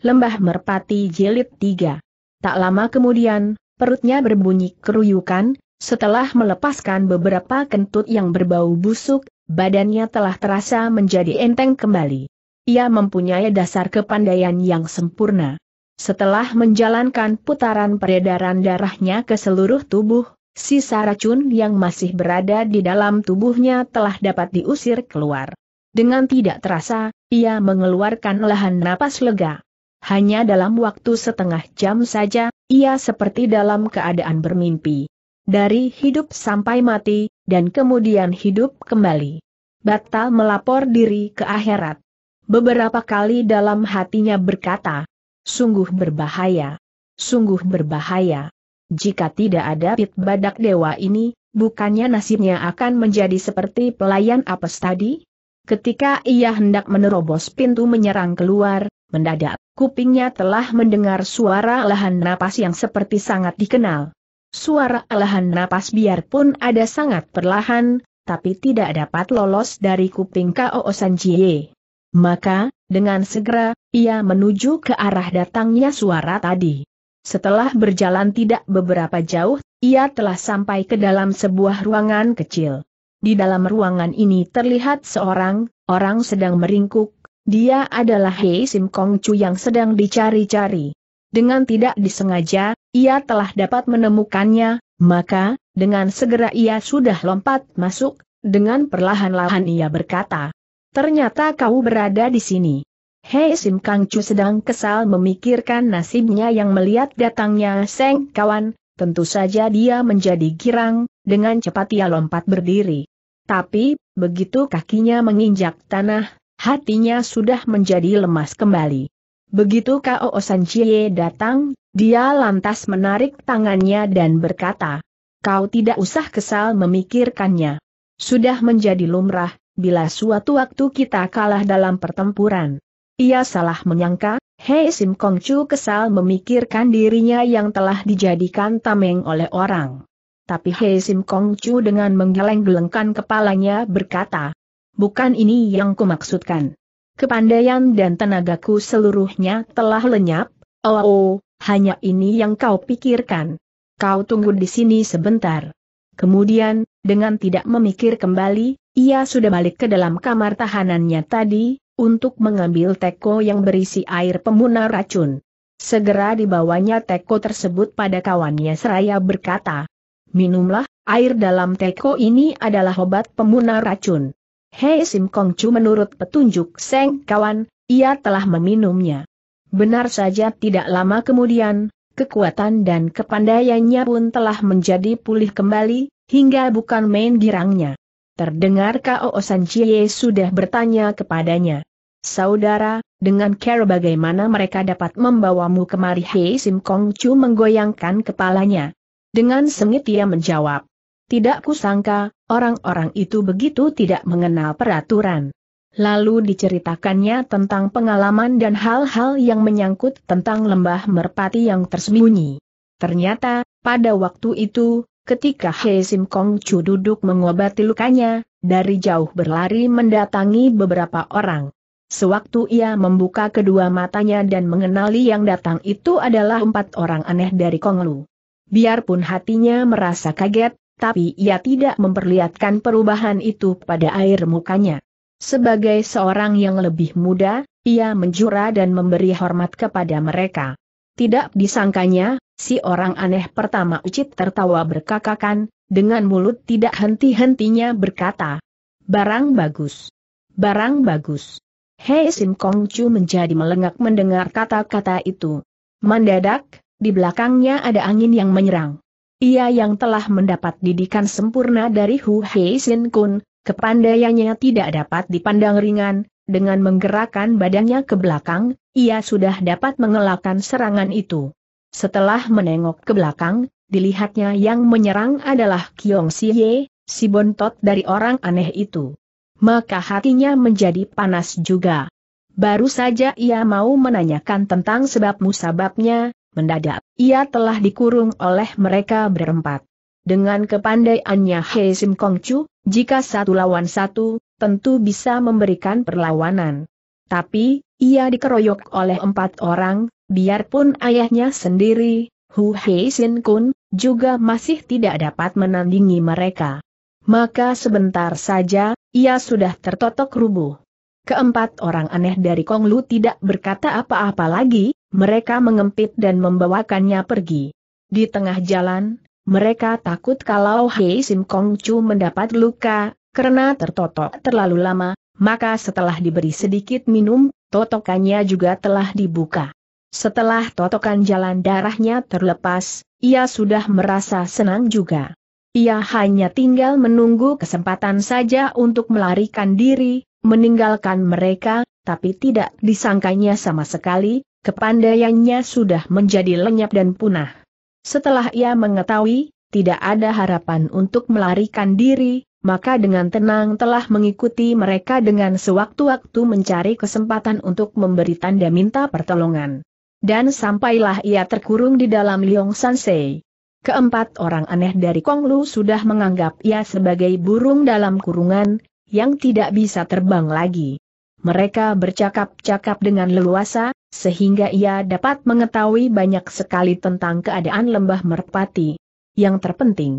Lembah Merpati Jilid 3. Tak lama kemudian, perutnya berbunyi keruyukan, setelah melepaskan beberapa kentut yang berbau busuk, badannya telah terasa menjadi enteng kembali. Ia mempunyai dasar kepandaian yang sempurna. Setelah menjalankan putaran peredaran darahnya ke seluruh tubuh, sisa racun yang masih berada di dalam tubuhnya telah dapat diusir keluar. Dengan tidak terasa, ia mengeluarkan lahan napas lega. Hanya dalam waktu setengah jam saja, ia seperti dalam keadaan bermimpi. Dari hidup sampai mati, dan kemudian hidup kembali. Batal melapor diri ke akhirat. Beberapa kali dalam hatinya berkata, sungguh berbahaya. Sungguh berbahaya. Jika tidak ada pit badak dewa ini, bukannya nasibnya akan menjadi seperti pelayan apes tadi? Ketika ia hendak menerobos pintu menyerang keluar, Mendadak, kupingnya telah mendengar suara lahan napas yang seperti sangat dikenal. Suara lahan napas biarpun ada sangat perlahan, tapi tidak dapat lolos dari kuping K.O. Sanjie. Maka, dengan segera, ia menuju ke arah datangnya suara tadi. Setelah berjalan tidak beberapa jauh, ia telah sampai ke dalam sebuah ruangan kecil. Di dalam ruangan ini terlihat seorang, orang sedang meringkuk, dia adalah Hei Sim Kong Chu yang sedang dicari-cari. Dengan tidak disengaja, ia telah dapat menemukannya, maka, dengan segera ia sudah lompat masuk, dengan perlahan-lahan ia berkata, Ternyata kau berada di sini. Hei Sim Kang Chu sedang kesal memikirkan nasibnya yang melihat datangnya Seng kawan, tentu saja dia menjadi girang, dengan cepat ia lompat berdiri. Tapi, begitu kakinya menginjak tanah, hatinya sudah menjadi lemas kembali. Begitu Kao San Chie datang, dia lantas menarik tangannya dan berkata, Kau tidak usah kesal memikirkannya. Sudah menjadi lumrah, bila suatu waktu kita kalah dalam pertempuran. Ia salah menyangka, Hei Sim Kong Chu kesal memikirkan dirinya yang telah dijadikan tameng oleh orang. Tapi Hei Sim Kong Chu dengan menggeleng-gelengkan kepalanya berkata, bukan ini yang kumaksudkan. Kepandaian dan tenagaku seluruhnya telah lenyap, oh, oh hanya ini yang kau pikirkan. Kau tunggu di sini sebentar. Kemudian, dengan tidak memikir kembali, ia sudah balik ke dalam kamar tahanannya tadi, untuk mengambil teko yang berisi air pemuna racun. Segera dibawanya teko tersebut pada kawannya seraya berkata, Minumlah, air dalam teko ini adalah obat pemuna racun. Hei Sim Kong Chu, menurut petunjuk Seng kawan, ia telah meminumnya. Benar saja tidak lama kemudian, kekuatan dan kepandaiannya pun telah menjadi pulih kembali, hingga bukan main girangnya. Terdengar Kao San Chie sudah bertanya kepadanya. Saudara, dengan care bagaimana mereka dapat membawamu kemari Hei Sim Kong Chu menggoyangkan kepalanya. Dengan sengit ia menjawab. Tidak kusangka, orang-orang itu begitu tidak mengenal peraturan. Lalu diceritakannya tentang pengalaman dan hal-hal yang menyangkut tentang lembah merpati yang tersembunyi. Ternyata, pada waktu itu, ketika He Sim Kong Chu duduk mengobati lukanya, dari jauh berlari mendatangi beberapa orang. Sewaktu ia membuka kedua matanya dan mengenali yang datang itu adalah empat orang aneh dari Konglu. Biarpun hatinya merasa kaget, tapi ia tidak memperlihatkan perubahan itu pada air mukanya. Sebagai seorang yang lebih muda, ia menjura dan memberi hormat kepada mereka. Tidak disangkanya, si orang aneh pertama Ucit tertawa berkakakan, dengan mulut tidak henti-hentinya berkata, Barang bagus. Barang bagus. Hei Sim Kong Chu menjadi melengak mendengar kata-kata itu. Mendadak, di belakangnya ada angin yang menyerang. Ia yang telah mendapat didikan sempurna dari Hu Hei Sin Kun, kepandaiannya tidak dapat dipandang ringan, dengan menggerakkan badannya ke belakang, ia sudah dapat mengelakkan serangan itu. Setelah menengok ke belakang, dilihatnya yang menyerang adalah Kiong Ye, si bontot dari orang aneh itu. Maka hatinya menjadi panas juga. Baru saja ia mau menanyakan tentang sebab musababnya, Mendadak, ia telah dikurung oleh mereka berempat. Dengan kepandaiannya Hei Sim Kong Chu, jika satu lawan satu, tentu bisa memberikan perlawanan. Tapi, ia dikeroyok oleh empat orang, biarpun ayahnya sendiri, Hu Hei Sin Kun, juga masih tidak dapat menandingi mereka. Maka sebentar saja, ia sudah tertotok rubuh. Keempat orang aneh dari Konglu tidak berkata apa-apa lagi, mereka mengempit dan membawakannya pergi. Di tengah jalan, mereka takut kalau Hei Sim Kong Chu mendapat luka, karena tertotok terlalu lama, maka setelah diberi sedikit minum, totokannya juga telah dibuka. Setelah totokan jalan darahnya terlepas, ia sudah merasa senang juga. Ia hanya tinggal menunggu kesempatan saja untuk melarikan diri, meninggalkan mereka, tapi tidak disangkanya sama sekali, kepandaiannya sudah menjadi lenyap dan punah. Setelah ia mengetahui, tidak ada harapan untuk melarikan diri, maka dengan tenang telah mengikuti mereka dengan sewaktu-waktu mencari kesempatan untuk memberi tanda minta pertolongan. Dan sampailah ia terkurung di dalam Liong Sansei. Keempat orang aneh dari Konglu sudah menganggap ia sebagai burung dalam kurungan, yang tidak bisa terbang lagi. Mereka bercakap-cakap dengan leluasa, sehingga ia dapat mengetahui banyak sekali tentang keadaan lembah merpati. Yang terpenting,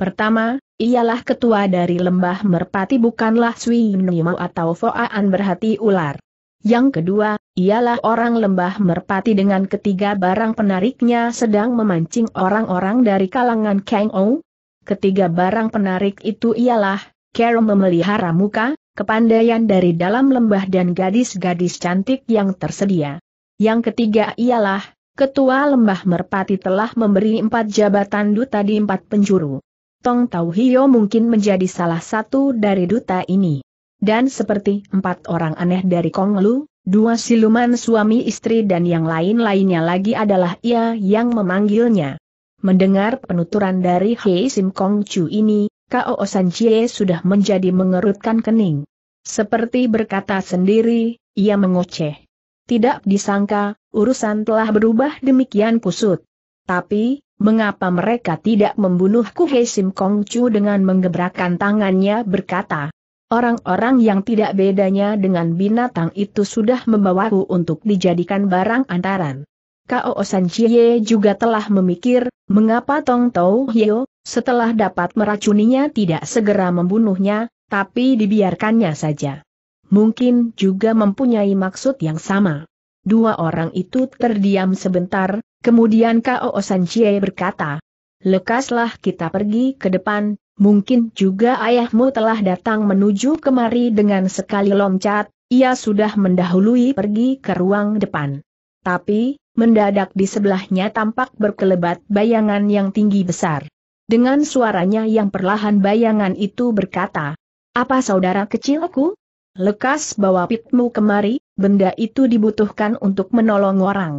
pertama, ialah ketua dari lembah merpati bukanlah Sui atau Foaan berhati ular. Yang kedua, ialah orang lembah merpati dengan ketiga barang penariknya sedang memancing orang-orang dari kalangan Kang Ou. Ketiga barang penarik itu ialah Carol memelihara muka, kepandaian dari dalam lembah dan gadis-gadis cantik yang tersedia. Yang ketiga ialah, Ketua Lembah Merpati telah memberi empat jabatan duta di empat penjuru. Tong Tau Hiyo mungkin menjadi salah satu dari duta ini. Dan seperti empat orang aneh dari Konglu, dua siluman suami istri dan yang lain-lainnya lagi adalah ia yang memanggilnya. Mendengar penuturan dari Hei Sim Kong Chu ini, Kao Sanjie sudah menjadi mengerutkan kening. Seperti berkata sendiri, ia mengoceh. Tidak disangka, urusan telah berubah demikian kusut. Tapi, mengapa mereka tidak membunuhku Hei Sim Kong Chu dengan menggebrakan tangannya berkata. Orang-orang yang tidak bedanya dengan binatang itu sudah membawaku untuk dijadikan barang antaran. Kao Chie juga telah memikir, mengapa Tong Tau Hyo, setelah dapat meracuninya tidak segera membunuhnya, tapi dibiarkannya saja. Mungkin juga mempunyai maksud yang sama. Dua orang itu terdiam sebentar, kemudian Kao Chie berkata, Lekaslah kita pergi ke depan, mungkin juga ayahmu telah datang menuju kemari dengan sekali loncat, ia sudah mendahului pergi ke ruang depan. Tapi, mendadak di sebelahnya tampak berkelebat bayangan yang tinggi besar. Dengan suaranya yang perlahan bayangan itu berkata, Apa saudara kecilku? Lekas bawa pitmu kemari, benda itu dibutuhkan untuk menolong orang.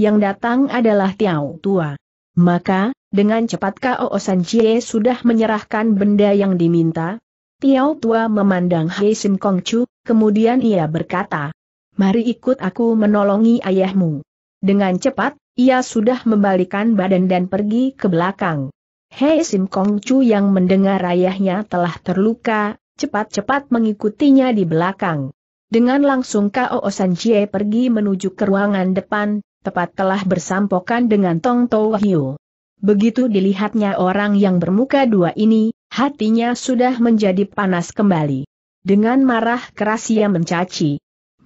Yang datang adalah Tiao Tua. Maka, dengan cepat Kao San sudah menyerahkan benda yang diminta, Tiao Tua memandang Hei Sim Kong Chu, kemudian ia berkata, Mari ikut aku menolongi ayahmu. Dengan cepat, ia sudah membalikan badan dan pergi ke belakang. Hei Sim Kong Chu yang mendengar ayahnya telah terluka, cepat-cepat mengikutinya di belakang. Dengan langsung Kao San Jie pergi menuju ke ruangan depan, tepat telah bersampokan dengan Tong Tou Hiu. Begitu dilihatnya orang yang bermuka dua ini, hatinya sudah menjadi panas kembali. Dengan marah keras ia mencaci.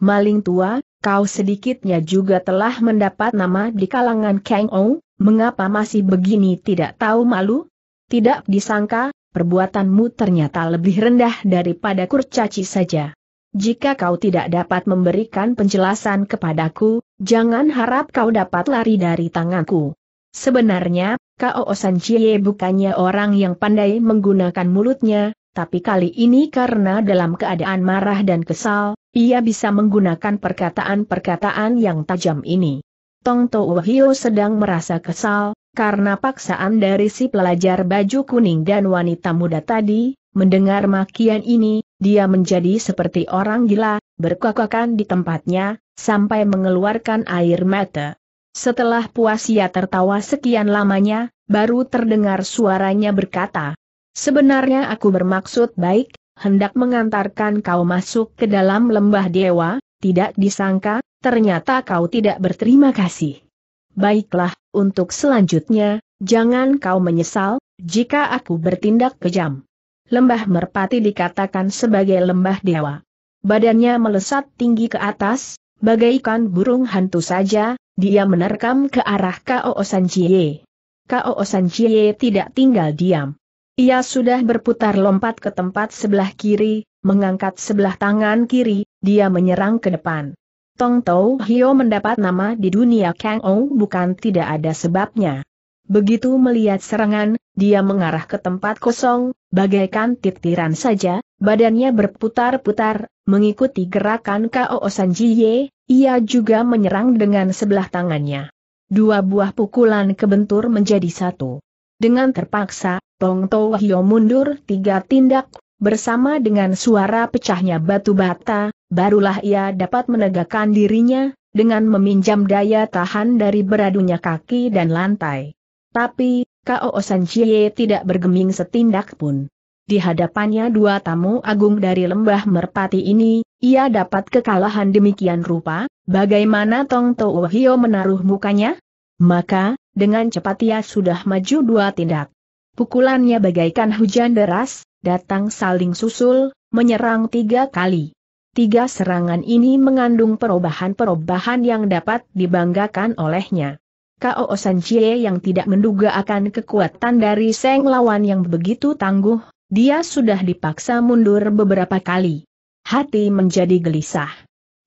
Maling tua, kau sedikitnya juga telah mendapat nama di kalangan Kang Ou, mengapa masih begini tidak tahu malu? Tidak disangka, perbuatanmu ternyata lebih rendah daripada kurcaci saja. Jika kau tidak dapat memberikan penjelasan kepadaku, jangan harap kau dapat lari dari tanganku. Sebenarnya, Kao Chie bukannya orang yang pandai menggunakan mulutnya, tapi kali ini karena dalam keadaan marah dan kesal, ia bisa menggunakan perkataan-perkataan yang tajam ini. Tong Tuo Hio sedang merasa kesal, karena paksaan dari si pelajar baju kuning dan wanita muda tadi, mendengar makian ini, dia menjadi seperti orang gila, berkokokan di tempatnya, sampai mengeluarkan air mata. Setelah puas ia tertawa sekian lamanya, baru terdengar suaranya berkata, Sebenarnya aku bermaksud baik, hendak mengantarkan kau masuk ke dalam lembah dewa, tidak disangka, ternyata kau tidak berterima kasih. Baiklah, untuk selanjutnya, jangan kau menyesal, jika aku bertindak kejam. Lembah Merpati dikatakan sebagai lembah dewa. Badannya melesat tinggi ke atas, bagaikan burung hantu saja, dia menerkam ke arah Kao Sanjie. Kao Sanjie tidak tinggal diam. Ia sudah berputar lompat ke tempat sebelah kiri, mengangkat sebelah tangan kiri, dia menyerang ke depan. Tong Tau Hio mendapat nama di dunia Kang Ou bukan tidak ada sebabnya. Begitu melihat serangan, dia mengarah ke tempat kosong, bagaikan titiran saja, badannya berputar-putar, mengikuti gerakan Kao Sanji ia juga menyerang dengan sebelah tangannya. Dua buah pukulan kebentur menjadi satu. Dengan terpaksa, Tong Wahyo mundur tiga tindak, bersama dengan suara pecahnya batu bata, barulah ia dapat menegakkan dirinya, dengan meminjam daya tahan dari beradunya kaki dan lantai. Tapi, Kao Chie tidak bergeming setindak pun. Di hadapannya dua tamu agung dari lembah merpati ini, ia dapat kekalahan demikian rupa, bagaimana Tong Tohio menaruh mukanya? Maka, dengan cepat ia sudah maju dua tindak. Pukulannya bagaikan hujan deras, datang saling susul, menyerang tiga kali. Tiga serangan ini mengandung perubahan-perubahan yang dapat dibanggakan olehnya. Kao San yang tidak menduga akan kekuatan dari Seng lawan yang begitu tangguh, dia sudah dipaksa mundur beberapa kali. Hati menjadi gelisah.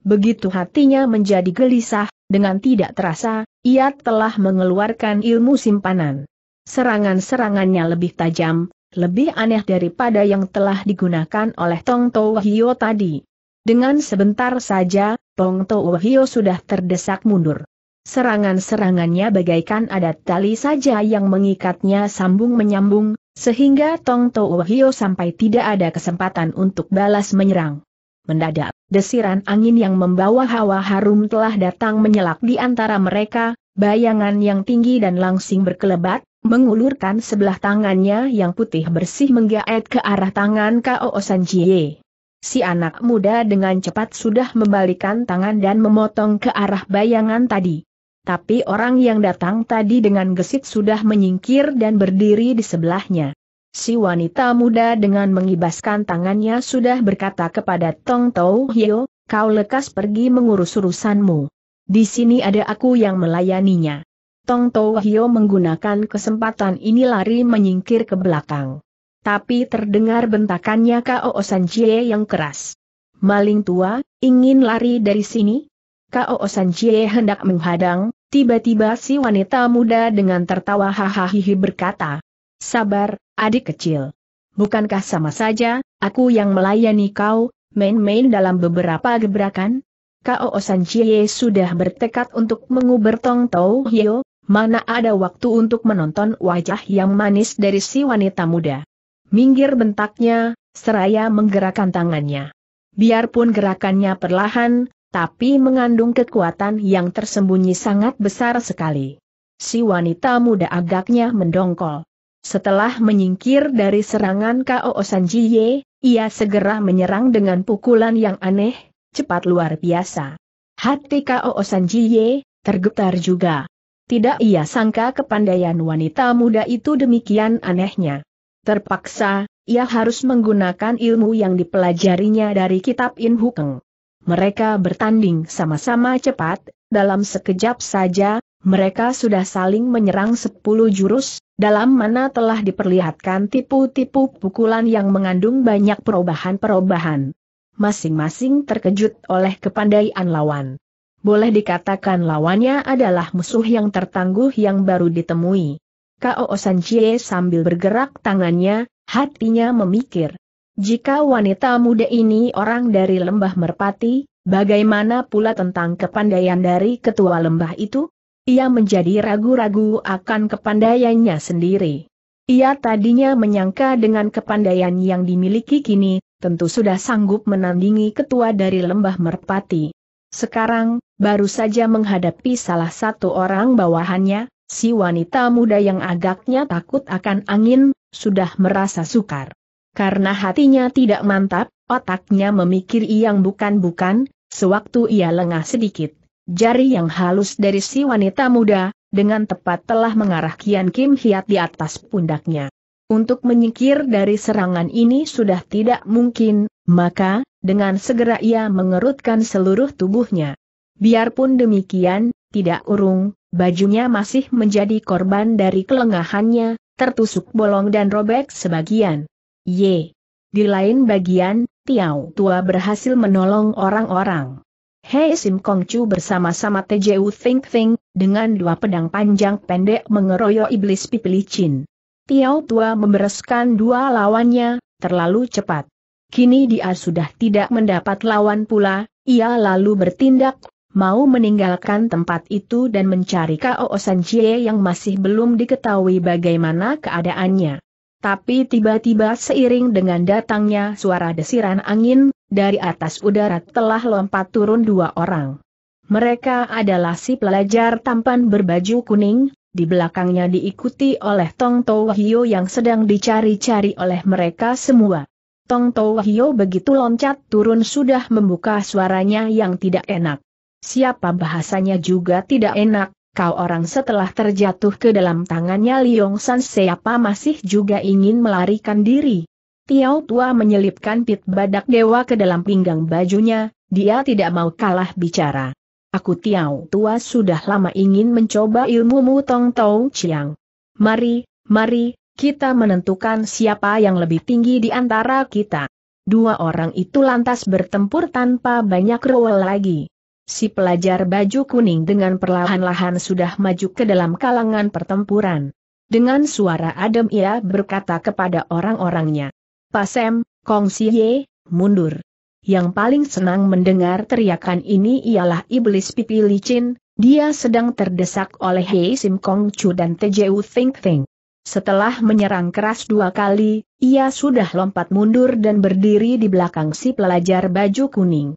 Begitu hatinya menjadi gelisah, dengan tidak terasa, ia telah mengeluarkan ilmu simpanan. Serangan-serangannya lebih tajam, lebih aneh daripada yang telah digunakan oleh Tong Tou Hio tadi. Dengan sebentar saja, Tong Tou Hio sudah terdesak mundur. Serangan-serangannya bagaikan ada tali saja yang mengikatnya sambung-menyambung, sehingga Tong Tou Hio sampai tidak ada kesempatan untuk balas menyerang. Mendadak, desiran angin yang membawa hawa harum telah datang menyelak di antara mereka, bayangan yang tinggi dan langsing berkelebat, mengulurkan sebelah tangannya yang putih bersih menggaet ke arah tangan Kao Sanjie. Si anak muda dengan cepat sudah membalikan tangan dan memotong ke arah bayangan tadi. Tapi orang yang datang tadi dengan gesit sudah menyingkir dan berdiri di sebelahnya. Si wanita muda dengan mengibaskan tangannya sudah berkata kepada Tong Tau Hyo, kau lekas pergi mengurus urusanmu. Di sini ada aku yang melayaninya. Tong Tou Hio menggunakan kesempatan ini lari menyingkir ke belakang. Tapi terdengar bentakannya Kao San Jie yang keras. Maling tua, ingin lari dari sini? Kao San Jie hendak menghadang, tiba-tiba si wanita muda dengan tertawa hahaha berkata, Sabar, adik kecil. Bukankah sama saja, aku yang melayani kau, main-main dalam beberapa gebrakan? Kao San Jie sudah bertekad untuk mengubur Tong Tau Hio, Mana ada waktu untuk menonton wajah yang manis dari si wanita muda. Minggir bentaknya, seraya menggerakkan tangannya. Biarpun gerakannya perlahan, tapi mengandung kekuatan yang tersembunyi sangat besar sekali. Si wanita muda agaknya mendongkol. Setelah menyingkir dari serangan K.O. Sanjiye, ia segera menyerang dengan pukulan yang aneh, cepat luar biasa. Hati K.O. Sanjiye, tergetar juga. Tidak ia sangka kepandaian wanita muda itu demikian anehnya. Terpaksa, ia harus menggunakan ilmu yang dipelajarinya dari kitab In Hukeng. Mereka bertanding sama-sama cepat, dalam sekejap saja, mereka sudah saling menyerang sepuluh jurus, dalam mana telah diperlihatkan tipu-tipu pukulan yang mengandung banyak perubahan-perubahan. Masing-masing terkejut oleh kepandaian lawan boleh dikatakan lawannya adalah musuh yang tertangguh yang baru ditemui. Kao Sanchie sambil bergerak tangannya, hatinya memikir. Jika wanita muda ini orang dari lembah merpati, bagaimana pula tentang kepandaian dari ketua lembah itu? Ia menjadi ragu-ragu akan kepandaiannya sendiri. Ia tadinya menyangka dengan kepandaian yang dimiliki kini, tentu sudah sanggup menandingi ketua dari lembah merpati. Sekarang, baru saja menghadapi salah satu orang bawahannya, si wanita muda yang agaknya takut akan angin, sudah merasa sukar. Karena hatinya tidak mantap, otaknya memikir yang bukan-bukan, sewaktu ia lengah sedikit. Jari yang halus dari si wanita muda, dengan tepat telah mengarah Kian Kim Hiat di atas pundaknya. Untuk menyingkir dari serangan ini sudah tidak mungkin, maka, dengan segera ia mengerutkan seluruh tubuhnya. Biarpun demikian, tidak urung, bajunya masih menjadi korban dari kelengahannya, tertusuk bolong dan robek sebagian. Y. Di lain bagian, Tiau Tua berhasil menolong orang-orang. Hei Sim Kong Chu bersama-sama TJU Think Think, dengan dua pedang panjang pendek mengeroyok iblis pipilicin. Tiau Tua membereskan dua lawannya, terlalu cepat. Kini dia sudah tidak mendapat lawan pula, ia lalu bertindak, mau meninggalkan tempat itu dan mencari Kao San Sanjie yang masih belum diketahui bagaimana keadaannya. Tapi tiba-tiba seiring dengan datangnya suara desiran angin, dari atas udara telah lompat turun dua orang. Mereka adalah si pelajar tampan berbaju kuning, di belakangnya diikuti oleh Tong Tou Hio yang sedang dicari-cari oleh mereka semua. Tong Tou Hio begitu loncat turun sudah membuka suaranya yang tidak enak. Siapa bahasanya juga tidak enak, kau orang setelah terjatuh ke dalam tangannya Liong San siapa masih juga ingin melarikan diri. Tiao Tua menyelipkan pit badak dewa ke dalam pinggang bajunya, dia tidak mau kalah bicara. Aku tiau tua sudah lama ingin mencoba ilmumu Tong Tau Chiang. Mari, mari, kita menentukan siapa yang lebih tinggi di antara kita. Dua orang itu lantas bertempur tanpa banyak rewel lagi. Si pelajar baju kuning dengan perlahan-lahan sudah maju ke dalam kalangan pertempuran. Dengan suara adem ia berkata kepada orang-orangnya. Pasem, Kong Siye, mundur yang paling senang mendengar teriakan ini ialah iblis pipi licin, dia sedang terdesak oleh Hei Sim Kong Chu dan Tju Think Think. Setelah menyerang keras dua kali, ia sudah lompat mundur dan berdiri di belakang si pelajar baju kuning.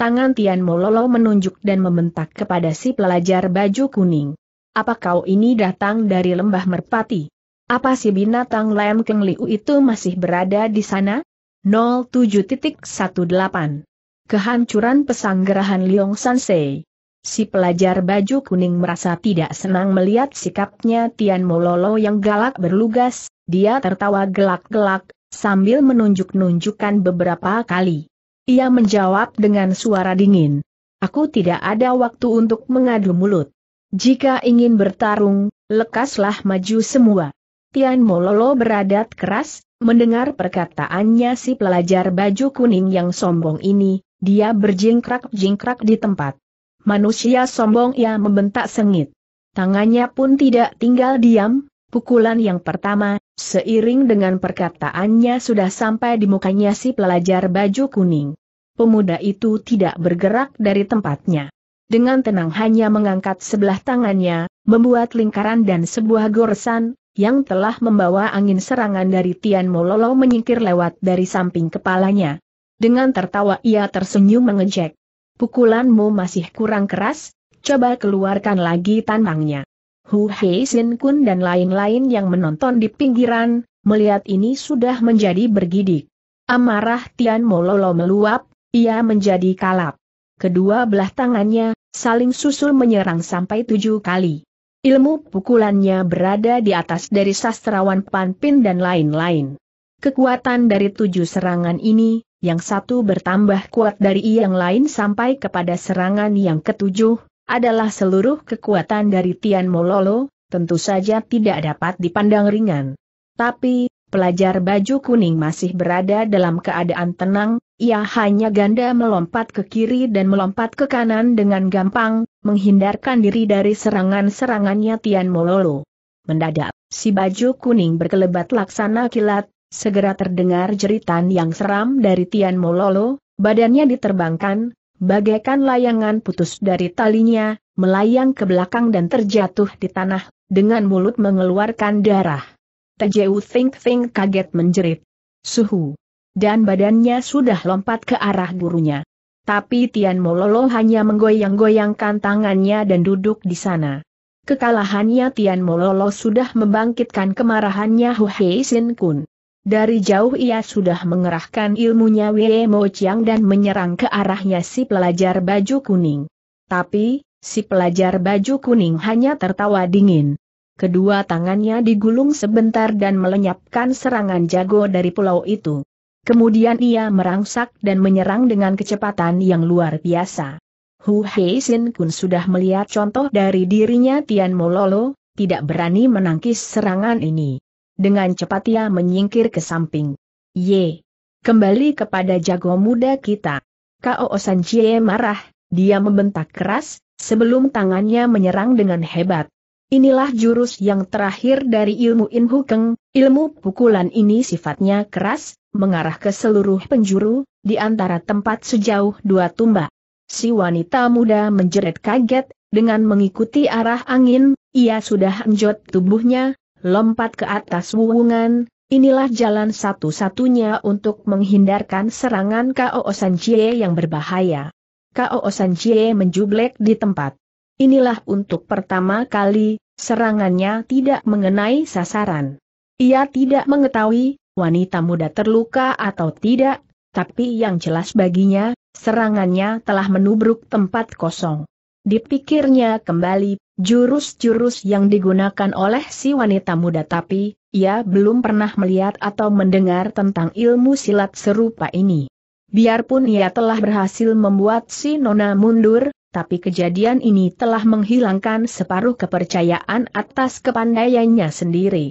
Tangan Tian Mololo menunjuk dan mementak kepada si pelajar baju kuning. Apa kau ini datang dari lembah merpati? Apa si binatang Lam Keng Liu itu masih berada di sana? 07.18. Kehancuran pesanggerahan Liong Sansei. Si pelajar baju kuning merasa tidak senang melihat sikapnya Tian Mololo yang galak berlugas, dia tertawa gelak-gelak, sambil menunjuk-nunjukkan beberapa kali. Ia menjawab dengan suara dingin. Aku tidak ada waktu untuk mengadu mulut. Jika ingin bertarung, lekaslah maju semua. Tian Mololo beradat keras, Mendengar perkataannya si pelajar baju kuning yang sombong ini, dia berjingkrak-jingkrak di tempat. Manusia sombong ia membentak sengit. Tangannya pun tidak tinggal diam, pukulan yang pertama, seiring dengan perkataannya sudah sampai di mukanya si pelajar baju kuning. Pemuda itu tidak bergerak dari tempatnya. Dengan tenang hanya mengangkat sebelah tangannya, membuat lingkaran dan sebuah goresan, yang telah membawa angin serangan dari Tian Mololo menyingkir lewat dari samping kepalanya. Dengan tertawa ia tersenyum mengejek. Pukulanmu masih kurang keras, coba keluarkan lagi tantangnya. Hu Hei Sin Kun dan lain-lain yang menonton di pinggiran, melihat ini sudah menjadi bergidik. Amarah Tian Mololo meluap, ia menjadi kalap. Kedua belah tangannya, saling susul menyerang sampai tujuh kali. Ilmu pukulannya berada di atas dari sastrawan Panpin dan lain-lain. Kekuatan dari tujuh serangan ini, yang satu bertambah kuat dari yang lain sampai kepada serangan yang ketujuh, adalah seluruh kekuatan dari Tian Mololo, tentu saja tidak dapat dipandang ringan. Tapi, pelajar baju kuning masih berada dalam keadaan tenang, ia hanya ganda melompat ke kiri dan melompat ke kanan dengan gampang, menghindarkan diri dari serangan-serangannya Tian Mololo. Mendadak, si baju kuning berkelebat laksana kilat, segera terdengar jeritan yang seram dari Tian Mololo, badannya diterbangkan, bagaikan layangan putus dari talinya, melayang ke belakang dan terjatuh di tanah, dengan mulut mengeluarkan darah. Tejeu Think Think kaget menjerit. Suhu, dan badannya sudah lompat ke arah gurunya. Tapi Tian Mololo hanya menggoyang-goyangkan tangannya dan duduk di sana. Kekalahannya Tian Mololo sudah membangkitkan kemarahannya Hu Hei Sin Kun. Dari jauh ia sudah mengerahkan ilmunya Wei Mo Chiang dan menyerang ke arahnya si pelajar baju kuning. Tapi, si pelajar baju kuning hanya tertawa dingin. Kedua tangannya digulung sebentar dan melenyapkan serangan jago dari pulau itu. Kemudian ia merangsak dan menyerang dengan kecepatan yang luar biasa. Hu Hei Kun sudah melihat contoh dari dirinya Tian Mololo, tidak berani menangkis serangan ini. Dengan cepat ia menyingkir ke samping. Ye! Kembali kepada jago muda kita. Kao San Chie marah, dia membentak keras, sebelum tangannya menyerang dengan hebat. Inilah jurus yang terakhir dari ilmu Inhu Keng, ilmu pukulan ini sifatnya keras, mengarah ke seluruh penjuru, di antara tempat sejauh dua tumbak. Si wanita muda menjerit kaget, dengan mengikuti arah angin, ia sudah enjot tubuhnya, lompat ke atas wuwungan, inilah jalan satu-satunya untuk menghindarkan serangan K.O. Chie yang berbahaya. K.O. Chie menjublek di tempat. Inilah untuk pertama kali, serangannya tidak mengenai sasaran. Ia tidak mengetahui, wanita muda terluka atau tidak, tapi yang jelas baginya, serangannya telah menubruk tempat kosong. Dipikirnya kembali, jurus-jurus yang digunakan oleh si wanita muda tapi, ia belum pernah melihat atau mendengar tentang ilmu silat serupa ini. Biarpun ia telah berhasil membuat si Nona mundur, tapi kejadian ini telah menghilangkan separuh kepercayaan atas kepandaiannya sendiri.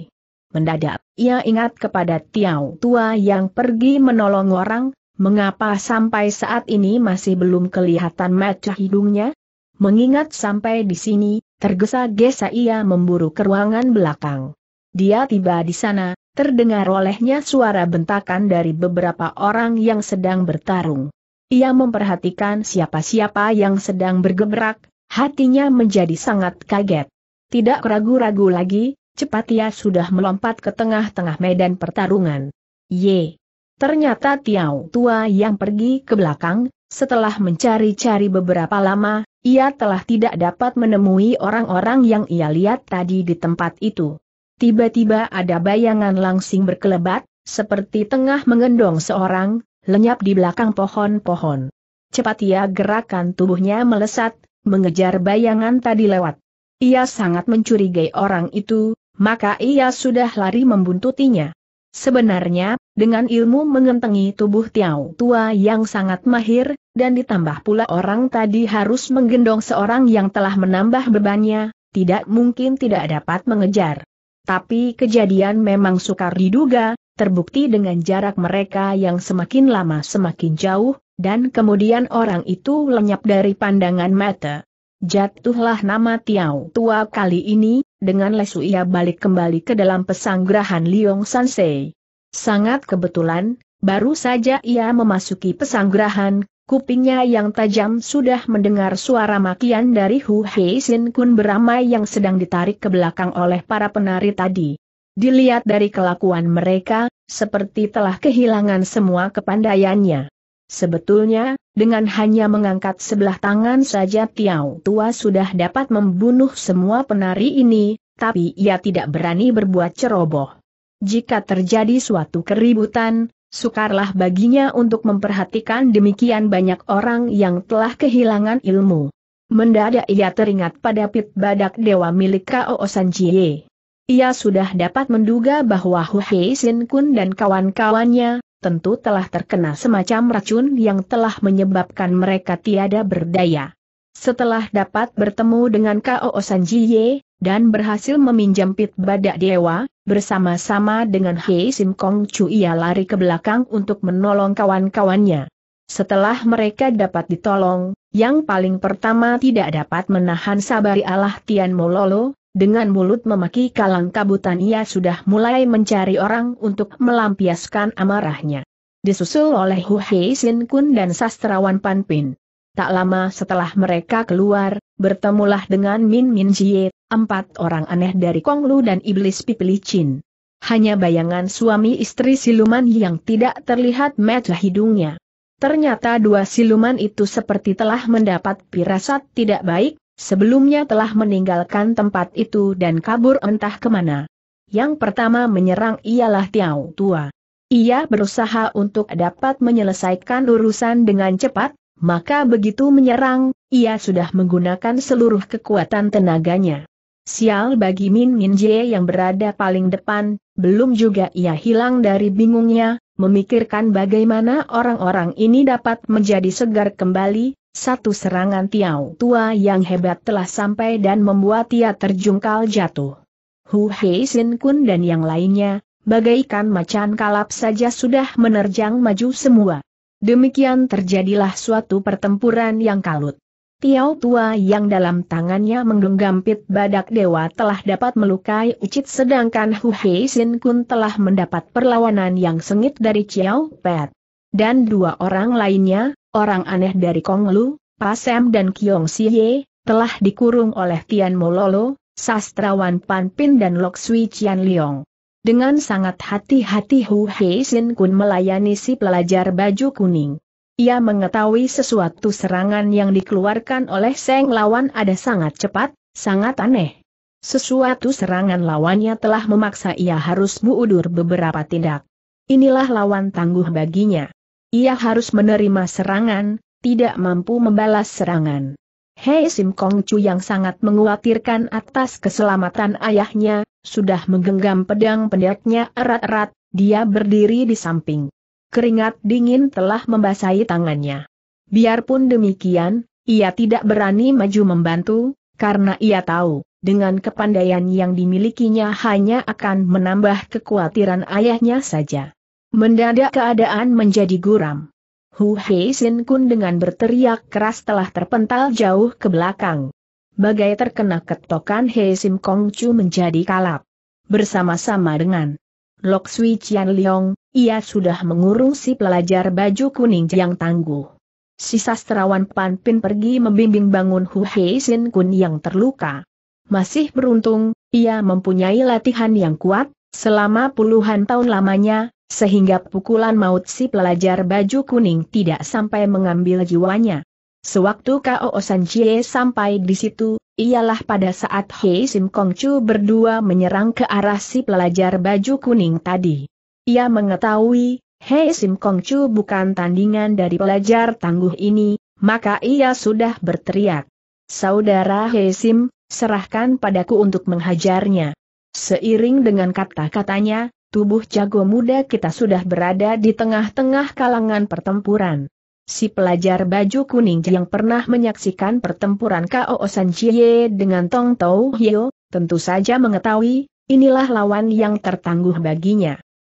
Mendadak, ia ingat kepada Tiau Tua yang pergi menolong orang, mengapa sampai saat ini masih belum kelihatan mata hidungnya? Mengingat sampai di sini, tergesa-gesa ia memburu ke ruangan belakang. Dia tiba di sana, terdengar olehnya suara bentakan dari beberapa orang yang sedang bertarung. Ia memperhatikan siapa-siapa yang sedang bergebrak, hatinya menjadi sangat kaget. Tidak ragu-ragu lagi, cepat ia sudah melompat ke tengah-tengah medan pertarungan. Ye! Ternyata Tiau Tua yang pergi ke belakang, setelah mencari-cari beberapa lama, ia telah tidak dapat menemui orang-orang yang ia lihat tadi di tempat itu. Tiba-tiba ada bayangan langsing berkelebat, seperti tengah mengendong seorang, lenyap di belakang pohon-pohon. Cepat ia gerakan tubuhnya melesat, mengejar bayangan tadi lewat. Ia sangat mencurigai orang itu, maka ia sudah lari membuntutinya. Sebenarnya, dengan ilmu mengentengi tubuh Tiau Tua yang sangat mahir, dan ditambah pula orang tadi harus menggendong seorang yang telah menambah bebannya, tidak mungkin tidak dapat mengejar. Tapi kejadian memang sukar diduga, terbukti dengan jarak mereka yang semakin lama semakin jauh, dan kemudian orang itu lenyap dari pandangan mata. Jatuhlah nama Tiau Tua kali ini, dengan lesu ia balik kembali ke dalam pesanggrahan Liong Sansei. Sangat kebetulan, baru saja ia memasuki pesanggrahan, kupingnya yang tajam sudah mendengar suara makian dari Hu Hei Sin Kun beramai yang sedang ditarik ke belakang oleh para penari tadi. Dilihat dari kelakuan mereka, seperti telah kehilangan semua kepandaiannya. Sebetulnya, dengan hanya mengangkat sebelah tangan saja Tiau Tua sudah dapat membunuh semua penari ini, tapi ia tidak berani berbuat ceroboh. Jika terjadi suatu keributan, sukarlah baginya untuk memperhatikan demikian banyak orang yang telah kehilangan ilmu. Mendadak ia teringat pada pit badak dewa milik Kao Sanjie. Ia sudah dapat menduga bahwa Hu Hei Sin Kun dan kawan-kawannya, tentu telah terkena semacam racun yang telah menyebabkan mereka tiada berdaya. Setelah dapat bertemu dengan K.O. Sanjiye, dan berhasil meminjam pit badak dewa, bersama-sama dengan Hei Sim Kong Chu ia lari ke belakang untuk menolong kawan-kawannya. Setelah mereka dapat ditolong, yang paling pertama tidak dapat menahan sabari Allah Tian Mololo, dengan mulut memaki kalang kabutan ia sudah mulai mencari orang untuk melampiaskan amarahnya. Disusul oleh Hu Hei Sin Kun dan sastrawan Pan Pin. Tak lama setelah mereka keluar, bertemulah dengan Min Min Jie, empat orang aneh dari Lu dan Iblis Pipilicin. Hanya bayangan suami istri siluman yang tidak terlihat mata hidungnya. Ternyata dua siluman itu seperti telah mendapat pirasat tidak baik, Sebelumnya telah meninggalkan tempat itu dan kabur entah kemana. Yang pertama menyerang ialah Tiau Tua. Ia berusaha untuk dapat menyelesaikan urusan dengan cepat, maka begitu menyerang, ia sudah menggunakan seluruh kekuatan tenaganya. Sial bagi Min Min Jie yang berada paling depan, belum juga ia hilang dari bingungnya, memikirkan bagaimana orang-orang ini dapat menjadi segar kembali, satu serangan Tiau tua yang hebat telah sampai dan membuat Tia terjungkal jatuh. Hu Hei Kun dan yang lainnya, bagaikan macan kalap saja sudah menerjang maju semua. Demikian terjadilah suatu pertempuran yang kalut. Tiau tua yang dalam tangannya menggenggam pit badak dewa telah dapat melukai Ucit sedangkan Hu Hei Kun telah mendapat perlawanan yang sengit dari Chiao Pet. Dan dua orang lainnya, orang aneh dari Konglu, Pasem dan Kiong Siye, telah dikurung oleh Tian Mololo, sastrawan Pan Pin dan Lok Sui Chian Liong. Dengan sangat hati-hati Hu Hei Sin Kun melayani si pelajar baju kuning. Ia mengetahui sesuatu serangan yang dikeluarkan oleh Seng lawan ada sangat cepat, sangat aneh. Sesuatu serangan lawannya telah memaksa ia harus mundur beberapa tindak. Inilah lawan tangguh baginya. Ia harus menerima serangan, tidak mampu membalas serangan. Hei Sim Kong Chu yang sangat menguatirkan atas keselamatan ayahnya, sudah menggenggam pedang pendeknya erat-erat, dia berdiri di samping. Keringat dingin telah membasahi tangannya. Biarpun demikian, ia tidak berani maju membantu, karena ia tahu, dengan kepandaian yang dimilikinya hanya akan menambah kekhawatiran ayahnya saja. Mendadak keadaan menjadi guram. Hu Hei Sin Kun dengan berteriak keras telah terpental jauh ke belakang. Bagai terkena ketokan Hei Sim Kong Chu menjadi kalap. Bersama-sama dengan Lok Sui Chian Leong, ia sudah mengurung si pelajar baju kuning yang tangguh. Si sastrawan Pan Pin pergi membimbing bangun Hu Hei Sin Kun yang terluka. Masih beruntung, ia mempunyai latihan yang kuat, selama puluhan tahun lamanya, sehingga pukulan maut si pelajar baju kuning tidak sampai mengambil jiwanya. Sewaktu Kao San sampai di situ, ialah pada saat Hei Sim Kong Chu berdua menyerang ke arah si pelajar baju kuning tadi. Ia mengetahui, Hei Sim Kong Chu bukan tandingan dari pelajar tangguh ini, maka ia sudah berteriak. Saudara Hei Sim, serahkan padaku untuk menghajarnya. Seiring dengan kata-katanya, Tubuh jago muda kita sudah berada di tengah-tengah kalangan pertempuran. Si pelajar baju kuning yang pernah menyaksikan pertempuran K.O. Chie dengan Tong Tau Hyo, tentu saja mengetahui, inilah lawan yang tertangguh baginya.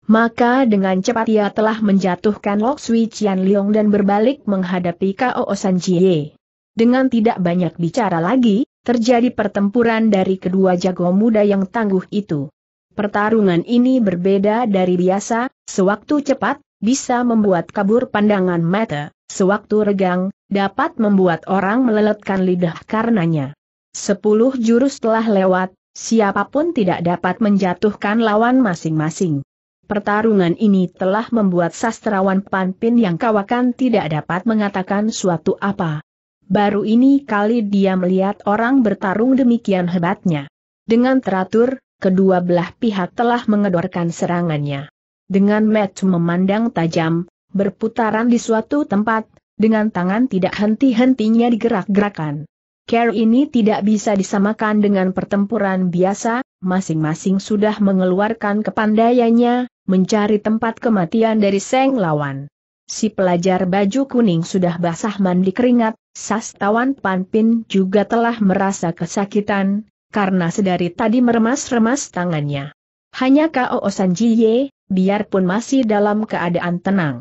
Maka dengan cepat ia telah menjatuhkan Lok Sui Chian Leong dan berbalik menghadapi K.O. Chie. Dengan tidak banyak bicara lagi, terjadi pertempuran dari kedua jago muda yang tangguh itu. Pertarungan ini berbeda dari biasa, sewaktu cepat, bisa membuat kabur pandangan mata, sewaktu regang, dapat membuat orang meleletkan lidah karenanya. Sepuluh jurus telah lewat, siapapun tidak dapat menjatuhkan lawan masing-masing. Pertarungan ini telah membuat sastrawan Panpin yang kawakan tidak dapat mengatakan suatu apa. Baru ini kali dia melihat orang bertarung demikian hebatnya. Dengan teratur, kedua belah pihak telah mengedorkan serangannya. Dengan match memandang tajam, berputaran di suatu tempat, dengan tangan tidak henti-hentinya digerak-gerakan. Care ini tidak bisa disamakan dengan pertempuran biasa, masing-masing sudah mengeluarkan kepandaiannya, mencari tempat kematian dari seng lawan. Si pelajar baju kuning sudah basah mandi keringat, sastawan Panpin juga telah merasa kesakitan, karena sedari tadi meremas-remas tangannya. Hanya Kao Sanjiye, biarpun masih dalam keadaan tenang.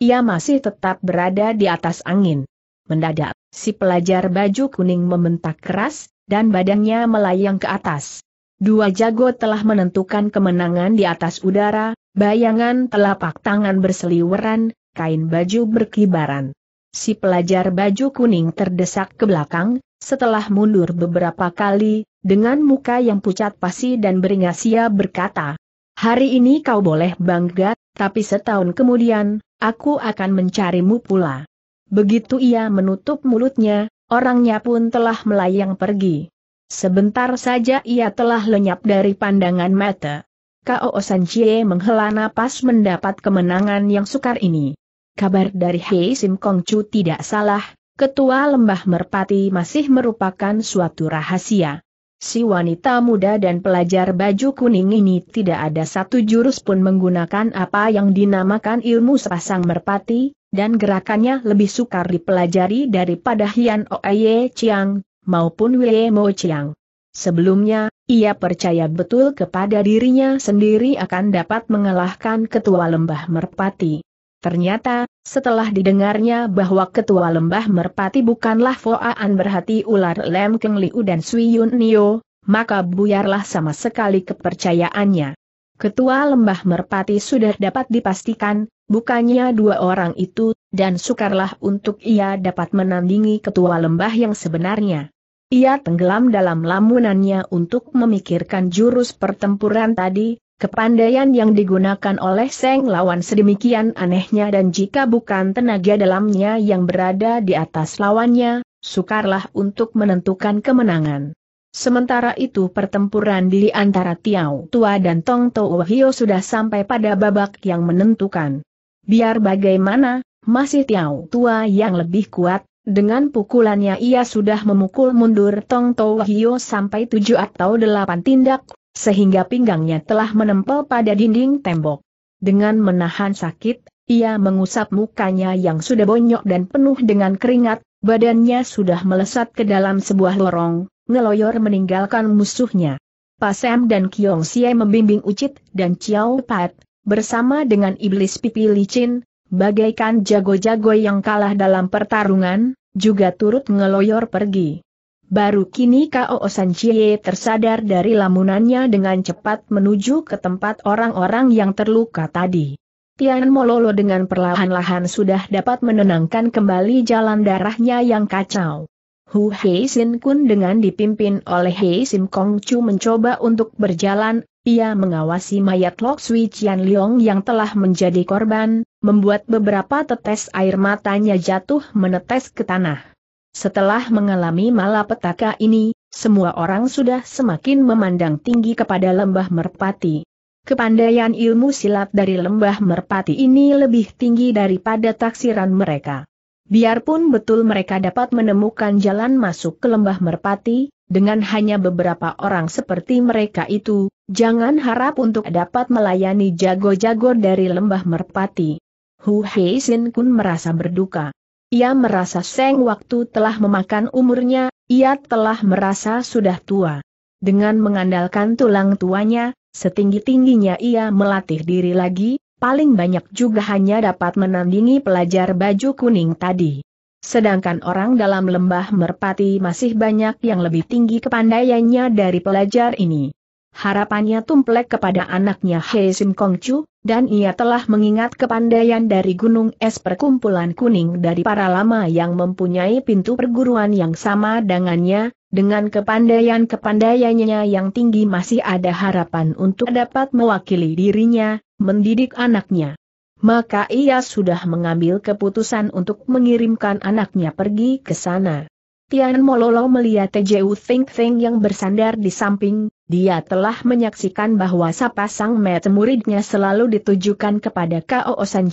Ia masih tetap berada di atas angin. Mendadak, si pelajar baju kuning membentak keras, dan badannya melayang ke atas. Dua jago telah menentukan kemenangan di atas udara, bayangan telapak tangan berseliweran, kain baju berkibaran. Si pelajar baju kuning terdesak ke belakang, setelah mundur beberapa kali, dengan muka yang pucat pasi dan beringas ia berkata, Hari ini kau boleh bangga, tapi setahun kemudian, aku akan mencarimu pula. Begitu ia menutup mulutnya, orangnya pun telah melayang pergi. Sebentar saja ia telah lenyap dari pandangan mata. Kao San menghela napas mendapat kemenangan yang sukar ini. Kabar dari Hei Sim Kong Chu tidak salah, ketua lembah merpati masih merupakan suatu rahasia. Si wanita muda dan pelajar baju kuning ini tidak ada satu jurus pun menggunakan apa yang dinamakan ilmu sepasang merpati, dan gerakannya lebih sukar dipelajari daripada Hian Oye Chiang, maupun Wei Mo Chiang. Sebelumnya, ia percaya betul kepada dirinya sendiri akan dapat mengalahkan ketua lembah merpati. Ternyata, setelah didengarnya bahwa ketua lembah merpati bukanlah Foaan berhati ular Lem Keng Liu dan Sui Yun Nio, maka buyarlah sama sekali kepercayaannya. Ketua lembah merpati sudah dapat dipastikan, bukannya dua orang itu, dan sukarlah untuk ia dapat menandingi ketua lembah yang sebenarnya. Ia tenggelam dalam lamunannya untuk memikirkan jurus pertempuran tadi, Kepandaian yang digunakan oleh Seng lawan sedemikian anehnya dan jika bukan tenaga dalamnya yang berada di atas lawannya, sukarlah untuk menentukan kemenangan. Sementara itu pertempuran di antara Tiao Tua dan Tong Tou Hio sudah sampai pada babak yang menentukan. Biar bagaimana, masih Tiao Tua yang lebih kuat, dengan pukulannya ia sudah memukul mundur Tong Tou Hio sampai tujuh atau delapan tindak sehingga pinggangnya telah menempel pada dinding tembok. Dengan menahan sakit, ia mengusap mukanya yang sudah bonyok dan penuh dengan keringat, badannya sudah melesat ke dalam sebuah lorong, ngeloyor meninggalkan musuhnya. Pasem dan Kiong sie membimbing Ucit dan Chiao Pat, bersama dengan iblis pipi licin, bagaikan jago-jago yang kalah dalam pertarungan, juga turut ngeloyor pergi. Baru kini Kao Sanchie tersadar dari lamunannya dengan cepat menuju ke tempat orang-orang yang terluka tadi. Tian Mololo dengan perlahan-lahan sudah dapat menenangkan kembali jalan darahnya yang kacau. Hu Hei Sin Kun dengan dipimpin oleh Hei Sim Kong Chu mencoba untuk berjalan, ia mengawasi mayat Lok Sui Chian Leong yang telah menjadi korban, membuat beberapa tetes air matanya jatuh menetes ke tanah. Setelah mengalami malapetaka ini, semua orang sudah semakin memandang tinggi kepada lembah merpati. Kepandaian ilmu silat dari lembah merpati ini lebih tinggi daripada taksiran mereka. Biarpun betul mereka dapat menemukan jalan masuk ke lembah merpati, dengan hanya beberapa orang seperti mereka itu, jangan harap untuk dapat melayani jago-jago dari lembah merpati. Hu Heisin Kun merasa berduka. Ia merasa seng waktu telah memakan umurnya, ia telah merasa sudah tua. Dengan mengandalkan tulang tuanya, setinggi-tingginya ia melatih diri lagi, paling banyak juga hanya dapat menandingi pelajar baju kuning tadi. Sedangkan orang dalam lembah merpati masih banyak yang lebih tinggi kepandaiannya dari pelajar ini. Harapannya tumplek kepada anaknya Hei Sim Kong Chu, dan ia telah mengingat kepandaian dari Gunung Es perkumpulan kuning dari para lama yang mempunyai pintu perguruan yang sama dengannya, dengan kepandaian-kepandaiannya yang tinggi masih ada harapan untuk dapat mewakili dirinya, mendidik anaknya. Maka ia sudah mengambil keputusan untuk mengirimkan anaknya pergi ke sana. Tian Mololo melihat Tju Think Think yang bersandar di samping, dia telah menyaksikan bahwa sapasang met muridnya selalu ditujukan kepada Kao San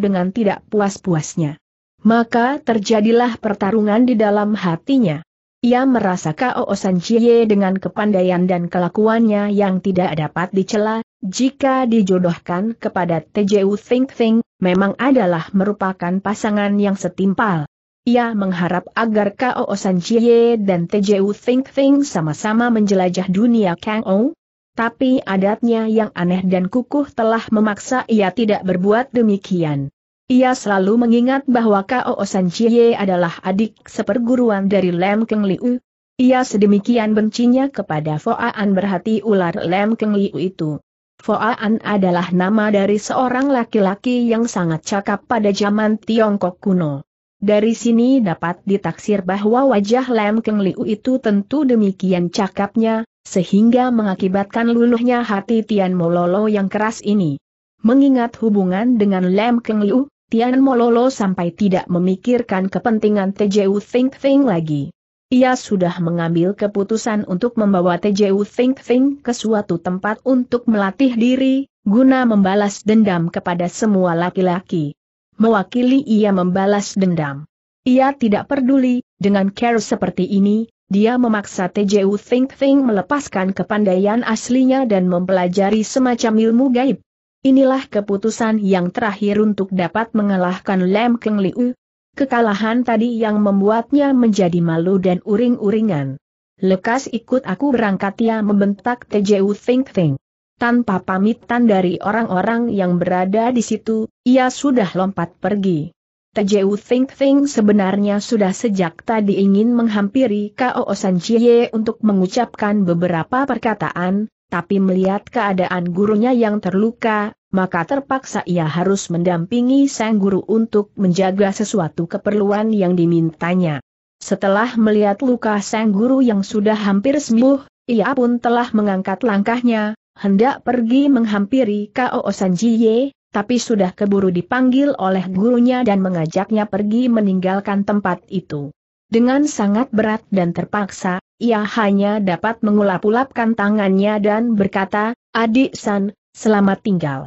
dengan tidak puas-puasnya. Maka terjadilah pertarungan di dalam hatinya. Ia merasa Kao San dengan kepandaian dan kelakuannya yang tidak dapat dicela, jika dijodohkan kepada TJU Think Think, memang adalah merupakan pasangan yang setimpal. Ia mengharap agar Kao San Chie dan TJU Think Think sama-sama menjelajah dunia Kang O. Tapi adatnya yang aneh dan kukuh telah memaksa ia tidak berbuat demikian. Ia selalu mengingat bahwa Kao San Chie adalah adik seperguruan dari Lem Keng Liu. Ia sedemikian bencinya kepada Foaan berhati ular Lem Keng Liu itu. Foaan adalah nama dari seorang laki-laki yang sangat cakap pada zaman Tiongkok kuno. Dari sini dapat ditaksir bahwa wajah Lem Keng Liu itu tentu demikian cakapnya, sehingga mengakibatkan luluhnya hati Tian Mololo yang keras ini. Mengingat hubungan dengan Lem Keng Liu, Tian Mololo sampai tidak memikirkan kepentingan TJU Think Think lagi. Ia sudah mengambil keputusan untuk membawa TJU Think Think ke suatu tempat untuk melatih diri, guna membalas dendam kepada semua laki-laki mewakili ia membalas dendam. Ia tidak peduli, dengan care seperti ini, dia memaksa TJU Think Think melepaskan kepandaian aslinya dan mempelajari semacam ilmu gaib. Inilah keputusan yang terakhir untuk dapat mengalahkan Lem Keng Liu. Kekalahan tadi yang membuatnya menjadi malu dan uring-uringan. Lekas ikut aku berangkat ia membentak TJU Think Think tanpa pamitan dari orang-orang yang berada di situ, ia sudah lompat pergi. Tejeu Think Think sebenarnya sudah sejak tadi ingin menghampiri Kao San Chie untuk mengucapkan beberapa perkataan, tapi melihat keadaan gurunya yang terluka, maka terpaksa ia harus mendampingi sang guru untuk menjaga sesuatu keperluan yang dimintanya. Setelah melihat luka sang guru yang sudah hampir sembuh, ia pun telah mengangkat langkahnya, hendak pergi menghampiri Kao Sanjiye, tapi sudah keburu dipanggil oleh gurunya dan mengajaknya pergi meninggalkan tempat itu. Dengan sangat berat dan terpaksa, ia hanya dapat mengulap-ulapkan tangannya dan berkata, Adik San, selamat tinggal.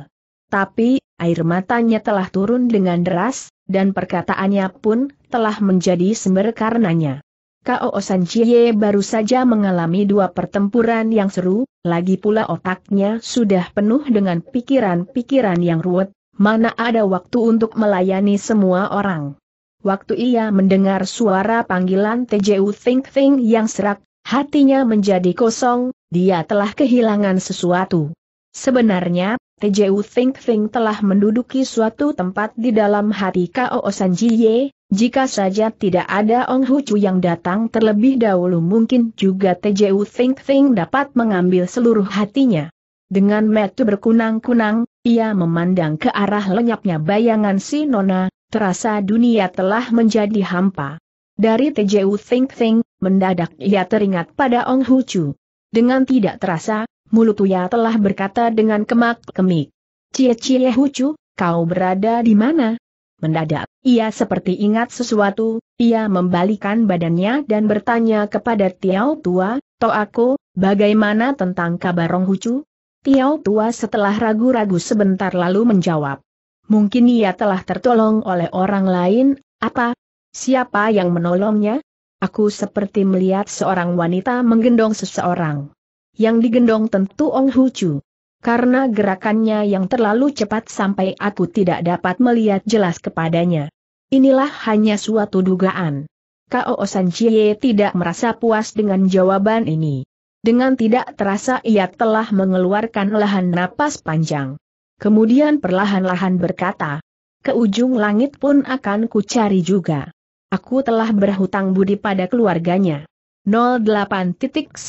Tapi, air matanya telah turun dengan deras, dan perkataannya pun telah menjadi sumber karenanya. Kao Chie baru saja mengalami dua pertempuran yang seru, lagi pula otaknya sudah penuh dengan pikiran-pikiran yang ruwet, mana ada waktu untuk melayani semua orang. Waktu ia mendengar suara panggilan TJU Think Think yang serak, hatinya menjadi kosong, dia telah kehilangan sesuatu. Sebenarnya, TJU Think Think telah menduduki suatu tempat di dalam hati Kao Sanjiye, jika saja tidak ada Ong Hucu yang datang terlebih dahulu mungkin juga TJU Think Think dapat mengambil seluruh hatinya. Dengan metu berkunang-kunang, ia memandang ke arah lenyapnya bayangan si Nona, terasa dunia telah menjadi hampa. Dari TJU Think Think, mendadak ia teringat pada Ong Hucu. Dengan tidak terasa, Mulut telah berkata dengan kemak-kemik. Cie-cie Hucu, kau berada di mana? Mendadak, ia seperti ingat sesuatu, ia membalikan badannya dan bertanya kepada Tiao Tua, aku, bagaimana tentang kabar Rong Hucu? Tiao Tua setelah ragu-ragu sebentar lalu menjawab. Mungkin ia telah tertolong oleh orang lain, apa? Siapa yang menolongnya? Aku seperti melihat seorang wanita menggendong seseorang yang digendong tentu Ong Hucu. Karena gerakannya yang terlalu cepat sampai aku tidak dapat melihat jelas kepadanya. Inilah hanya suatu dugaan. Kao San Chie tidak merasa puas dengan jawaban ini. Dengan tidak terasa ia telah mengeluarkan lahan napas panjang. Kemudian perlahan-lahan berkata, ke ujung langit pun akan kucari juga. Aku telah berhutang budi pada keluarganya. 08.19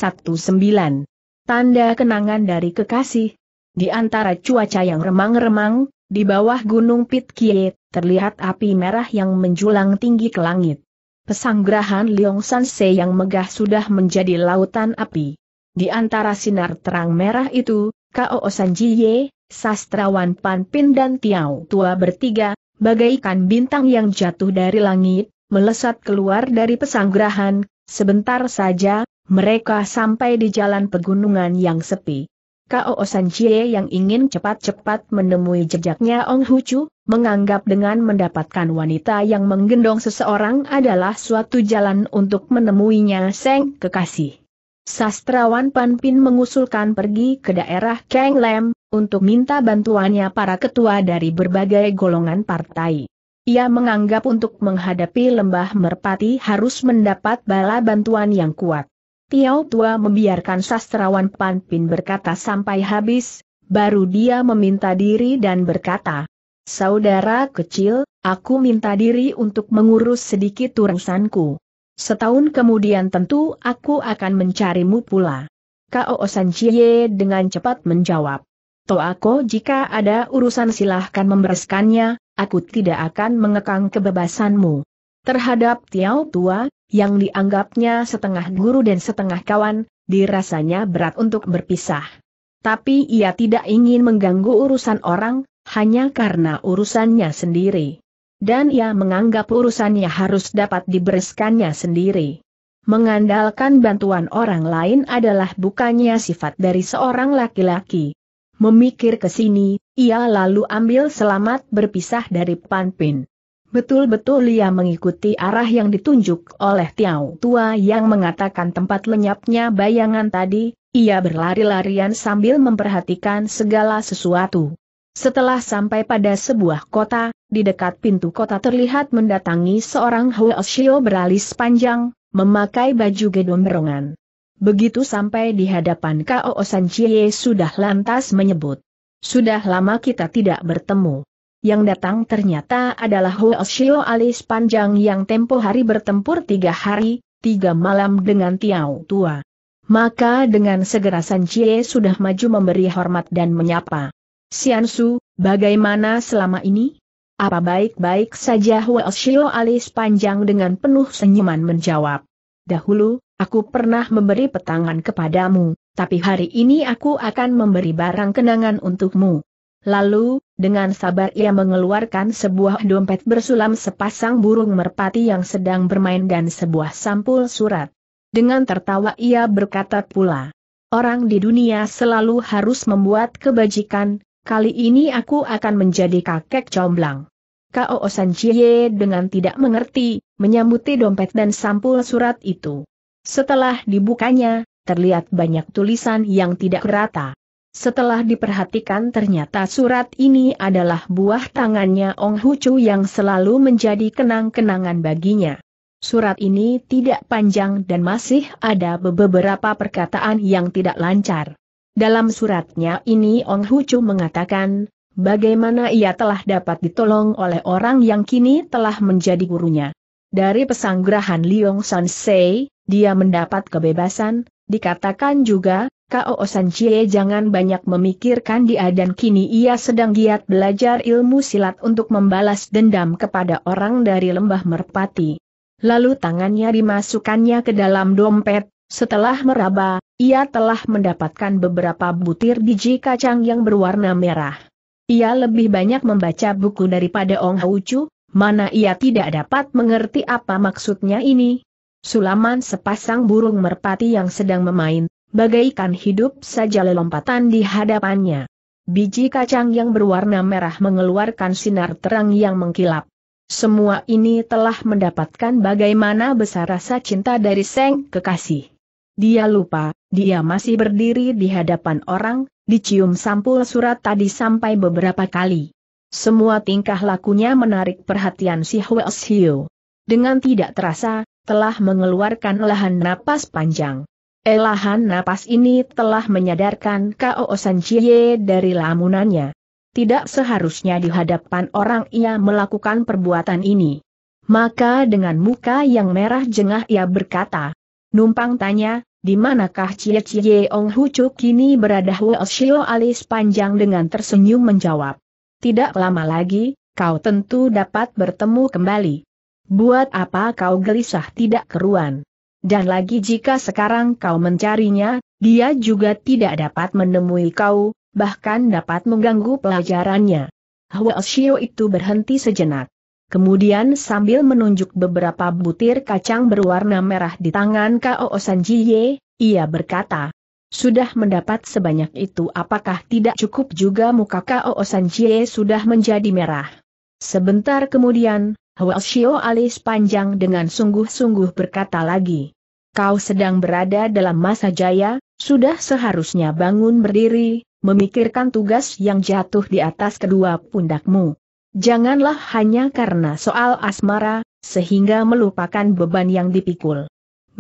tanda kenangan dari kekasih. Di antara cuaca yang remang-remang, di bawah gunung Pitkie, terlihat api merah yang menjulang tinggi ke langit. Pesanggrahan Liong Sanse yang megah sudah menjadi lautan api. Di antara sinar terang merah itu, Kao Sanjiye, sastrawan Panpin dan Tiao Tua bertiga, bagaikan bintang yang jatuh dari langit, melesat keluar dari pesanggrahan, sebentar saja, mereka sampai di jalan pegunungan yang sepi. Kao San Chie yang ingin cepat-cepat menemui jejaknya Ong Hucu, menganggap dengan mendapatkan wanita yang menggendong seseorang adalah suatu jalan untuk menemuinya Seng Kekasih. Sastrawan Pan Pin mengusulkan pergi ke daerah Kang Lam untuk minta bantuannya para ketua dari berbagai golongan partai. Ia menganggap untuk menghadapi lembah merpati harus mendapat bala bantuan yang kuat. Tiao Tua membiarkan sastrawan Pan Pin berkata sampai habis, baru dia meminta diri dan berkata, Saudara kecil, aku minta diri untuk mengurus sedikit urusanku. Setahun kemudian tentu aku akan mencarimu pula. Kao Sanchie dengan cepat menjawab. aku jika ada urusan silahkan membereskannya, aku tidak akan mengekang kebebasanmu. Terhadap Tiau Tua, yang dianggapnya setengah guru dan setengah kawan, dirasanya berat untuk berpisah. Tapi ia tidak ingin mengganggu urusan orang, hanya karena urusannya sendiri. Dan ia menganggap urusannya harus dapat dibereskannya sendiri. Mengandalkan bantuan orang lain adalah bukannya sifat dari seorang laki-laki. Memikir ke sini, ia lalu ambil selamat berpisah dari Panpin. Betul-betul ia mengikuti arah yang ditunjuk oleh Tiau Tua yang mengatakan tempat lenyapnya bayangan tadi, ia berlari-larian sambil memperhatikan segala sesuatu. Setelah sampai pada sebuah kota, di dekat pintu kota terlihat mendatangi seorang Huoshio beralis panjang, memakai baju gedomberongan. Begitu sampai di hadapan Kao Sanchie sudah lantas menyebut. Sudah lama kita tidak bertemu. Yang datang ternyata adalah Huo Hoshio alis panjang yang tempo hari bertempur tiga hari, tiga malam dengan Tiao Tua. Maka dengan segera San sudah maju memberi hormat dan menyapa. Sian Su, bagaimana selama ini? Apa baik-baik saja Huo Hoshio alis panjang dengan penuh senyuman menjawab. Dahulu, aku pernah memberi petangan kepadamu, tapi hari ini aku akan memberi barang kenangan untukmu. Lalu, dengan sabar ia mengeluarkan sebuah dompet bersulam sepasang burung merpati yang sedang bermain dan sebuah sampul surat. Dengan tertawa ia berkata pula, Orang di dunia selalu harus membuat kebajikan, kali ini aku akan menjadi kakek comblang. Kao Sanjie dengan tidak mengerti, menyambuti dompet dan sampul surat itu. Setelah dibukanya, terlihat banyak tulisan yang tidak rata. Setelah diperhatikan ternyata surat ini adalah buah tangannya Ong Hucu yang selalu menjadi kenang-kenangan baginya. Surat ini tidak panjang dan masih ada beberapa perkataan yang tidak lancar. Dalam suratnya ini Ong Hucu mengatakan, bagaimana ia telah dapat ditolong oleh orang yang kini telah menjadi gurunya. Dari pesanggerahan Liong Sei, dia mendapat kebebasan, dikatakan juga, Kao Chie jangan banyak memikirkan dia dan kini ia sedang giat belajar ilmu silat untuk membalas dendam kepada orang dari lembah merpati. Lalu tangannya dimasukkannya ke dalam dompet, setelah meraba, ia telah mendapatkan beberapa butir biji kacang yang berwarna merah. Ia lebih banyak membaca buku daripada Ong Chu, mana ia tidak dapat mengerti apa maksudnya ini. Sulaman sepasang burung merpati yang sedang memain bagaikan hidup saja lelompatan di hadapannya. Biji kacang yang berwarna merah mengeluarkan sinar terang yang mengkilap. Semua ini telah mendapatkan bagaimana besar rasa cinta dari Seng kekasih. Dia lupa, dia masih berdiri di hadapan orang, dicium sampul surat tadi sampai beberapa kali. Semua tingkah lakunya menarik perhatian si Hwelshio. Dengan tidak terasa, telah mengeluarkan lahan napas panjang. Elahan napas ini telah menyadarkan Kao Cie dari lamunannya. Tidak seharusnya di hadapan orang ia melakukan perbuatan ini. Maka dengan muka yang merah jengah ia berkata, Numpang tanya, di manakah Cie Cie Ong Hucu kini berada Huo alis panjang dengan tersenyum menjawab. Tidak lama lagi, kau tentu dapat bertemu kembali. Buat apa kau gelisah tidak keruan? Dan lagi jika sekarang kau mencarinya, dia juga tidak dapat menemui kau, bahkan dapat mengganggu pelajarannya. Hua Xiao itu berhenti sejenak. Kemudian sambil menunjuk beberapa butir kacang berwarna merah di tangan Kao Sanjiye, ia berkata, sudah mendapat sebanyak itu apakah tidak cukup juga muka Kao Sanjie sudah menjadi merah. Sebentar kemudian, Xiao alis panjang dengan sungguh-sungguh berkata lagi. Kau sedang berada dalam masa jaya, sudah seharusnya bangun berdiri, memikirkan tugas yang jatuh di atas kedua pundakmu. Janganlah hanya karena soal asmara, sehingga melupakan beban yang dipikul.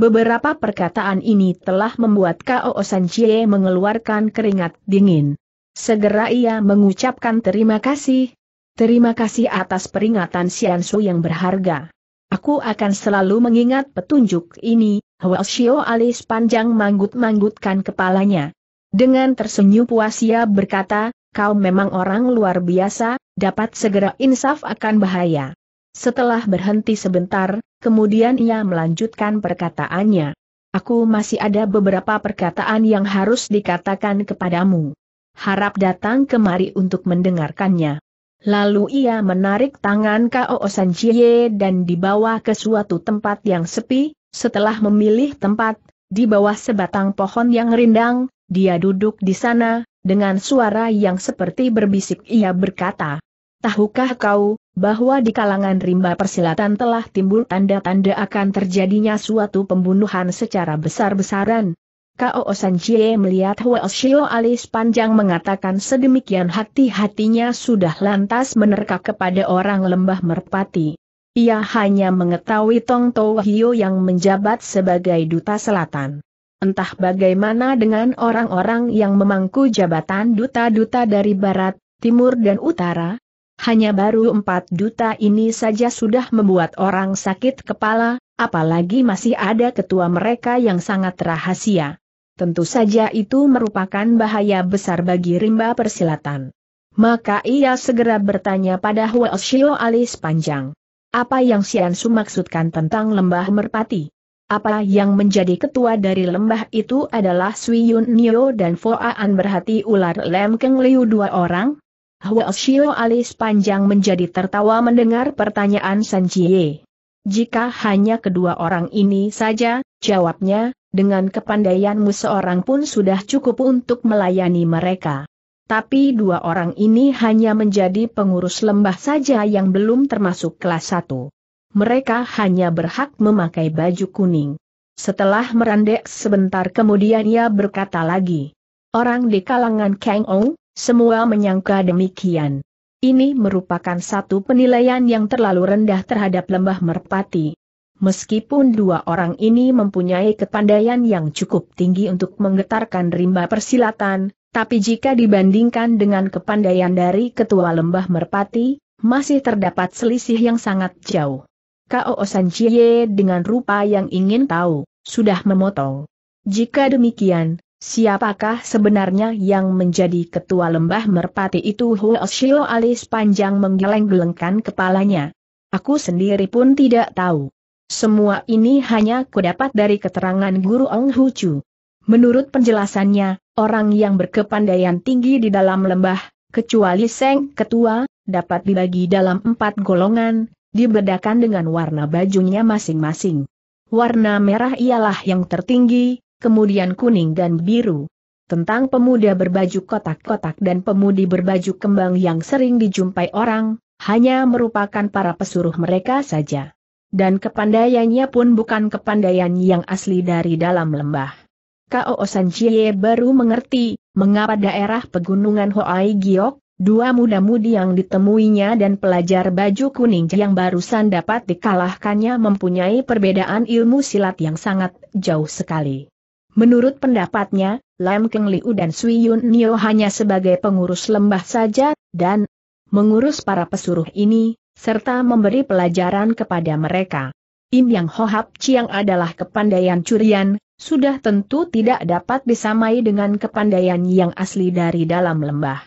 Beberapa perkataan ini telah membuat Kao Chie mengeluarkan keringat dingin. Segera ia mengucapkan terima kasih, Terima kasih atas peringatan Su yang berharga. Aku akan selalu mengingat petunjuk ini, Hwa Shio alis panjang manggut-manggutkan kepalanya. Dengan tersenyum puas ia berkata, kau memang orang luar biasa, dapat segera insaf akan bahaya. Setelah berhenti sebentar, kemudian ia melanjutkan perkataannya. Aku masih ada beberapa perkataan yang harus dikatakan kepadamu. Harap datang kemari untuk mendengarkannya. Lalu ia menarik tangan Kao San Chie dan dibawa ke suatu tempat yang sepi, setelah memilih tempat, di bawah sebatang pohon yang rindang, dia duduk di sana, dengan suara yang seperti berbisik ia berkata, Tahukah kau, bahwa di kalangan rimba persilatan telah timbul tanda-tanda akan terjadinya suatu pembunuhan secara besar-besaran, Kao Sanjie melihat Hua Shio alis panjang mengatakan sedemikian hati-hatinya sudah lantas menerka kepada orang lembah merpati. Ia hanya mengetahui Tong To Hio yang menjabat sebagai duta selatan. Entah bagaimana dengan orang-orang yang memangku jabatan duta-duta dari barat, timur dan utara, hanya baru empat duta ini saja sudah membuat orang sakit kepala, apalagi masih ada ketua mereka yang sangat rahasia. Tentu saja itu merupakan bahaya besar bagi rimba persilatan. Maka ia segera bertanya pada Huo Shio alis panjang. Apa yang Sian Su maksudkan tentang lembah merpati? Apa yang menjadi ketua dari lembah itu adalah Sui Yun Nio dan Fo An berhati ular Lem Keng Liu dua orang? Huo Shio alis panjang menjadi tertawa mendengar pertanyaan San Jie. Jika hanya kedua orang ini saja, jawabnya, dengan kepandaianmu seorang pun sudah cukup untuk melayani mereka. Tapi dua orang ini hanya menjadi pengurus lembah saja yang belum termasuk kelas satu. Mereka hanya berhak memakai baju kuning. Setelah merendek sebentar kemudian ia berkata lagi. Orang di kalangan Kang Ou, semua menyangka demikian. Ini merupakan satu penilaian yang terlalu rendah terhadap lembah merpati. Meskipun dua orang ini mempunyai kepandaian yang cukup tinggi untuk menggetarkan rimba persilatan, tapi jika dibandingkan dengan kepandaian dari Ketua Lembah Merpati, masih terdapat selisih yang sangat jauh. Kao Sanjie dengan rupa yang ingin tahu, sudah memotong. Jika demikian, siapakah sebenarnya yang menjadi Ketua Lembah Merpati itu Huoshio alis panjang menggeleng-gelengkan kepalanya. Aku sendiri pun tidak tahu. Semua ini hanya kudapat dari keterangan Guru Ong Chu. Menurut penjelasannya, orang yang berkepandaian tinggi di dalam lembah, kecuali Seng Ketua, dapat dibagi dalam empat golongan, dibedakan dengan warna bajunya masing-masing. Warna merah ialah yang tertinggi, kemudian kuning dan biru. Tentang pemuda berbaju kotak-kotak dan pemudi berbaju kembang yang sering dijumpai orang, hanya merupakan para pesuruh mereka saja. Dan kepandaiannya pun bukan kepandaian yang asli dari dalam lembah. Kao San Chie baru mengerti, mengapa daerah pegunungan Hoai Giok, dua muda-mudi yang ditemuinya dan pelajar baju kuning yang barusan dapat dikalahkannya mempunyai perbedaan ilmu silat yang sangat jauh sekali. Menurut pendapatnya, Lam Keng Liu dan Sui Yun Nio hanya sebagai pengurus lembah saja, dan mengurus para pesuruh ini, serta memberi pelajaran kepada mereka. Im Yang Hohap Chiang adalah kepandaian curian, sudah tentu tidak dapat disamai dengan kepandaian yang asli dari dalam lembah.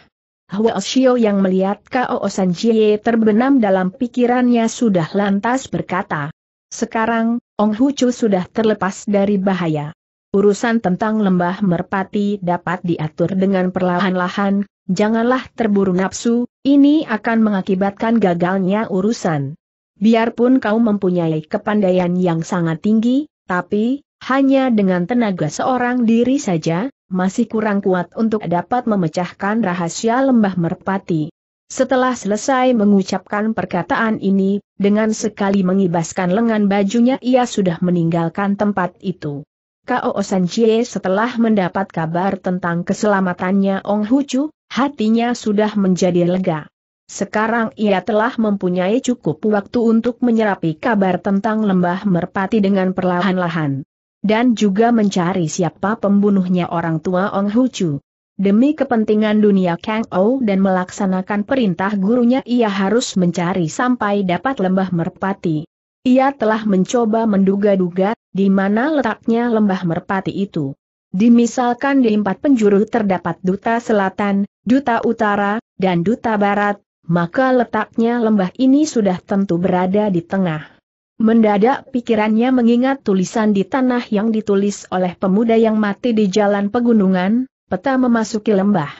Hua Shio yang melihat Kao San Jie terbenam dalam pikirannya sudah lantas berkata, Sekarang, Ong Chu sudah terlepas dari bahaya. Urusan tentang lembah merpati dapat diatur dengan perlahan-lahan, Janganlah terburu nafsu, ini akan mengakibatkan gagalnya urusan. Biarpun kau mempunyai kepandaian yang sangat tinggi, tapi, hanya dengan tenaga seorang diri saja, masih kurang kuat untuk dapat memecahkan rahasia lembah merpati. Setelah selesai mengucapkan perkataan ini, dengan sekali mengibaskan lengan bajunya ia sudah meninggalkan tempat itu. Kao Chie setelah mendapat kabar tentang keselamatannya Ong Hucu, hatinya sudah menjadi lega. Sekarang ia telah mempunyai cukup waktu untuk menyerapi kabar tentang lembah merpati dengan perlahan-lahan. Dan juga mencari siapa pembunuhnya orang tua Ong Hucu. Demi kepentingan dunia Kang Ou dan melaksanakan perintah gurunya ia harus mencari sampai dapat lembah merpati. Ia telah mencoba menduga-duga, di mana letaknya lembah merpati itu. Dimisalkan di empat penjuru terdapat duta selatan, duta utara, dan duta barat, maka letaknya lembah ini sudah tentu berada di tengah. Mendadak pikirannya mengingat tulisan di tanah yang ditulis oleh pemuda yang mati di jalan pegunungan, peta memasuki lembah.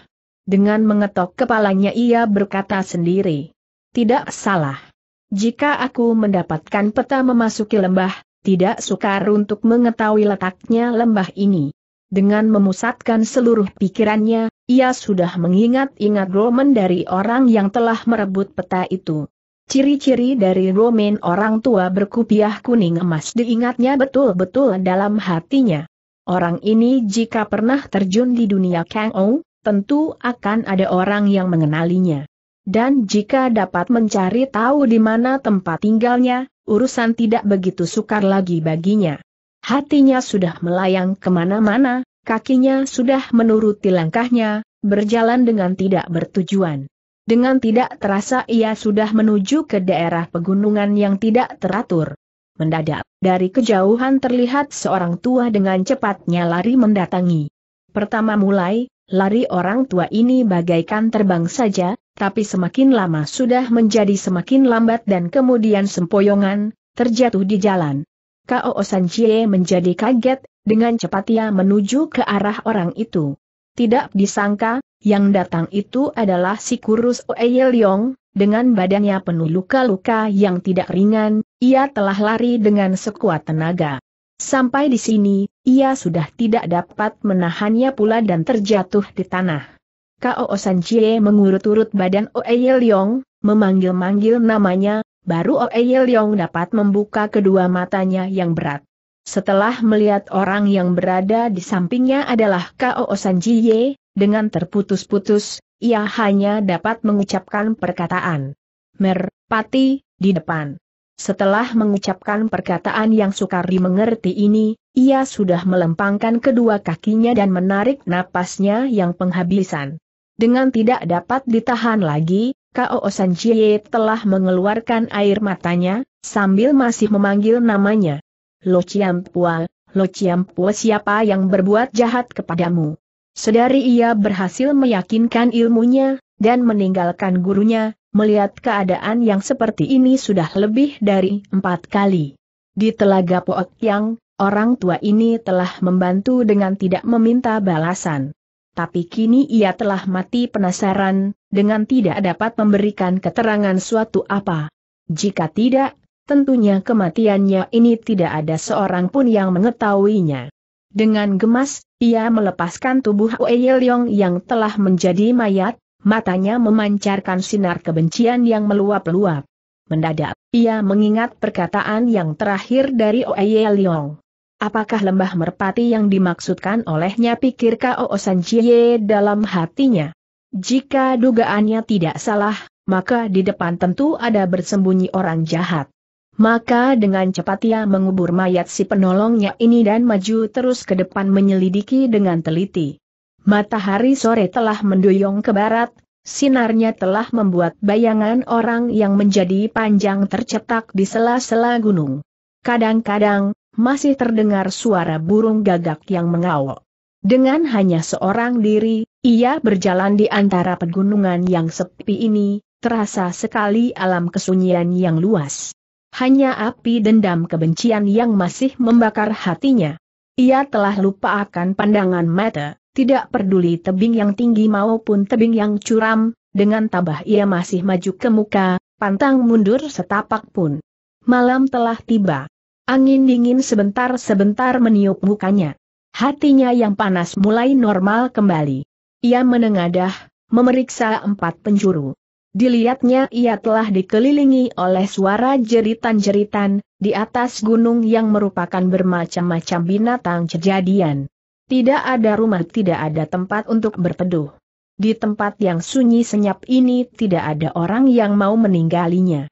Dengan mengetok kepalanya ia berkata sendiri. Tidak salah. Jika aku mendapatkan peta memasuki lembah, tidak sukar untuk mengetahui letaknya lembah ini. Dengan memusatkan seluruh pikirannya, ia sudah mengingat-ingat Roman dari orang yang telah merebut peta itu. Ciri-ciri dari Roman orang tua berkupiah kuning emas diingatnya betul-betul dalam hatinya. Orang ini jika pernah terjun di dunia Kang Ou, tentu akan ada orang yang mengenalinya. Dan jika dapat mencari tahu di mana tempat tinggalnya, urusan tidak begitu sukar lagi baginya. Hatinya sudah melayang kemana-mana, kakinya sudah menuruti langkahnya, berjalan dengan tidak bertujuan. Dengan tidak terasa ia sudah menuju ke daerah pegunungan yang tidak teratur. Mendadak, dari kejauhan terlihat seorang tua dengan cepatnya lari mendatangi. Pertama mulai, lari orang tua ini bagaikan terbang saja, tapi semakin lama sudah menjadi semakin lambat dan kemudian sempoyongan, terjatuh di jalan. Kao Sanjie menjadi kaget, dengan cepat ia menuju ke arah orang itu. Tidak disangka, yang datang itu adalah si kurus Oeye Leong, dengan badannya penuh luka-luka yang tidak ringan, ia telah lari dengan sekuat tenaga. Sampai di sini, ia sudah tidak dapat menahannya pula dan terjatuh di tanah. Kao Jie mengurut-urut badan Oe Leong, memanggil-manggil namanya, baru Oe Leong dapat membuka kedua matanya yang berat. Setelah melihat orang yang berada di sampingnya adalah Kao Jie, dengan terputus-putus, ia hanya dapat mengucapkan perkataan. Merpati, di depan. Setelah mengucapkan perkataan yang sukar dimengerti ini, ia sudah melempangkan kedua kakinya dan menarik napasnya yang penghabisan. Dengan tidak dapat ditahan lagi, Kao San Chie telah mengeluarkan air matanya, sambil masih memanggil namanya. Lo Chiam Pua, Lo Chiam Pua siapa yang berbuat jahat kepadamu? Sedari ia berhasil meyakinkan ilmunya, dan meninggalkan gurunya, melihat keadaan yang seperti ini sudah lebih dari empat kali. Di Telaga Poek Yang, orang tua ini telah membantu dengan tidak meminta balasan tapi kini ia telah mati penasaran, dengan tidak dapat memberikan keterangan suatu apa. Jika tidak, tentunya kematiannya ini tidak ada seorang pun yang mengetahuinya. Dengan gemas, ia melepaskan tubuh Oye Leong yang telah menjadi mayat, matanya memancarkan sinar kebencian yang meluap-luap. Mendadak, ia mengingat perkataan yang terakhir dari Oye Leong. Apakah lembah merpati yang dimaksudkan olehnya pikir K.O. Sanjie dalam hatinya? Jika dugaannya tidak salah, maka di depan tentu ada bersembunyi orang jahat. Maka dengan cepat ia mengubur mayat si penolongnya ini dan maju terus ke depan menyelidiki dengan teliti. Matahari sore telah mendoyong ke barat, sinarnya telah membuat bayangan orang yang menjadi panjang tercetak di sela-sela gunung. Kadang-kadang, masih terdengar suara burung gagak yang mengauk. Dengan hanya seorang diri, ia berjalan di antara pegunungan yang sepi ini, terasa sekali alam kesunyian yang luas. Hanya api dendam kebencian yang masih membakar hatinya. Ia telah lupa akan pandangan mata, tidak peduli tebing yang tinggi maupun tebing yang curam, dengan tabah ia masih maju ke muka, pantang mundur setapak pun. Malam telah tiba. Angin dingin sebentar-sebentar meniup mukanya. Hatinya yang panas mulai normal kembali. Ia menengadah, memeriksa empat penjuru. Dilihatnya ia telah dikelilingi oleh suara jeritan-jeritan, di atas gunung yang merupakan bermacam-macam binatang kejadian. Tidak ada rumah tidak ada tempat untuk berteduh. Di tempat yang sunyi senyap ini tidak ada orang yang mau meninggalinya.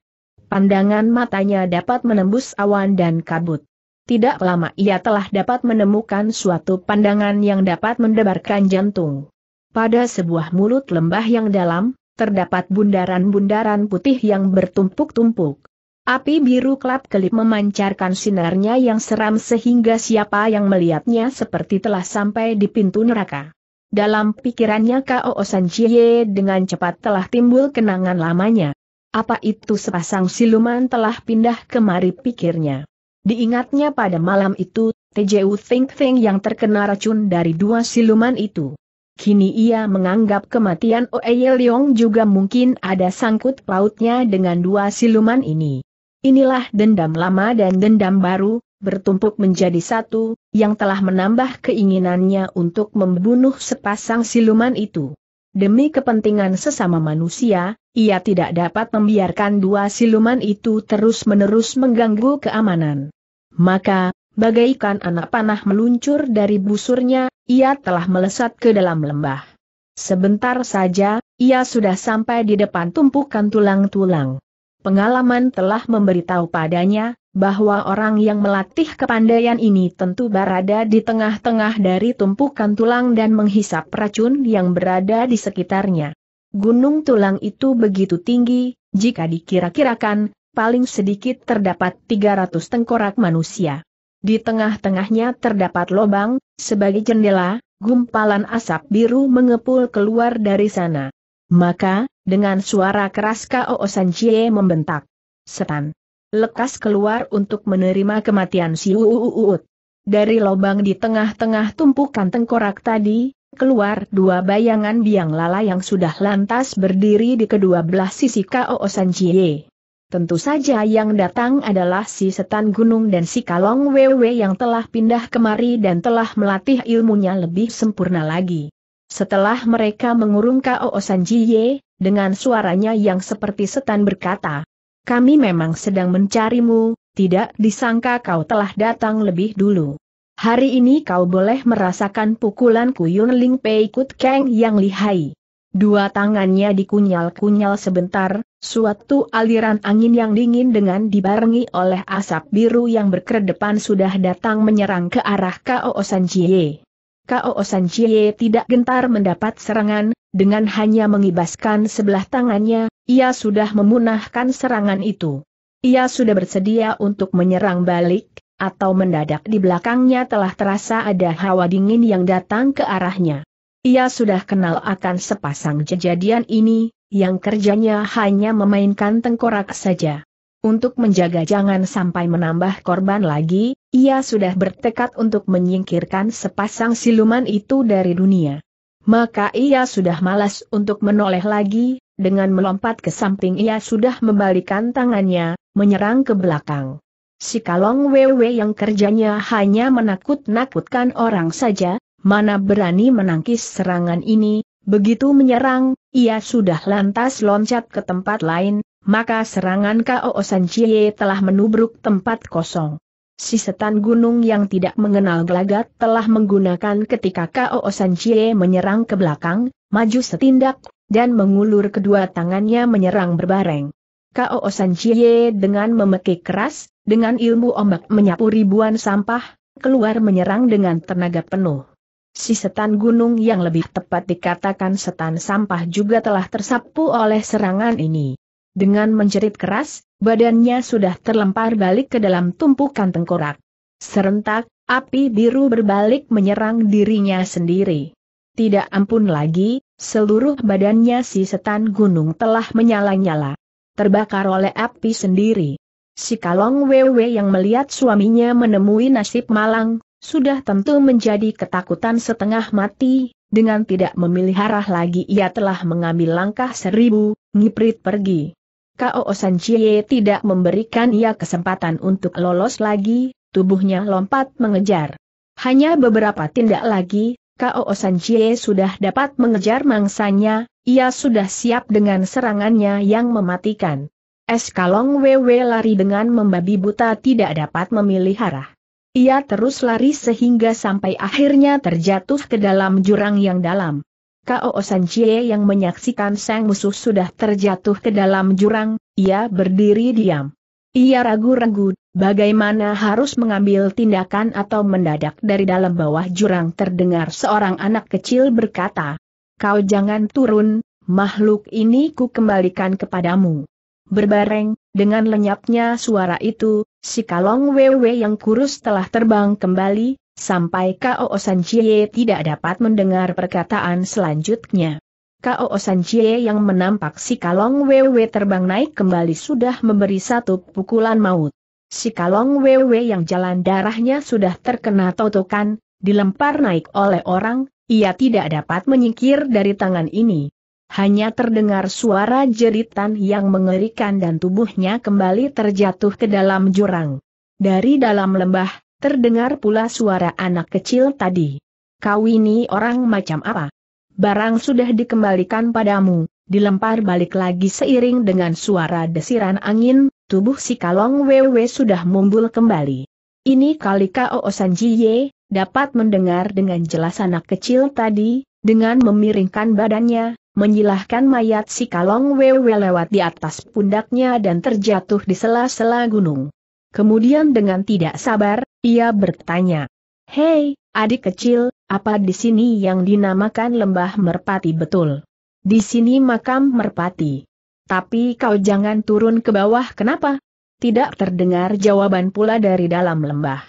Pandangan matanya dapat menembus awan dan kabut. Tidak lama ia telah dapat menemukan suatu pandangan yang dapat mendebarkan jantung. Pada sebuah mulut lembah yang dalam, terdapat bundaran-bundaran putih yang bertumpuk-tumpuk. Api biru kelap-kelip memancarkan sinarnya yang seram sehingga siapa yang melihatnya seperti telah sampai di pintu neraka. Dalam pikirannya Kao San Chie dengan cepat telah timbul kenangan lamanya. Apa itu sepasang siluman telah pindah kemari pikirnya. Diingatnya pada malam itu, TJU Think Think yang terkena racun dari dua siluman itu. Kini ia menganggap kematian Oeye Leong juga mungkin ada sangkut pautnya dengan dua siluman ini. Inilah dendam lama dan dendam baru, bertumpuk menjadi satu, yang telah menambah keinginannya untuk membunuh sepasang siluman itu. Demi kepentingan sesama manusia, ia tidak dapat membiarkan dua siluman itu terus-menerus mengganggu keamanan. Maka, bagaikan anak panah meluncur dari busurnya, ia telah melesat ke dalam lembah. Sebentar saja, ia sudah sampai di depan tumpukan tulang-tulang. Pengalaman telah memberitahu padanya, bahwa orang yang melatih kepandaian ini tentu berada di tengah-tengah dari tumpukan tulang dan menghisap racun yang berada di sekitarnya. Gunung tulang itu begitu tinggi, jika dikira-kirakan, paling sedikit terdapat 300 tengkorak manusia. Di tengah-tengahnya terdapat lobang, sebagai jendela, gumpalan asap biru mengepul keluar dari sana. Maka, dengan suara keras Kao Sanjie membentak. Setan. Lekas keluar untuk menerima kematian si Uut. Dari lobang di tengah-tengah tumpukan tengkorak tadi, keluar dua bayangan biang lala yang sudah lantas berdiri di kedua belah sisi Kao Sanjie. Tentu saja yang datang adalah si setan gunung dan si kalong wewe yang telah pindah kemari dan telah melatih ilmunya lebih sempurna lagi. Setelah mereka mengurung Kao Sanjiye, dengan suaranya yang seperti setan berkata, Kami memang sedang mencarimu, tidak disangka kau telah datang lebih dulu. Hari ini kau boleh merasakan pukulan Kuyun Ling Pei Kut Kang yang lihai. Dua tangannya dikunyal-kunyal sebentar, suatu aliran angin yang dingin dengan dibarengi oleh asap biru yang berkedepan sudah datang menyerang ke arah Kao Sanjiye. Kao Chie tidak gentar mendapat serangan, dengan hanya mengibaskan sebelah tangannya, ia sudah memunahkan serangan itu. Ia sudah bersedia untuk menyerang balik, atau mendadak di belakangnya telah terasa ada hawa dingin yang datang ke arahnya. Ia sudah kenal akan sepasang kejadian ini, yang kerjanya hanya memainkan tengkorak saja. Untuk menjaga jangan sampai menambah korban lagi, ia sudah bertekad untuk menyingkirkan sepasang siluman itu dari dunia. Maka ia sudah malas untuk menoleh lagi, dengan melompat ke samping ia sudah membalikan tangannya, menyerang ke belakang. Si kalong wewe yang kerjanya hanya menakut-nakutkan orang saja, mana berani menangkis serangan ini, begitu menyerang, ia sudah lantas loncat ke tempat lain, maka serangan K.O. Chie telah menubruk tempat kosong. Si setan gunung yang tidak mengenal gelagat telah menggunakan ketika K.O. Chie menyerang ke belakang, maju setindak, dan mengulur kedua tangannya menyerang berbareng. K.O. Chie dengan memekik keras, dengan ilmu ombak menyapu ribuan sampah, keluar menyerang dengan tenaga penuh. Si setan gunung yang lebih tepat dikatakan setan sampah juga telah tersapu oleh serangan ini. Dengan menjerit keras, badannya sudah terlempar balik ke dalam tumpukan tengkorak. Serentak, api biru berbalik menyerang dirinya sendiri. Tidak ampun lagi, seluruh badannya si setan gunung telah menyala-nyala. Terbakar oleh api sendiri. Si kalong wewe yang melihat suaminya menemui nasib malang, sudah tentu menjadi ketakutan setengah mati, dengan tidak memilih arah lagi ia telah mengambil langkah seribu, ngiprit pergi. Kao Chie tidak memberikan ia kesempatan untuk lolos lagi, tubuhnya lompat mengejar. Hanya beberapa tindak lagi, Kao Chie sudah dapat mengejar mangsanya, ia sudah siap dengan serangannya yang mematikan. Eskalong WW lari dengan membabi buta tidak dapat memilih arah. Ia terus lari sehingga sampai akhirnya terjatuh ke dalam jurang yang dalam. Kao Cie yang menyaksikan sang musuh sudah terjatuh ke dalam jurang, ia berdiri diam. Ia ragu-ragu, bagaimana harus mengambil tindakan atau mendadak dari dalam bawah jurang terdengar seorang anak kecil berkata, Kau jangan turun, makhluk ini ku kembalikan kepadamu. Berbareng, dengan lenyapnya suara itu, si kalong wewe yang kurus telah terbang kembali, Sampai Kao Jie tidak dapat mendengar perkataan selanjutnya. Kao Jie yang menampak si Kalong Wewe terbang naik kembali sudah memberi satu pukulan maut. Si Kalong Wewe yang jalan darahnya sudah terkena totokan, dilempar naik oleh orang, ia tidak dapat menyingkir dari tangan ini. Hanya terdengar suara jeritan yang mengerikan dan tubuhnya kembali terjatuh ke dalam jurang. Dari dalam lembah, Terdengar pula suara anak kecil tadi. Kau ini orang macam apa? Barang sudah dikembalikan padamu, dilempar balik lagi seiring dengan suara desiran angin, tubuh si kalong wewe sudah mumbul kembali. Ini kali Kao Sanjiye, dapat mendengar dengan jelas anak kecil tadi, dengan memiringkan badannya, menyilahkan mayat si kalong wewe lewat di atas pundaknya dan terjatuh di sela-sela gunung. Kemudian dengan tidak sabar, ia bertanya, Hei, adik kecil, apa di sini yang dinamakan lembah merpati betul? Di sini makam merpati. Tapi kau jangan turun ke bawah kenapa? Tidak terdengar jawaban pula dari dalam lembah.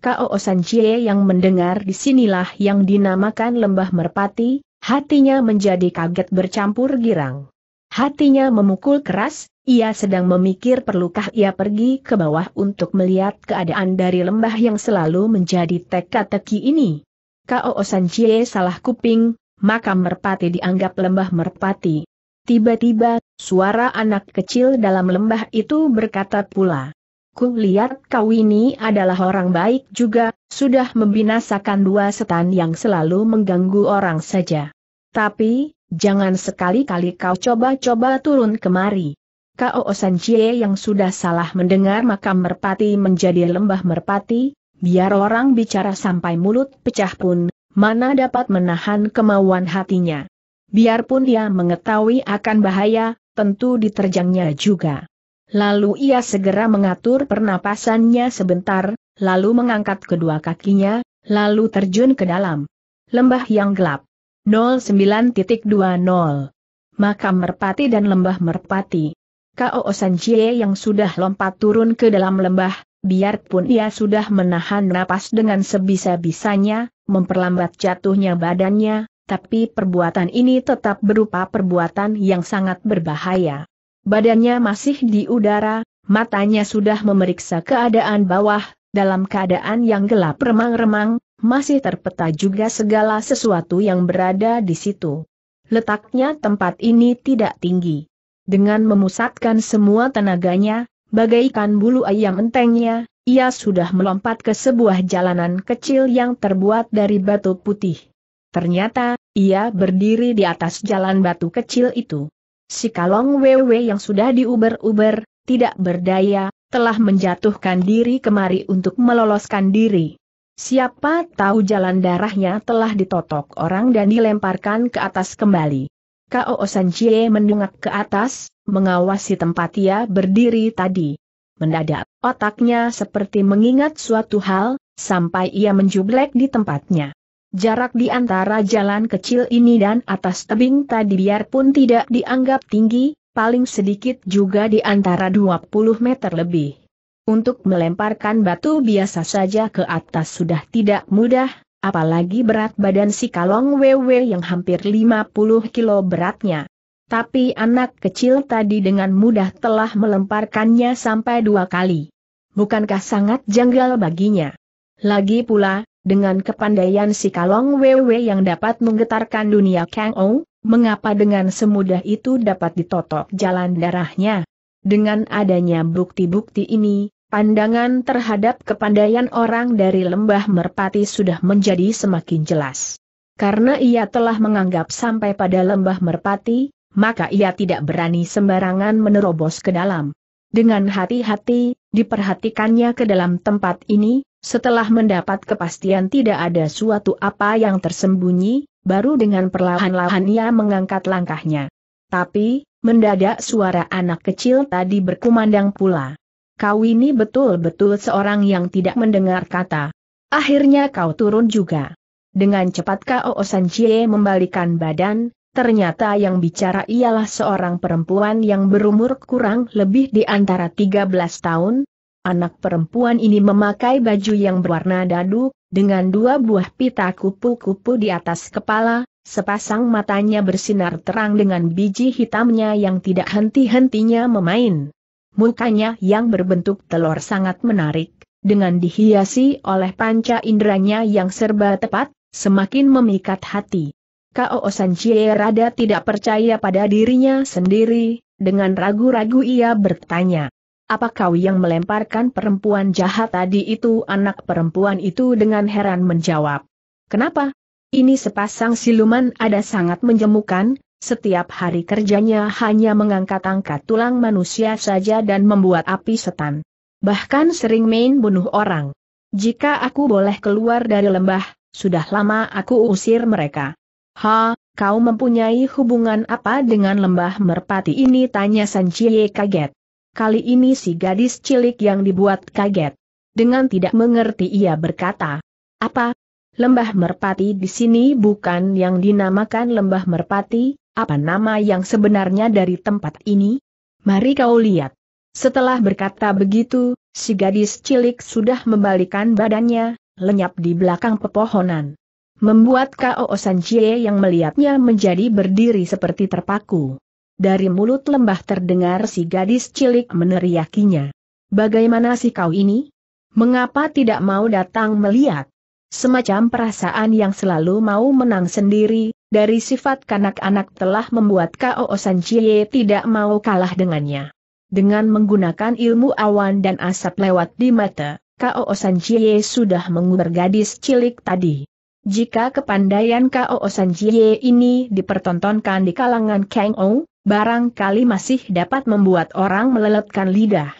Kao Sanchie yang mendengar disinilah yang dinamakan lembah merpati, hatinya menjadi kaget bercampur girang. Hatinya memukul keras, ia sedang memikir perlukah ia pergi ke bawah untuk melihat keadaan dari lembah yang selalu menjadi teka-teki ini. Kau Kao Chie salah kuping, maka merpati dianggap lembah merpati. Tiba-tiba, suara anak kecil dalam lembah itu berkata pula. Ku lihat kau ini adalah orang baik juga, sudah membinasakan dua setan yang selalu mengganggu orang saja. Tapi, jangan sekali-kali kau coba-coba turun kemari. Kau Chie yang sudah salah mendengar makam merpati menjadi lembah merpati, biar orang bicara sampai mulut pecah pun, mana dapat menahan kemauan hatinya. Biarpun dia mengetahui akan bahaya, tentu diterjangnya juga. Lalu ia segera mengatur pernapasannya sebentar, lalu mengangkat kedua kakinya, lalu terjun ke dalam lembah yang gelap. 09.20. Makam Merpati dan Lembah Merpati. Kao Sanjie yang sudah lompat turun ke dalam lembah, biarpun ia sudah menahan napas dengan sebisa-bisanya, memperlambat jatuhnya badannya, tapi perbuatan ini tetap berupa perbuatan yang sangat berbahaya. Badannya masih di udara, matanya sudah memeriksa keadaan bawah, dalam keadaan yang gelap remang-remang, masih terpeta juga segala sesuatu yang berada di situ. Letaknya tempat ini tidak tinggi. Dengan memusatkan semua tenaganya, bagaikan bulu ayam entengnya, ia sudah melompat ke sebuah jalanan kecil yang terbuat dari batu putih. Ternyata, ia berdiri di atas jalan batu kecil itu. Si kalong wewe yang sudah diuber-uber, tidak berdaya, telah menjatuhkan diri kemari untuk meloloskan diri. Siapa tahu jalan darahnya telah ditotok orang dan dilemparkan ke atas kembali. Kao Sanjie mendungak ke atas, mengawasi tempat ia berdiri tadi. Mendadak, otaknya seperti mengingat suatu hal, sampai ia menjublek di tempatnya. Jarak di antara jalan kecil ini dan atas tebing tadi biarpun tidak dianggap tinggi, paling sedikit juga di antara 20 meter lebih. Untuk melemparkan batu biasa saja ke atas sudah tidak mudah, apalagi berat badan si kalong wewe yang hampir 50 kilo beratnya. Tapi anak kecil tadi dengan mudah telah melemparkannya sampai dua kali. Bukankah sangat janggal baginya? Lagi pula, dengan kepandaian si kalong wewe yang dapat menggetarkan dunia Kang Ou, mengapa dengan semudah itu dapat ditotok jalan darahnya? Dengan adanya bukti-bukti ini, Pandangan terhadap kepandaian orang dari lembah merpati sudah menjadi semakin jelas. Karena ia telah menganggap sampai pada lembah merpati, maka ia tidak berani sembarangan menerobos ke dalam. Dengan hati-hati, diperhatikannya ke dalam tempat ini, setelah mendapat kepastian tidak ada suatu apa yang tersembunyi, baru dengan perlahan-lahan ia mengangkat langkahnya. Tapi, mendadak suara anak kecil tadi berkumandang pula kau ini betul-betul seorang yang tidak mendengar kata. Akhirnya kau turun juga. Dengan cepat kau osan Chie membalikan badan, ternyata yang bicara ialah seorang perempuan yang berumur kurang lebih di antara 13 tahun. Anak perempuan ini memakai baju yang berwarna dadu, dengan dua buah pita kupu-kupu di atas kepala, sepasang matanya bersinar terang dengan biji hitamnya yang tidak henti-hentinya memain. Mukanya yang berbentuk telur sangat menarik, dengan dihiasi oleh panca inderanya yang serba tepat, semakin memikat hati. Kao Sanchie rada tidak percaya pada dirinya sendiri, dengan ragu-ragu ia bertanya. Apa kau yang melemparkan perempuan jahat tadi itu? Anak perempuan itu dengan heran menjawab. Kenapa? Ini sepasang siluman ada sangat menjemukan, setiap hari kerjanya hanya mengangkat-angkat tulang manusia saja dan membuat api setan. Bahkan sering main bunuh orang. Jika aku boleh keluar dari lembah, sudah lama aku usir mereka. Ha, kau mempunyai hubungan apa dengan lembah merpati ini? Tanya Sanjie kaget. Kali ini si gadis cilik yang dibuat kaget. Dengan tidak mengerti ia berkata, Apa, Lembah Merpati di sini bukan yang dinamakan Lembah Merpati, apa nama yang sebenarnya dari tempat ini? Mari kau lihat. Setelah berkata begitu, si gadis cilik sudah membalikan badannya, lenyap di belakang pepohonan. Membuat K.O. Sanjie yang melihatnya menjadi berdiri seperti terpaku. Dari mulut lembah terdengar si gadis cilik meneriakinya. Bagaimana sih kau ini? Mengapa tidak mau datang melihat? Semacam perasaan yang selalu mau menang sendiri, dari sifat kanak-kanak telah membuat Kao San Chie tidak mau kalah dengannya. Dengan menggunakan ilmu awan dan asap lewat di mata, Kao San Chie sudah mengubur gadis cilik tadi. Jika kepandaian Kao San Chie ini dipertontonkan di kalangan Kang Ou, barangkali masih dapat membuat orang meleletkan lidah.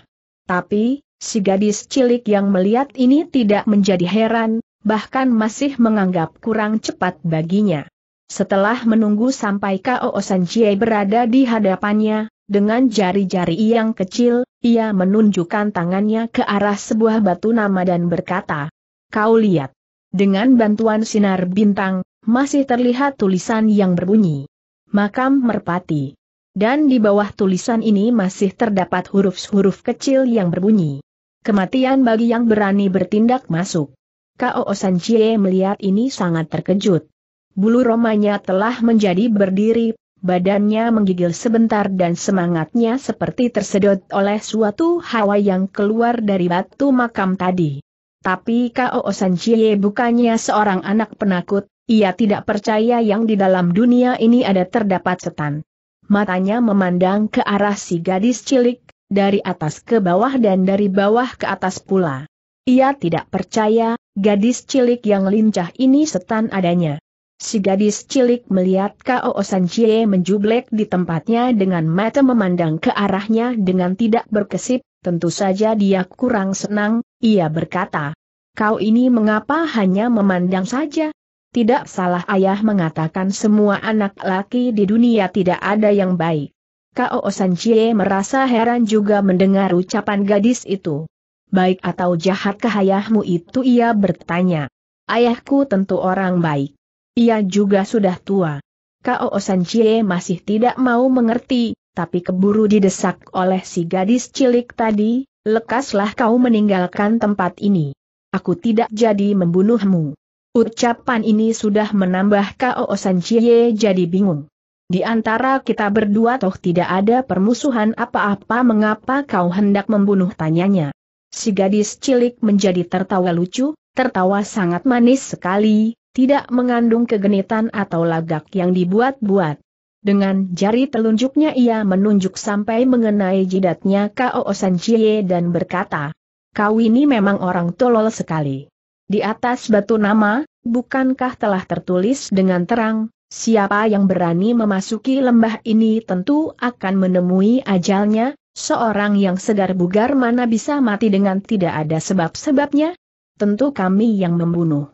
Tapi, si gadis cilik yang melihat ini tidak menjadi heran, bahkan masih menganggap kurang cepat baginya. Setelah menunggu sampai Kao Jie berada di hadapannya, dengan jari-jari yang kecil, ia menunjukkan tangannya ke arah sebuah batu nama dan berkata, Kau lihat. Dengan bantuan sinar bintang, masih terlihat tulisan yang berbunyi. Makam Merpati. Dan di bawah tulisan ini masih terdapat huruf-huruf kecil yang berbunyi. Kematian bagi yang berani bertindak masuk. Kao Jie melihat ini sangat terkejut. Bulu romanya telah menjadi berdiri, badannya menggigil sebentar dan semangatnya seperti tersedot oleh suatu hawa yang keluar dari batu makam tadi. Tapi Kao Jie bukannya seorang anak penakut, ia tidak percaya yang di dalam dunia ini ada terdapat setan. Matanya memandang ke arah si gadis cilik, dari atas ke bawah dan dari bawah ke atas pula. Ia tidak percaya, gadis cilik yang lincah ini setan adanya. Si gadis cilik melihat Kao San Jie menjublek di tempatnya dengan mata memandang ke arahnya dengan tidak berkesip, tentu saja dia kurang senang, ia berkata. Kau ini mengapa hanya memandang saja? Tidak salah ayah mengatakan semua anak laki di dunia tidak ada yang baik. Kao San Jie merasa heran juga mendengar ucapan gadis itu. Baik atau jahat ayahmu itu ia bertanya. Ayahku tentu orang baik. Ia juga sudah tua. Kao Chie masih tidak mau mengerti, tapi keburu didesak oleh si gadis cilik tadi, lekaslah kau meninggalkan tempat ini. Aku tidak jadi membunuhmu. Ucapan ini sudah menambah Kao Chie jadi bingung. Di antara kita berdua toh tidak ada permusuhan apa-apa mengapa kau hendak membunuh tanyanya. Si gadis cilik menjadi tertawa lucu, tertawa sangat manis sekali, tidak mengandung kegenitan atau lagak yang dibuat-buat. Dengan jari telunjuknya ia menunjuk sampai mengenai jidatnya Kao Sanchie dan berkata, Kau ini memang orang tolol sekali. Di atas batu nama, bukankah telah tertulis dengan terang, siapa yang berani memasuki lembah ini tentu akan menemui ajalnya, seorang yang segar bugar mana bisa mati dengan tidak ada sebab-sebabnya? Tentu kami yang membunuh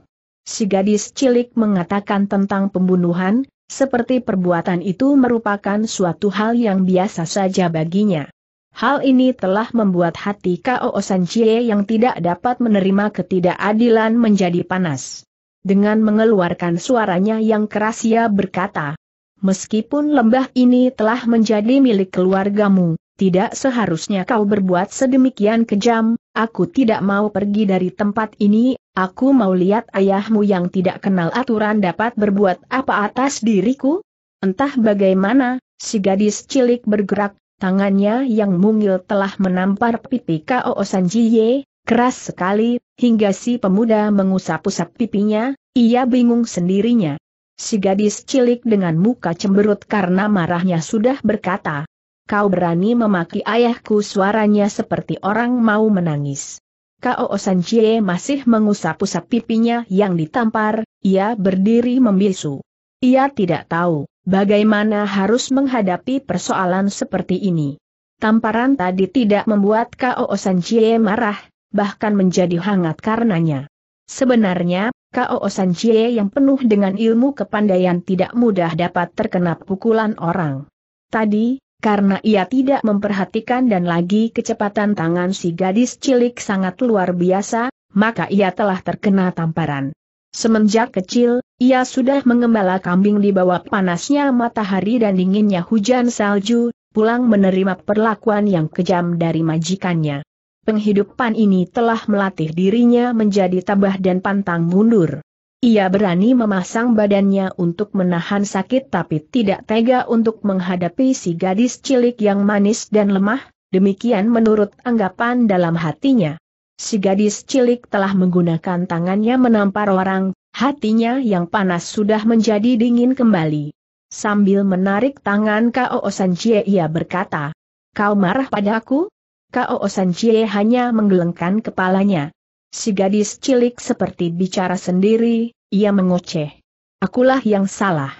si gadis cilik mengatakan tentang pembunuhan, seperti perbuatan itu merupakan suatu hal yang biasa saja baginya. Hal ini telah membuat hati K.O. Sanchie yang tidak dapat menerima ketidakadilan menjadi panas. Dengan mengeluarkan suaranya yang keras ia berkata, Meskipun lembah ini telah menjadi milik keluargamu, tidak seharusnya kau berbuat sedemikian kejam, Aku tidak mau pergi dari tempat ini, aku mau lihat ayahmu yang tidak kenal aturan dapat berbuat apa atas diriku. Entah bagaimana, si gadis cilik bergerak, tangannya yang mungil telah menampar pipi K.O. Sanjiye, keras sekali, hingga si pemuda mengusap-usap pipinya, ia bingung sendirinya. Si gadis cilik dengan muka cemberut karena marahnya sudah berkata, kau berani memaki ayahku suaranya seperti orang mau menangis. Kao Sanjie masih mengusap-usap pipinya yang ditampar, ia berdiri membisu. Ia tidak tahu bagaimana harus menghadapi persoalan seperti ini. Tamparan tadi tidak membuat Kao Sanjie marah, bahkan menjadi hangat karenanya. Sebenarnya, Kao Sanjie yang penuh dengan ilmu kepandaian tidak mudah dapat terkena pukulan orang. Tadi, karena ia tidak memperhatikan dan lagi kecepatan tangan si gadis cilik sangat luar biasa, maka ia telah terkena tamparan. Semenjak kecil, ia sudah mengembala kambing di bawah panasnya matahari dan dinginnya hujan salju, pulang menerima perlakuan yang kejam dari majikannya. Penghidupan ini telah melatih dirinya menjadi tabah dan pantang mundur. Ia berani memasang badannya untuk menahan sakit tapi tidak tega untuk menghadapi si gadis cilik yang manis dan lemah, demikian menurut anggapan dalam hatinya. Si gadis cilik telah menggunakan tangannya menampar orang, hatinya yang panas sudah menjadi dingin kembali. Sambil menarik tangan Kao Sanjie ia berkata, Kau marah padaku? Kao Sanjie hanya menggelengkan kepalanya. Si gadis cilik seperti bicara sendiri, ia mengoceh. Akulah yang salah.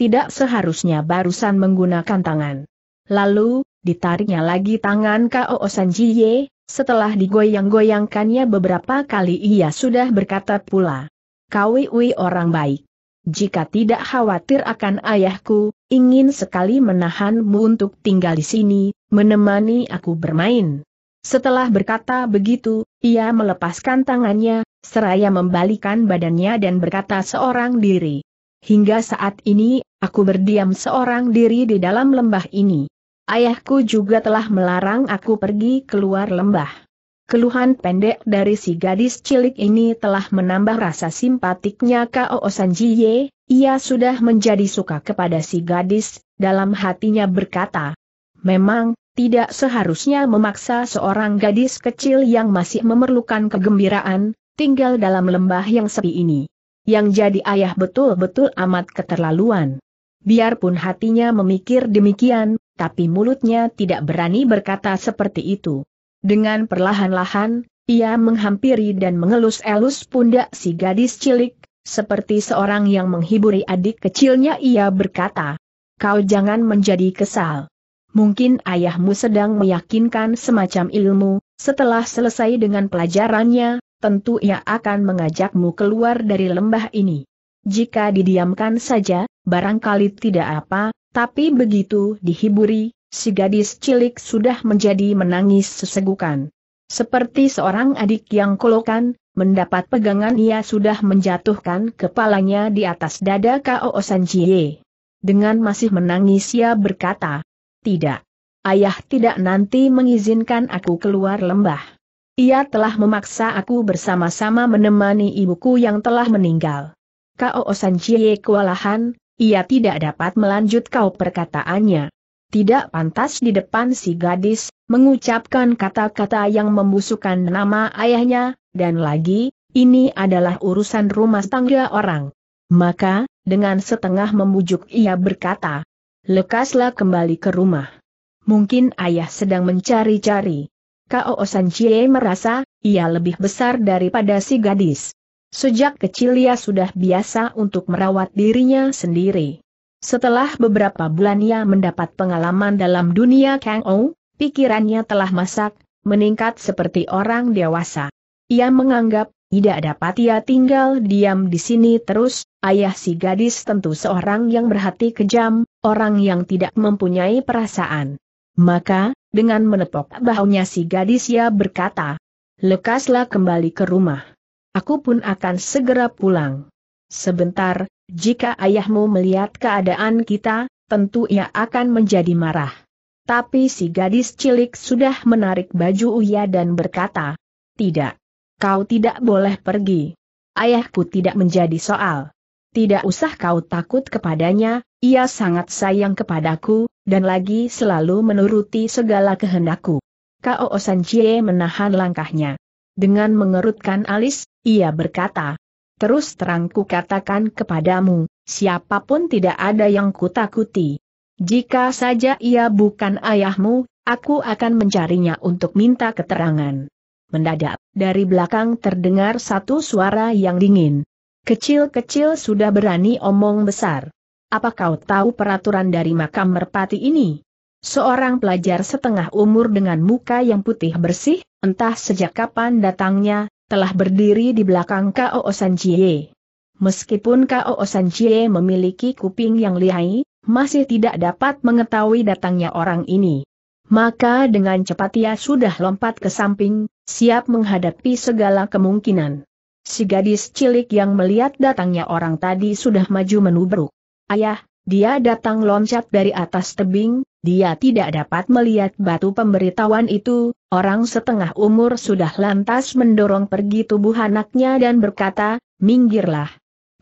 Tidak seharusnya barusan menggunakan tangan. Lalu, ditariknya lagi tangan K.O. Sanjiye, setelah digoyang-goyangkannya beberapa kali ia sudah berkata pula. Kawiwi orang baik. Jika tidak khawatir akan ayahku, ingin sekali menahanmu untuk tinggal di sini, menemani aku bermain. Setelah berkata begitu, ia melepaskan tangannya, seraya membalikan badannya dan berkata seorang diri. Hingga saat ini, aku berdiam seorang diri di dalam lembah ini. Ayahku juga telah melarang aku pergi keluar lembah. Keluhan pendek dari si gadis cilik ini telah menambah rasa simpatiknya Kao Sanjiye, ia sudah menjadi suka kepada si gadis, dalam hatinya berkata, Memang, tidak seharusnya memaksa seorang gadis kecil yang masih memerlukan kegembiraan, tinggal dalam lembah yang sepi ini. Yang jadi ayah betul-betul amat keterlaluan. Biarpun hatinya memikir demikian, tapi mulutnya tidak berani berkata seperti itu. Dengan perlahan-lahan, ia menghampiri dan mengelus-elus pundak si gadis cilik, seperti seorang yang menghiburi adik kecilnya ia berkata, Kau jangan menjadi kesal mungkin ayahmu sedang meyakinkan semacam ilmu, setelah selesai dengan pelajarannya, tentu ia akan mengajakmu keluar dari lembah ini. Jika didiamkan saja, barangkali tidak apa, tapi begitu dihiburi, si gadis cilik sudah menjadi menangis sesegukan. Seperti seorang adik yang kolokan, mendapat pegangan ia sudah menjatuhkan kepalanya di atas dada Kao Sanjie. Dengan masih menangis ia berkata, tidak. Ayah tidak nanti mengizinkan aku keluar lembah. Ia telah memaksa aku bersama-sama menemani ibuku yang telah meninggal. Kao Osan Chie kewalahan, ia tidak dapat melanjut kau perkataannya. Tidak pantas di depan si gadis, mengucapkan kata-kata yang membusukkan nama ayahnya, dan lagi, ini adalah urusan rumah tangga orang. Maka, dengan setengah membujuk ia berkata, Lekaslah kembali ke rumah. Mungkin ayah sedang mencari-cari. Kao Chie merasa, ia lebih besar daripada si gadis. Sejak kecil ia sudah biasa untuk merawat dirinya sendiri. Setelah beberapa bulan ia mendapat pengalaman dalam dunia Kang Ou, pikirannya telah masak, meningkat seperti orang dewasa. Ia menganggap, tidak dapat ia tinggal diam di sini terus, ayah si gadis tentu seorang yang berhati kejam, orang yang tidak mempunyai perasaan. Maka, dengan menepok bahunya si gadis ia berkata, Lekaslah kembali ke rumah. Aku pun akan segera pulang. Sebentar, jika ayahmu melihat keadaan kita, tentu ia akan menjadi marah. Tapi si gadis cilik sudah menarik baju Uya dan berkata, Tidak. Kau tidak boleh pergi. Ayahku tidak menjadi soal. Tidak usah kau takut kepadanya, ia sangat sayang kepadaku, dan lagi selalu menuruti segala kehendakku. Kao Sanjie menahan langkahnya. Dengan mengerutkan alis, ia berkata, Terus terang ku katakan kepadamu, siapapun tidak ada yang kutakuti. Jika saja ia bukan ayahmu, aku akan mencarinya untuk minta keterangan. Mendadak, dari belakang terdengar satu suara yang dingin. Kecil-kecil sudah berani omong besar. Apa kau tahu peraturan dari makam merpati ini? Seorang pelajar setengah umur dengan muka yang putih bersih, entah sejak kapan datangnya, telah berdiri di belakang K.O. Sanjie. Meskipun K.O. Sanjie memiliki kuping yang lihai, masih tidak dapat mengetahui datangnya orang ini. Maka dengan cepat ia sudah lompat ke samping, siap menghadapi segala kemungkinan. Si gadis cilik yang melihat datangnya orang tadi sudah maju menubruk. Ayah, dia datang loncat dari atas tebing, dia tidak dapat melihat batu pemberitahuan itu, orang setengah umur sudah lantas mendorong pergi tubuh anaknya dan berkata, minggirlah.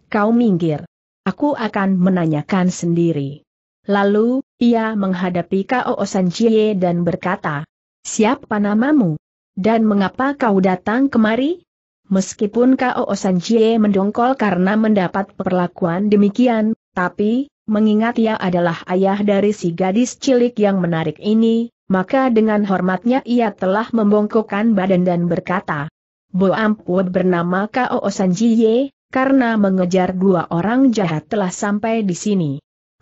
Kau minggir. Aku akan menanyakan sendiri. Lalu, ia menghadapi Kao Sanchie dan berkata, Siapa namamu? Dan mengapa kau datang kemari? Meskipun Kao Sanchie mendongkol karena mendapat perlakuan demikian, tapi, mengingat ia adalah ayah dari si gadis cilik yang menarik ini, maka dengan hormatnya ia telah membongkokkan badan dan berkata, Bo Amput bernama Kao Sanjiye, karena mengejar dua orang jahat telah sampai di sini.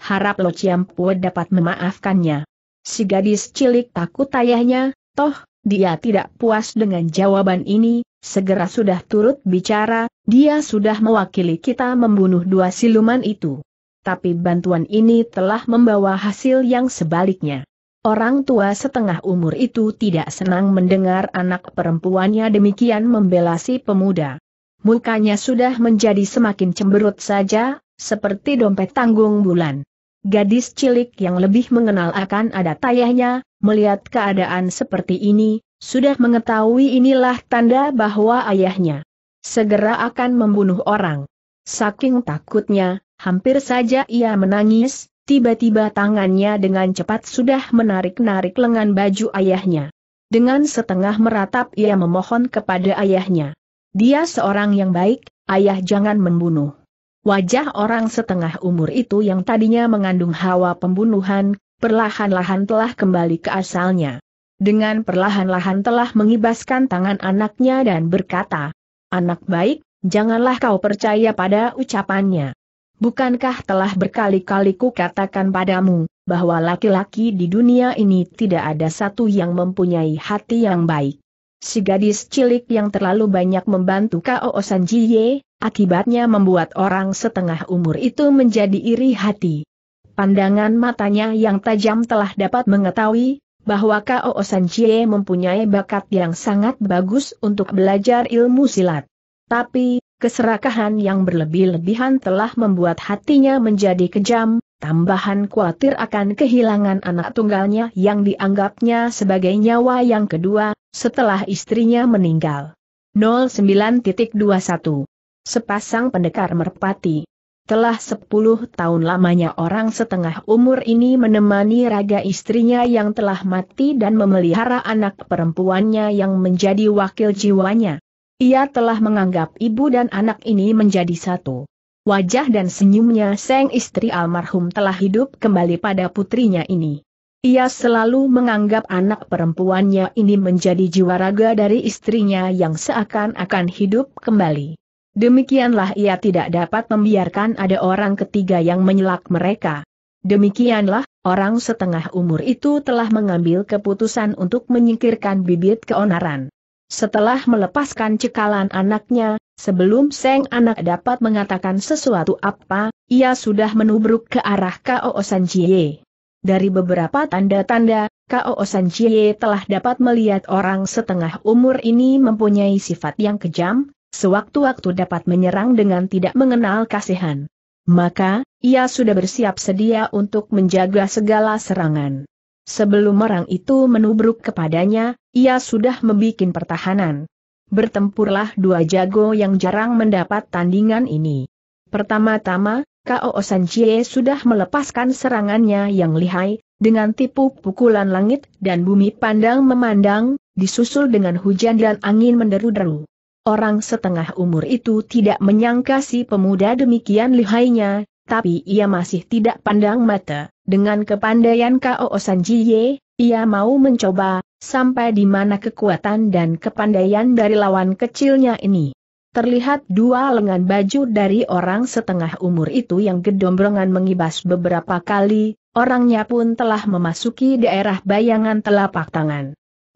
Harap Lo Ciamput dapat memaafkannya. Si gadis cilik takut ayahnya, toh, dia tidak puas dengan jawaban ini, segera sudah turut bicara, dia sudah mewakili kita membunuh dua siluman itu tapi bantuan ini telah membawa hasil yang sebaliknya. Orang tua setengah umur itu tidak senang mendengar anak perempuannya demikian membela pemuda. Mukanya sudah menjadi semakin cemberut saja, seperti dompet tanggung bulan. Gadis cilik yang lebih mengenal akan adat ayahnya, melihat keadaan seperti ini, sudah mengetahui inilah tanda bahwa ayahnya segera akan membunuh orang. Saking takutnya, Hampir saja ia menangis, tiba-tiba tangannya dengan cepat sudah menarik-narik lengan baju ayahnya. Dengan setengah meratap ia memohon kepada ayahnya. Dia seorang yang baik, ayah jangan membunuh. Wajah orang setengah umur itu yang tadinya mengandung hawa pembunuhan, perlahan-lahan telah kembali ke asalnya. Dengan perlahan-lahan telah mengibaskan tangan anaknya dan berkata, Anak baik, janganlah kau percaya pada ucapannya. Bukankah telah berkali-kali katakan padamu, bahwa laki-laki di dunia ini tidak ada satu yang mempunyai hati yang baik. Si gadis cilik yang terlalu banyak membantu K.O. Sanjiye, akibatnya membuat orang setengah umur itu menjadi iri hati. Pandangan matanya yang tajam telah dapat mengetahui, bahwa K.O. Sanjiye mempunyai bakat yang sangat bagus untuk belajar ilmu silat. Tapi, keserakahan yang berlebih-lebihan telah membuat hatinya menjadi kejam, tambahan khawatir akan kehilangan anak tunggalnya yang dianggapnya sebagai nyawa yang kedua, setelah istrinya meninggal. 09.21 Sepasang pendekar merpati telah sepuluh tahun lamanya orang setengah umur ini menemani raga istrinya yang telah mati dan memelihara anak perempuannya yang menjadi wakil jiwanya. Ia telah menganggap ibu dan anak ini menjadi satu. Wajah dan senyumnya seng istri almarhum telah hidup kembali pada putrinya ini. Ia selalu menganggap anak perempuannya ini menjadi jiwa raga dari istrinya yang seakan-akan hidup kembali. Demikianlah ia tidak dapat membiarkan ada orang ketiga yang menyelak mereka. Demikianlah, orang setengah umur itu telah mengambil keputusan untuk menyingkirkan bibit keonaran. Setelah melepaskan cekalan anaknya, sebelum Seng anak dapat mengatakan sesuatu apa, ia sudah menubruk ke arah Kao Sanjie. Dari beberapa tanda-tanda, Kao Sanjie telah dapat melihat orang setengah umur ini mempunyai sifat yang kejam, sewaktu-waktu dapat menyerang dengan tidak mengenal kasihan. Maka, ia sudah bersiap sedia untuk menjaga segala serangan. Sebelum orang itu menubruk kepadanya, ia sudah membuat pertahanan. Bertempurlah dua jago yang jarang mendapat tandingan ini. Pertama-tama, Kao Sanjie sudah melepaskan serangannya yang lihai, dengan tipu pukulan langit dan bumi pandang memandang, disusul dengan hujan dan angin menderu-deru. Orang setengah umur itu tidak menyangka si pemuda demikian lihainya, tapi ia masih tidak pandang mata. Dengan kepandaian Kao Sanjiye, ia mau mencoba, sampai di mana kekuatan dan kepandaian dari lawan kecilnya ini. Terlihat dua lengan baju dari orang setengah umur itu yang gedombrongan mengibas beberapa kali, orangnya pun telah memasuki daerah bayangan telapak tangan.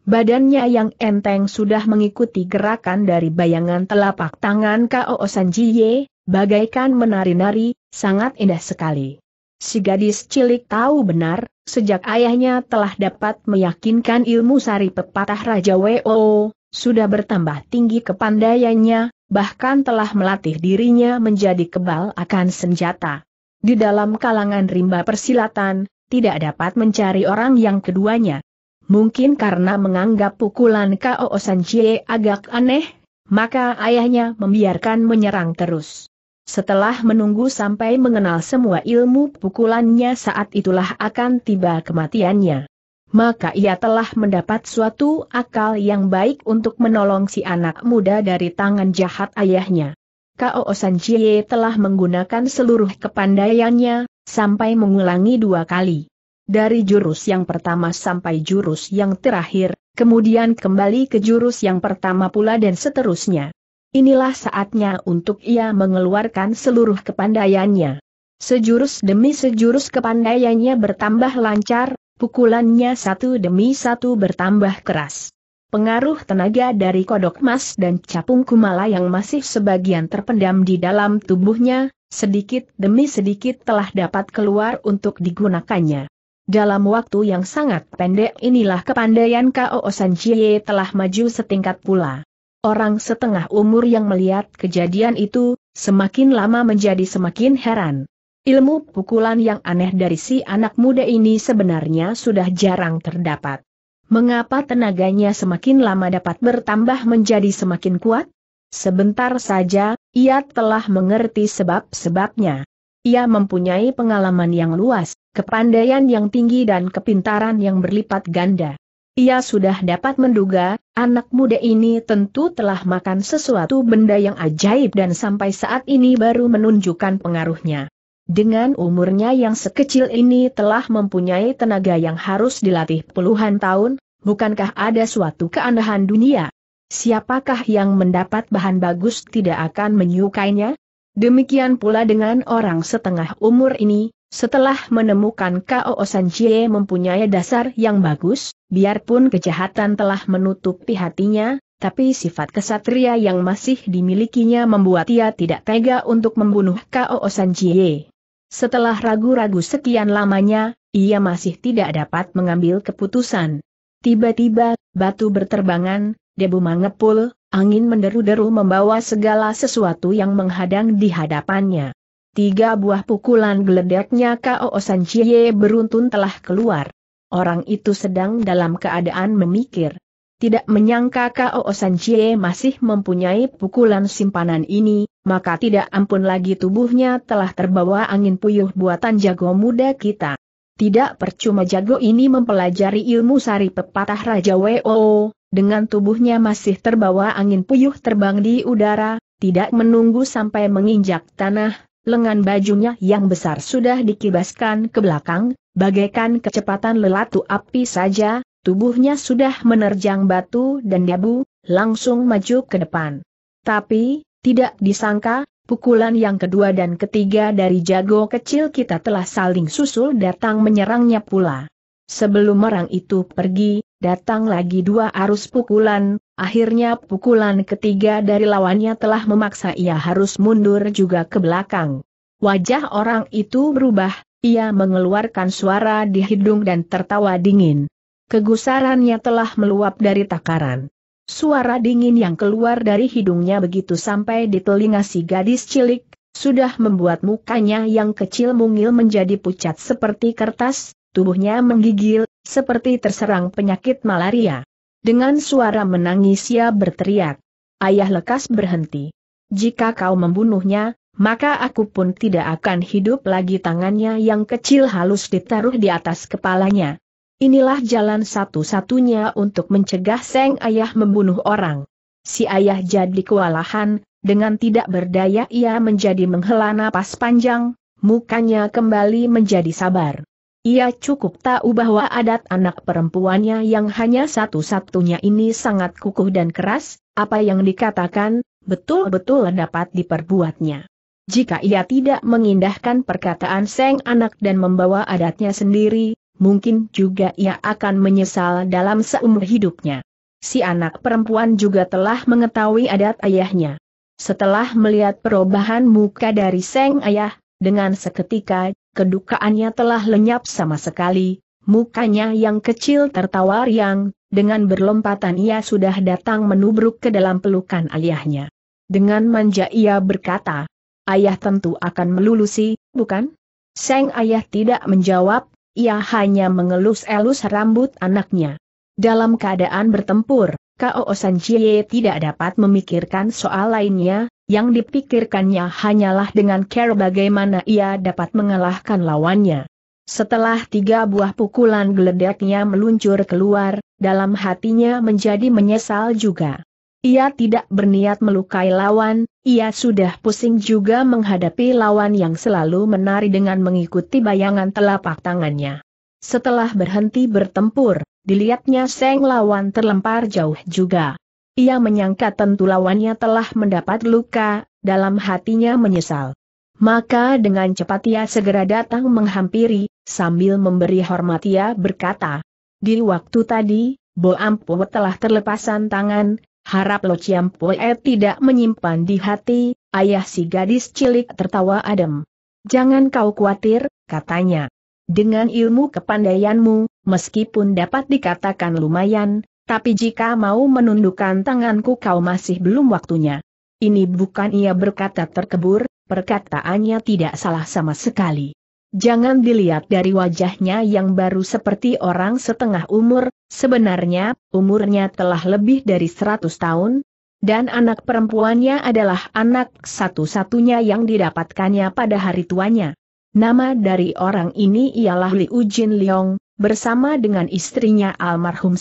Badannya yang enteng sudah mengikuti gerakan dari bayangan telapak tangan Kao Sanjiye, bagaikan menari-nari, sangat indah sekali. Si gadis cilik tahu benar, sejak ayahnya telah dapat meyakinkan ilmu sari pepatah Raja Wo, sudah bertambah tinggi kepandaiannya, bahkan telah melatih dirinya menjadi kebal akan senjata. Di dalam kalangan rimba persilatan, tidak dapat mencari orang yang keduanya. Mungkin karena menganggap pukulan K.O. Sanjie agak aneh, maka ayahnya membiarkan menyerang terus. Setelah menunggu sampai mengenal semua ilmu pukulannya saat itulah akan tiba kematiannya. Maka ia telah mendapat suatu akal yang baik untuk menolong si anak muda dari tangan jahat ayahnya. Kao Sanjie telah menggunakan seluruh kepandaiannya, sampai mengulangi dua kali. Dari jurus yang pertama sampai jurus yang terakhir, kemudian kembali ke jurus yang pertama pula dan seterusnya. Inilah saatnya untuk ia mengeluarkan seluruh kepandaiannya. Sejurus demi sejurus kepandaiannya bertambah lancar, pukulannya satu demi satu bertambah keras. Pengaruh tenaga dari kodok emas dan capung kumala yang masih sebagian terpendam di dalam tubuhnya, sedikit demi sedikit telah dapat keluar untuk digunakannya. Dalam waktu yang sangat pendek inilah kepandaian K.O. Sanjie telah maju setingkat pula. Orang setengah umur yang melihat kejadian itu, semakin lama menjadi semakin heran. Ilmu pukulan yang aneh dari si anak muda ini sebenarnya sudah jarang terdapat. Mengapa tenaganya semakin lama dapat bertambah menjadi semakin kuat? Sebentar saja, ia telah mengerti sebab-sebabnya. Ia mempunyai pengalaman yang luas, kepandaian yang tinggi dan kepintaran yang berlipat ganda. Ia sudah dapat menduga, Anak muda ini tentu telah makan sesuatu benda yang ajaib dan sampai saat ini baru menunjukkan pengaruhnya. Dengan umurnya yang sekecil ini telah mempunyai tenaga yang harus dilatih puluhan tahun, bukankah ada suatu keanehan dunia? Siapakah yang mendapat bahan bagus tidak akan menyukainya? Demikian pula dengan orang setengah umur ini, setelah menemukan Kao Sanjie mempunyai dasar yang bagus, biarpun kejahatan telah menutupi hatinya, tapi sifat kesatria yang masih dimilikinya membuat ia tidak tega untuk membunuh K.O. Sanjie. Setelah ragu-ragu sekian lamanya, ia masih tidak dapat mengambil keputusan. Tiba-tiba, batu berterbangan, debu mengepul, angin menderu-deru membawa segala sesuatu yang menghadang di hadapannya. Tiga buah pukulan geledeknya K.O. Sanjie beruntun telah keluar. Orang itu sedang dalam keadaan memikir. Tidak menyangka Kao San Chie masih mempunyai pukulan simpanan ini, maka tidak ampun lagi tubuhnya telah terbawa angin puyuh buatan jago muda kita. Tidak percuma jago ini mempelajari ilmu sari pepatah Raja Wo, dengan tubuhnya masih terbawa angin puyuh terbang di udara, tidak menunggu sampai menginjak tanah, lengan bajunya yang besar sudah dikibaskan ke belakang, Bagaikan kecepatan lelatu api saja, tubuhnya sudah menerjang batu dan debu, langsung maju ke depan. Tapi, tidak disangka, pukulan yang kedua dan ketiga dari jago kecil kita telah saling susul datang menyerangnya pula. Sebelum orang itu pergi, datang lagi dua arus pukulan, akhirnya pukulan ketiga dari lawannya telah memaksa ia harus mundur juga ke belakang. Wajah orang itu berubah, ia mengeluarkan suara di hidung dan tertawa dingin. Kegusarannya telah meluap dari takaran. Suara dingin yang keluar dari hidungnya begitu sampai di telinga si gadis cilik, sudah membuat mukanya yang kecil mungil menjadi pucat seperti kertas, tubuhnya menggigil, seperti terserang penyakit malaria. Dengan suara menangis ia berteriak. Ayah lekas berhenti. Jika kau membunuhnya, maka aku pun tidak akan hidup lagi tangannya yang kecil halus ditaruh di atas kepalanya. Inilah jalan satu-satunya untuk mencegah Seng Ayah membunuh orang. Si ayah jadi kewalahan, dengan tidak berdaya ia menjadi menghela napas panjang, mukanya kembali menjadi sabar. Ia cukup tahu bahwa adat anak perempuannya yang hanya satu-satunya ini sangat kukuh dan keras, apa yang dikatakan, betul-betul dapat diperbuatnya. Jika ia tidak mengindahkan perkataan Seng Anak dan membawa adatnya sendiri, mungkin juga ia akan menyesal dalam seumur hidupnya. Si anak perempuan juga telah mengetahui adat ayahnya. Setelah melihat perubahan muka dari Seng Ayah, dengan seketika, kedukaannya telah lenyap sama sekali, mukanya yang kecil tertawa riang, dengan berlompatan ia sudah datang menubruk ke dalam pelukan ayahnya. Dengan manja ia berkata, ayah tentu akan melulusi, bukan? Seng ayah tidak menjawab, ia hanya mengelus-elus rambut anaknya. Dalam keadaan bertempur, Kao San Chie tidak dapat memikirkan soal lainnya, yang dipikirkannya hanyalah dengan care bagaimana ia dapat mengalahkan lawannya. Setelah tiga buah pukulan geledeknya meluncur keluar, dalam hatinya menjadi menyesal juga. Ia tidak berniat melukai lawan, ia sudah pusing juga menghadapi lawan yang selalu menari dengan mengikuti bayangan telapak tangannya. Setelah berhenti bertempur, dilihatnya Seng lawan terlempar jauh juga. Ia menyangka tentu lawannya telah mendapat luka, dalam hatinya menyesal. Maka dengan cepat ia segera datang menghampiri, sambil memberi hormat ia berkata, Di waktu tadi, Bo Ampo telah terlepasan tangan, Harap Lo Chiam Pue tidak menyimpan di hati, ayah si gadis cilik tertawa adem. Jangan kau khawatir, katanya. Dengan ilmu kepandaianmu, meskipun dapat dikatakan lumayan, tapi jika mau menundukkan tanganku kau masih belum waktunya. Ini bukan ia berkata terkebur, perkataannya tidak salah sama sekali. Jangan dilihat dari wajahnya yang baru seperti orang setengah umur, sebenarnya, umurnya telah lebih dari 100 tahun, dan anak perempuannya adalah anak satu-satunya yang didapatkannya pada hari tuanya. Nama dari orang ini ialah Liu Jin Leong, bersama dengan istrinya almarhum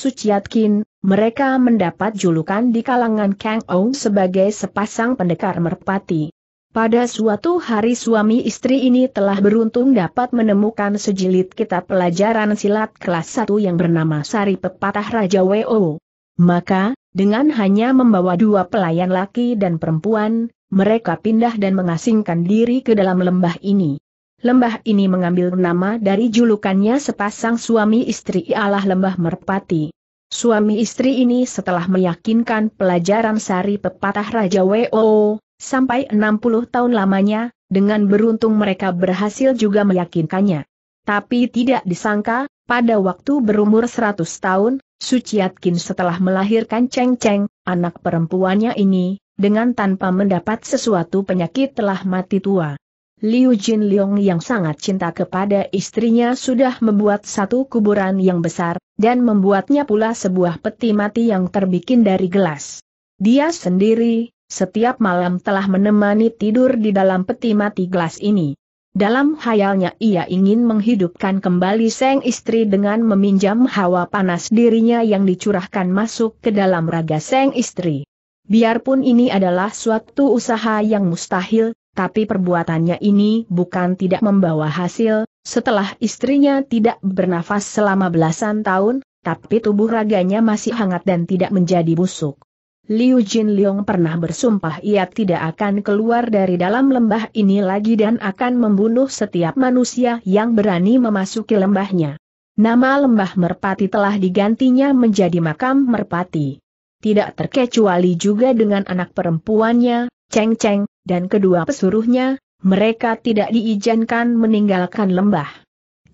Kin, mereka mendapat julukan di kalangan Kang Ong sebagai sepasang pendekar merpati. Pada suatu hari suami istri ini telah beruntung dapat menemukan sejilid kitab pelajaran silat kelas 1 yang bernama Sari Pepatah Raja W.O. Maka, dengan hanya membawa dua pelayan laki dan perempuan, mereka pindah dan mengasingkan diri ke dalam lembah ini. Lembah ini mengambil nama dari julukannya sepasang suami istri ialah Lembah Merpati. Suami istri ini setelah meyakinkan pelajaran sari pepatah Raja W.O., Sampai 60 tahun lamanya, dengan beruntung mereka berhasil juga meyakinkannya. Tapi tidak disangka, pada waktu berumur 100 tahun, Suciatkin setelah melahirkan Cheng Cheng, anak perempuannya ini, dengan tanpa mendapat sesuatu penyakit telah mati tua. Liu Jin Leong yang sangat cinta kepada istrinya sudah membuat satu kuburan yang besar, dan membuatnya pula sebuah peti mati yang terbikin dari gelas. Dia sendiri, setiap malam telah menemani tidur di dalam peti mati gelas ini. Dalam hayalnya ia ingin menghidupkan kembali sang istri dengan meminjam hawa panas dirinya yang dicurahkan masuk ke dalam raga sang istri. Biarpun ini adalah suatu usaha yang mustahil, tapi perbuatannya ini bukan tidak membawa hasil, setelah istrinya tidak bernafas selama belasan tahun, tapi tubuh raganya masih hangat dan tidak menjadi busuk. Liu Jin Leong pernah bersumpah ia tidak akan keluar dari dalam lembah ini lagi dan akan membunuh setiap manusia yang berani memasuki lembahnya. Nama lembah merpati telah digantinya menjadi makam merpati. Tidak terkecuali juga dengan anak perempuannya, Cheng Cheng, dan kedua pesuruhnya, mereka tidak diizinkan meninggalkan lembah.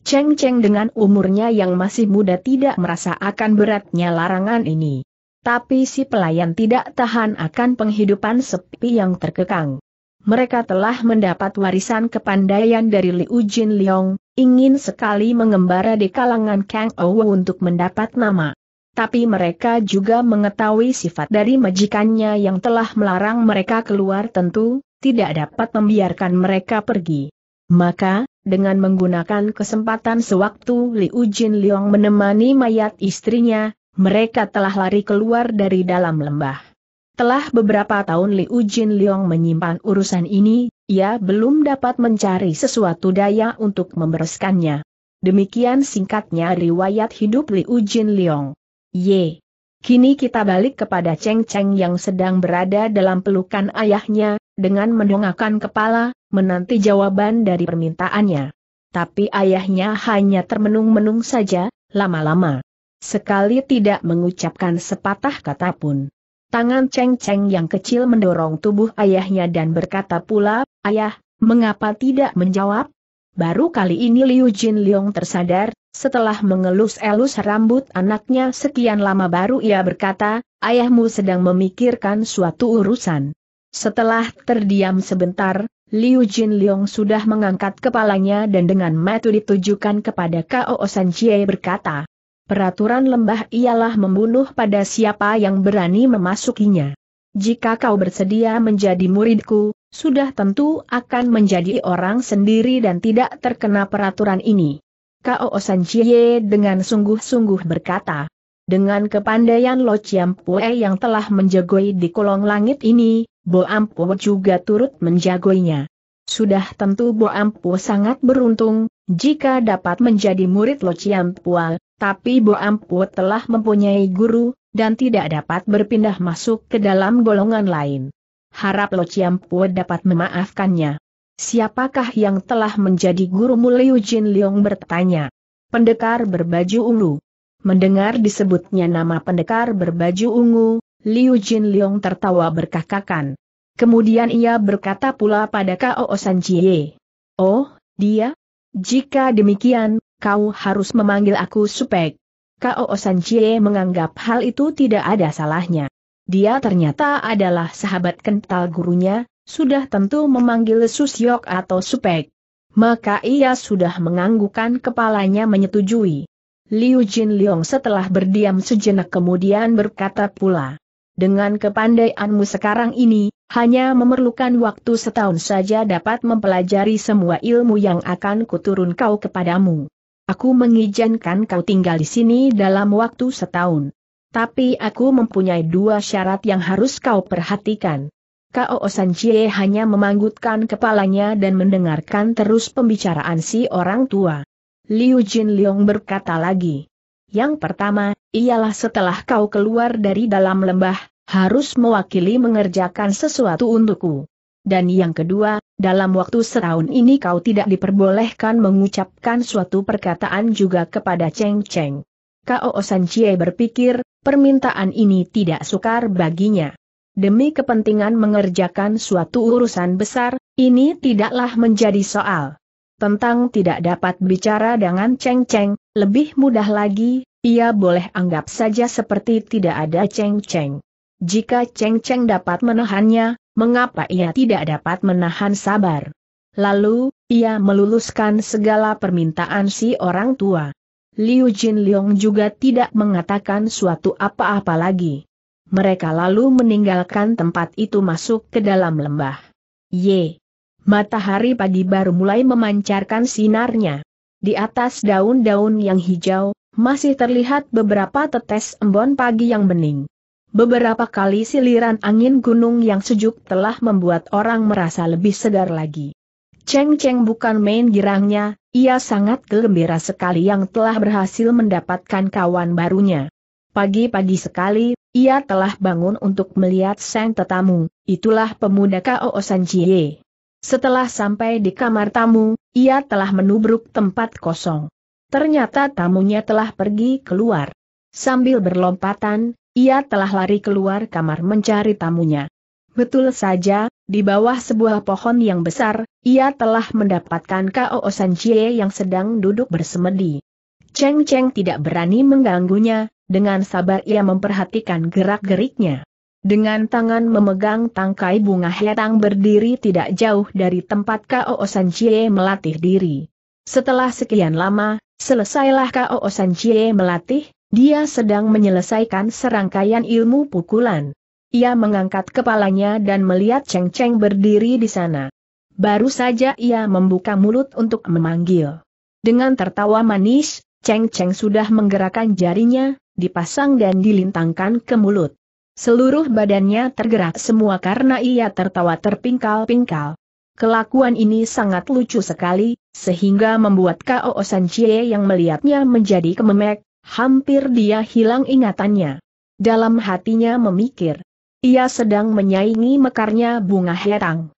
Cheng Cheng dengan umurnya yang masih muda tidak merasa akan beratnya larangan ini. Tapi si pelayan tidak tahan akan penghidupan sepi yang terkekang. Mereka telah mendapat warisan kepandaian dari Liu Jin Leong, ingin sekali mengembara di kalangan Kang Ouwe untuk mendapat nama. Tapi mereka juga mengetahui sifat dari majikannya yang telah melarang mereka keluar tentu, tidak dapat membiarkan mereka pergi. Maka, dengan menggunakan kesempatan sewaktu Liu Jin Leong menemani mayat istrinya, mereka telah lari keluar dari dalam lembah. Telah beberapa tahun Liu Jin Liong menyimpan urusan ini, ia belum dapat mencari sesuatu daya untuk membereskannya. Demikian singkatnya riwayat hidup Liu Jin Liong. Ye. Kini kita balik kepada Cheng Cheng yang sedang berada dalam pelukan ayahnya, dengan mendongakkan kepala, menanti jawaban dari permintaannya. Tapi ayahnya hanya termenung-menung saja, lama-lama. Sekali tidak mengucapkan sepatah kata pun. Tangan Cheng Cheng yang kecil mendorong tubuh ayahnya dan berkata pula, Ayah, mengapa tidak menjawab? Baru kali ini Liu Jin Leong tersadar, setelah mengelus-elus rambut anaknya sekian lama baru ia berkata, ayahmu sedang memikirkan suatu urusan. Setelah terdiam sebentar, Liu Jin Leong sudah mengangkat kepalanya dan dengan metode ditujukan kepada Kao San Jie berkata, Peraturan lembah ialah membunuh pada siapa yang berani memasukinya. Jika kau bersedia menjadi muridku, sudah tentu akan menjadi orang sendiri dan tidak terkena peraturan ini. Kao Osan Chie dengan sungguh-sungguh berkata, dengan kepandaian Lo Chiam Pue yang telah menjagoi di kolong langit ini, Bo Ampu juga turut menjagoinya. Sudah tentu Bo Ampu sangat beruntung, jika dapat menjadi murid Lo Chiam Pue tapi Bo Amput telah mempunyai guru, dan tidak dapat berpindah masuk ke dalam golongan lain. Harap Lo Ciampu dapat memaafkannya. Siapakah yang telah menjadi gurumu Liu Jin Leong bertanya. Pendekar berbaju ungu. Mendengar disebutnya nama pendekar berbaju ungu, Liu Jin Leong tertawa berkakakan. Kemudian ia berkata pula pada Kao San Jie. Oh, dia? Jika demikian, kau harus memanggil aku Supek. Kao Sanjie menganggap hal itu tidak ada salahnya. Dia ternyata adalah sahabat kental gurunya, sudah tentu memanggil Susyok atau Supek. Maka ia sudah menganggukkan kepalanya menyetujui. Liu Jin Leong setelah berdiam sejenak kemudian berkata pula. Dengan kepandaianmu sekarang ini, hanya memerlukan waktu setahun saja dapat mempelajari semua ilmu yang akan kuturun kau kepadamu. Aku mengizinkan kau tinggal di sini dalam waktu setahun. Tapi aku mempunyai dua syarat yang harus kau perhatikan. Kao Sanjie hanya memanggutkan kepalanya dan mendengarkan terus pembicaraan si orang tua. Liu Jin Leong berkata lagi. Yang pertama, ialah setelah kau keluar dari dalam lembah, harus mewakili mengerjakan sesuatu untukku dan yang kedua, dalam waktu setahun ini kau tidak diperbolehkan mengucapkan suatu perkataan juga kepada Cheng Cheng. Kao San Chie berpikir, permintaan ini tidak sukar baginya. Demi kepentingan mengerjakan suatu urusan besar, ini tidaklah menjadi soal. Tentang tidak dapat bicara dengan Cheng Cheng, lebih mudah lagi, ia boleh anggap saja seperti tidak ada Cheng Cheng. Jika Cheng Cheng dapat menahannya, mengapa ia tidak dapat menahan sabar. Lalu, ia meluluskan segala permintaan si orang tua. Liu Jin Leong juga tidak mengatakan suatu apa-apa lagi. Mereka lalu meninggalkan tempat itu masuk ke dalam lembah. Y. Matahari pagi baru mulai memancarkan sinarnya. Di atas daun-daun yang hijau, masih terlihat beberapa tetes embon pagi yang bening. Beberapa kali siliran angin gunung yang sejuk telah membuat orang merasa lebih segar lagi. Cheng Cheng bukan main girangnya, ia sangat gembira sekali yang telah berhasil mendapatkan kawan barunya. Pagi-pagi sekali, ia telah bangun untuk melihat sang tetamu, itulah pemuda Kao San Jie. Setelah sampai di kamar tamu, ia telah menubruk tempat kosong. Ternyata tamunya telah pergi keluar. Sambil berlompatan, ia telah lari keluar kamar mencari tamunya. Betul saja, di bawah sebuah pohon yang besar, ia telah mendapatkan Kao San Jie yang sedang duduk bersemedi. Cheng Cheng tidak berani mengganggunya, dengan sabar ia memperhatikan gerak-geriknya. Dengan tangan memegang tangkai bunga hetang berdiri tidak jauh dari tempat Kao San Jie melatih diri. Setelah sekian lama, selesailah Kao San Jie melatih, dia sedang menyelesaikan serangkaian ilmu pukulan. Ia mengangkat kepalanya dan melihat Cheng Cheng berdiri di sana. Baru saja ia membuka mulut untuk memanggil. Dengan tertawa manis, Cheng Cheng sudah menggerakkan jarinya, dipasang dan dilintangkan ke mulut. Seluruh badannya tergerak semua karena ia tertawa terpingkal-pingkal. Kelakuan ini sangat lucu sekali, sehingga membuat Kao San Chie yang melihatnya menjadi kememek, hampir dia hilang ingatannya. Dalam hatinya memikir, ia sedang menyaingi mekarnya bunga herang.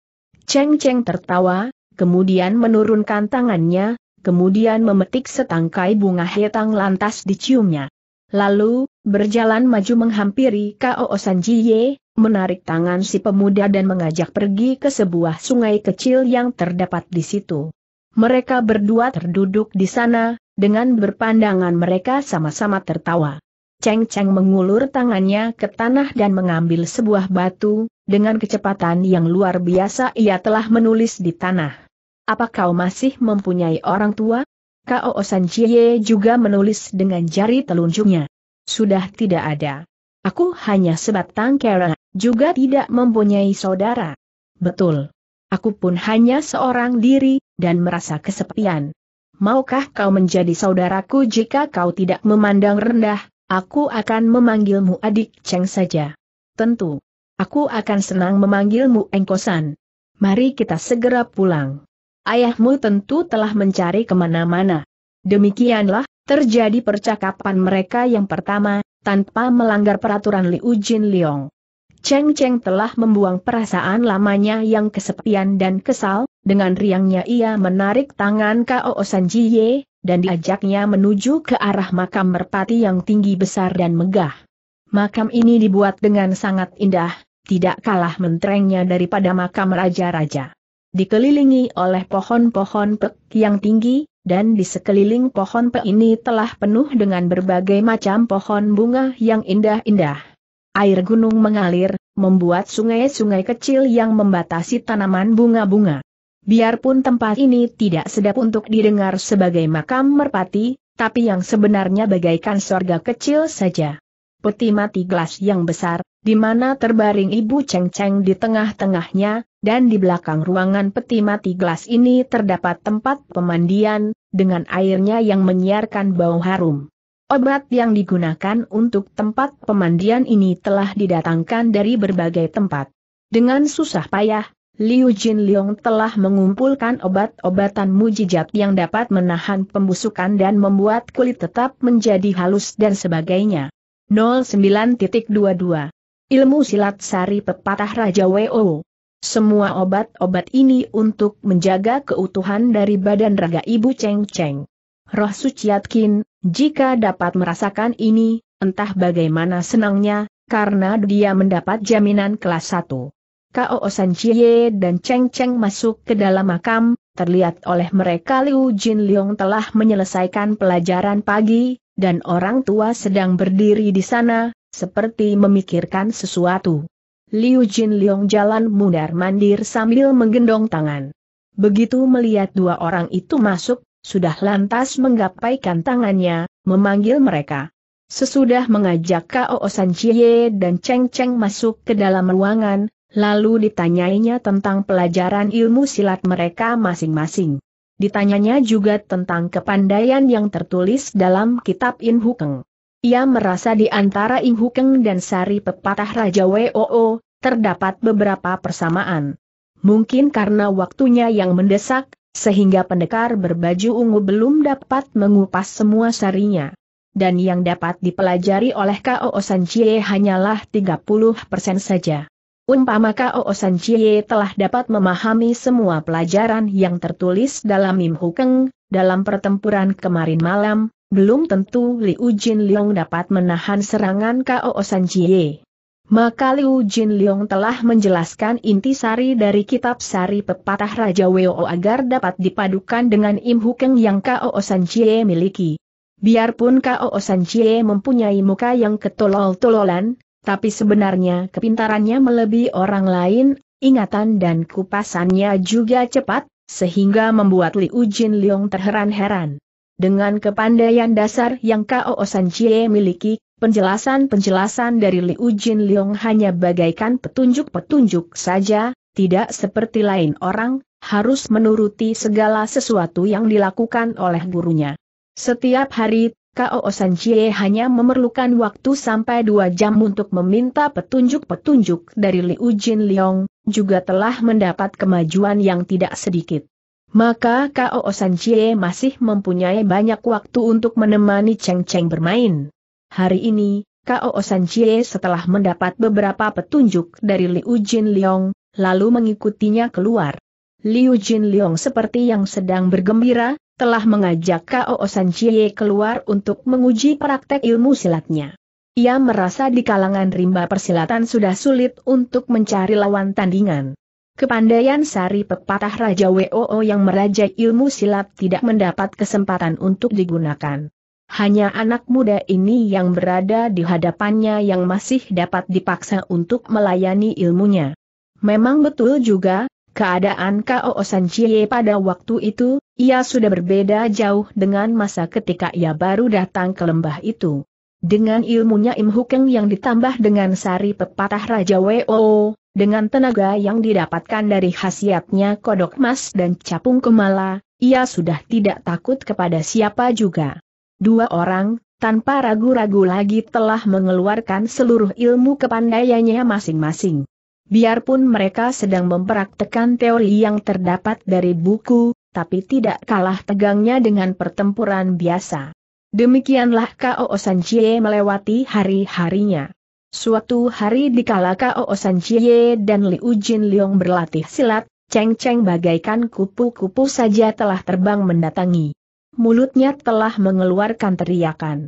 Cheng Cheng tertawa, kemudian menurunkan tangannya, kemudian memetik setangkai bunga herang lantas diciumnya. Lalu, berjalan maju menghampiri Kao Sanjiye, menarik tangan si pemuda dan mengajak pergi ke sebuah sungai kecil yang terdapat di situ. Mereka berdua terduduk di sana, dengan berpandangan mereka sama-sama tertawa. Cheng Cheng mengulur tangannya ke tanah dan mengambil sebuah batu, dengan kecepatan yang luar biasa ia telah menulis di tanah. Apa kau masih mempunyai orang tua? Kao San Chie juga menulis dengan jari telunjuknya. Sudah tidak ada. Aku hanya sebatang kera, juga tidak mempunyai saudara. Betul. Aku pun hanya seorang diri, dan merasa kesepian maukah kau menjadi saudaraku jika kau tidak memandang rendah, aku akan memanggilmu adik Cheng saja. Tentu. Aku akan senang memanggilmu Engkosan. Mari kita segera pulang. Ayahmu tentu telah mencari kemana-mana. Demikianlah, terjadi percakapan mereka yang pertama, tanpa melanggar peraturan Liu Jin Liong. Cheng Cheng telah membuang perasaan lamanya yang kesepian dan kesal, dengan riangnya ia menarik tangan K.O. Sanjiye, dan diajaknya menuju ke arah makam merpati yang tinggi besar dan megah. Makam ini dibuat dengan sangat indah, tidak kalah menterengnya daripada makam raja-raja. Dikelilingi oleh pohon-pohon pek yang tinggi, dan di sekeliling pohon pek ini telah penuh dengan berbagai macam pohon bunga yang indah-indah air gunung mengalir, membuat sungai-sungai kecil yang membatasi tanaman bunga-bunga. Biarpun tempat ini tidak sedap untuk didengar sebagai makam merpati, tapi yang sebenarnya bagaikan sorga kecil saja. Peti mati gelas yang besar, di mana terbaring ibu ceng-ceng di tengah-tengahnya, dan di belakang ruangan peti mati gelas ini terdapat tempat pemandian, dengan airnya yang menyiarkan bau harum. Obat yang digunakan untuk tempat pemandian ini telah didatangkan dari berbagai tempat. Dengan susah payah, Liu Jin Leong telah mengumpulkan obat-obatan mujijat yang dapat menahan pembusukan dan membuat kulit tetap menjadi halus dan sebagainya. 09.22 Ilmu Silat Sari Pepatah Raja WO Semua obat-obat ini untuk menjaga keutuhan dari badan raga Ibu Cheng Cheng. Roh Kin, jika dapat merasakan ini, entah bagaimana senangnya, karena dia mendapat jaminan kelas 1. Kao San Chie dan Cheng Cheng masuk ke dalam makam, terlihat oleh mereka Liu Jin Leong telah menyelesaikan pelajaran pagi, dan orang tua sedang berdiri di sana, seperti memikirkan sesuatu. Liu Jin Leong jalan mundar mandir sambil menggendong tangan. Begitu melihat dua orang itu masuk, sudah lantas menggapaikan tangannya, memanggil mereka. Sesudah mengajak Kao San Chie dan Cheng Cheng masuk ke dalam ruangan, lalu ditanyainya tentang pelajaran ilmu silat mereka masing-masing. Ditanyanya juga tentang kepandaian yang tertulis dalam kitab In Hukeng. Ia merasa di antara In Hukeng dan Sari pepatah Raja WOO, terdapat beberapa persamaan. Mungkin karena waktunya yang mendesak, sehingga pendekar berbaju ungu belum dapat mengupas semua sarinya. Dan yang dapat dipelajari oleh K.O. Sanjie hanyalah 30% saja. Umpama K.O. Sanjie telah dapat memahami semua pelajaran yang tertulis dalam Mim Hukeng, dalam pertempuran kemarin malam, belum tentu Liu Ujin Leong dapat menahan serangan K.O. Sanjie. Maka Liu Jin Leong telah menjelaskan intisari dari kitab sari pepatah Raja Weo agar dapat dipadukan dengan Im Hukeng yang Kao Osan Chie miliki. Biarpun Kao Osan Chie mempunyai muka yang ketolol-tololan, tapi sebenarnya kepintarannya melebihi orang lain, ingatan dan kupasannya juga cepat, sehingga membuat Liu Jin Leong terheran-heran. Dengan kepandaian dasar yang Kao Osan Chie miliki, Penjelasan-penjelasan dari Liu Jin Leong hanya bagaikan petunjuk-petunjuk saja, tidak seperti lain orang, harus menuruti segala sesuatu yang dilakukan oleh gurunya. Setiap hari, Kao San Chie hanya memerlukan waktu sampai dua jam untuk meminta petunjuk-petunjuk dari Liu Jin Leong, juga telah mendapat kemajuan yang tidak sedikit. Maka Kao San Chie masih mempunyai banyak waktu untuk menemani Cheng Cheng bermain. Hari ini, Kao San Chie setelah mendapat beberapa petunjuk dari Liu Jin Leong, lalu mengikutinya keluar. Liu Jin Leong seperti yang sedang bergembira, telah mengajak Kao San Chie keluar untuk menguji praktek ilmu silatnya. Ia merasa di kalangan rimba persilatan sudah sulit untuk mencari lawan tandingan. Kepandaian sari pepatah Raja Woo yang merajai ilmu silat tidak mendapat kesempatan untuk digunakan. Hanya anak muda ini yang berada di hadapannya yang masih dapat dipaksa untuk melayani ilmunya. Memang betul juga, keadaan Kao San pada waktu itu, ia sudah berbeda jauh dengan masa ketika ia baru datang ke lembah itu. Dengan ilmunya Im Hukeng yang ditambah dengan sari pepatah Raja Wo, dengan tenaga yang didapatkan dari khasiatnya kodok emas dan capung kemala, ia sudah tidak takut kepada siapa juga. Dua orang, tanpa ragu-ragu lagi telah mengeluarkan seluruh ilmu kepandaiannya masing-masing. Biarpun mereka sedang mempraktekan teori yang terdapat dari buku, tapi tidak kalah tegangnya dengan pertempuran biasa. Demikianlah Kao Sanjie melewati hari-harinya. Suatu hari di kala Kao Sanjie dan Liu Ujin Liong berlatih silat, ceng-ceng bagaikan kupu-kupu saja telah terbang mendatangi mulutnya telah mengeluarkan teriakan.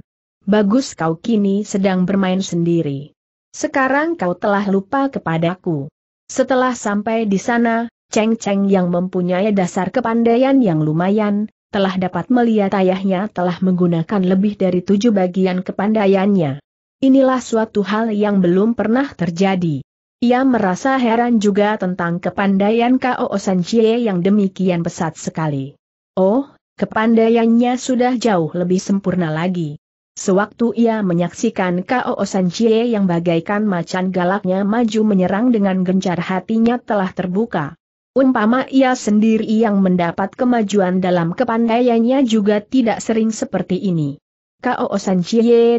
Bagus kau kini sedang bermain sendiri. Sekarang kau telah lupa kepadaku. Setelah sampai di sana, Cheng Cheng yang mempunyai dasar kepandaian yang lumayan, telah dapat melihat ayahnya telah menggunakan lebih dari tujuh bagian kepandaiannya. Inilah suatu hal yang belum pernah terjadi. Ia merasa heran juga tentang kepandaian Kao Sanchie yang demikian pesat sekali. Oh, Kepandaiannya sudah jauh lebih sempurna lagi. Sewaktu ia menyaksikan Kao San yang bagaikan macan galaknya maju menyerang dengan gencar hatinya telah terbuka. Umpama ia sendiri yang mendapat kemajuan dalam kepandaiannya juga tidak sering seperti ini. Kao San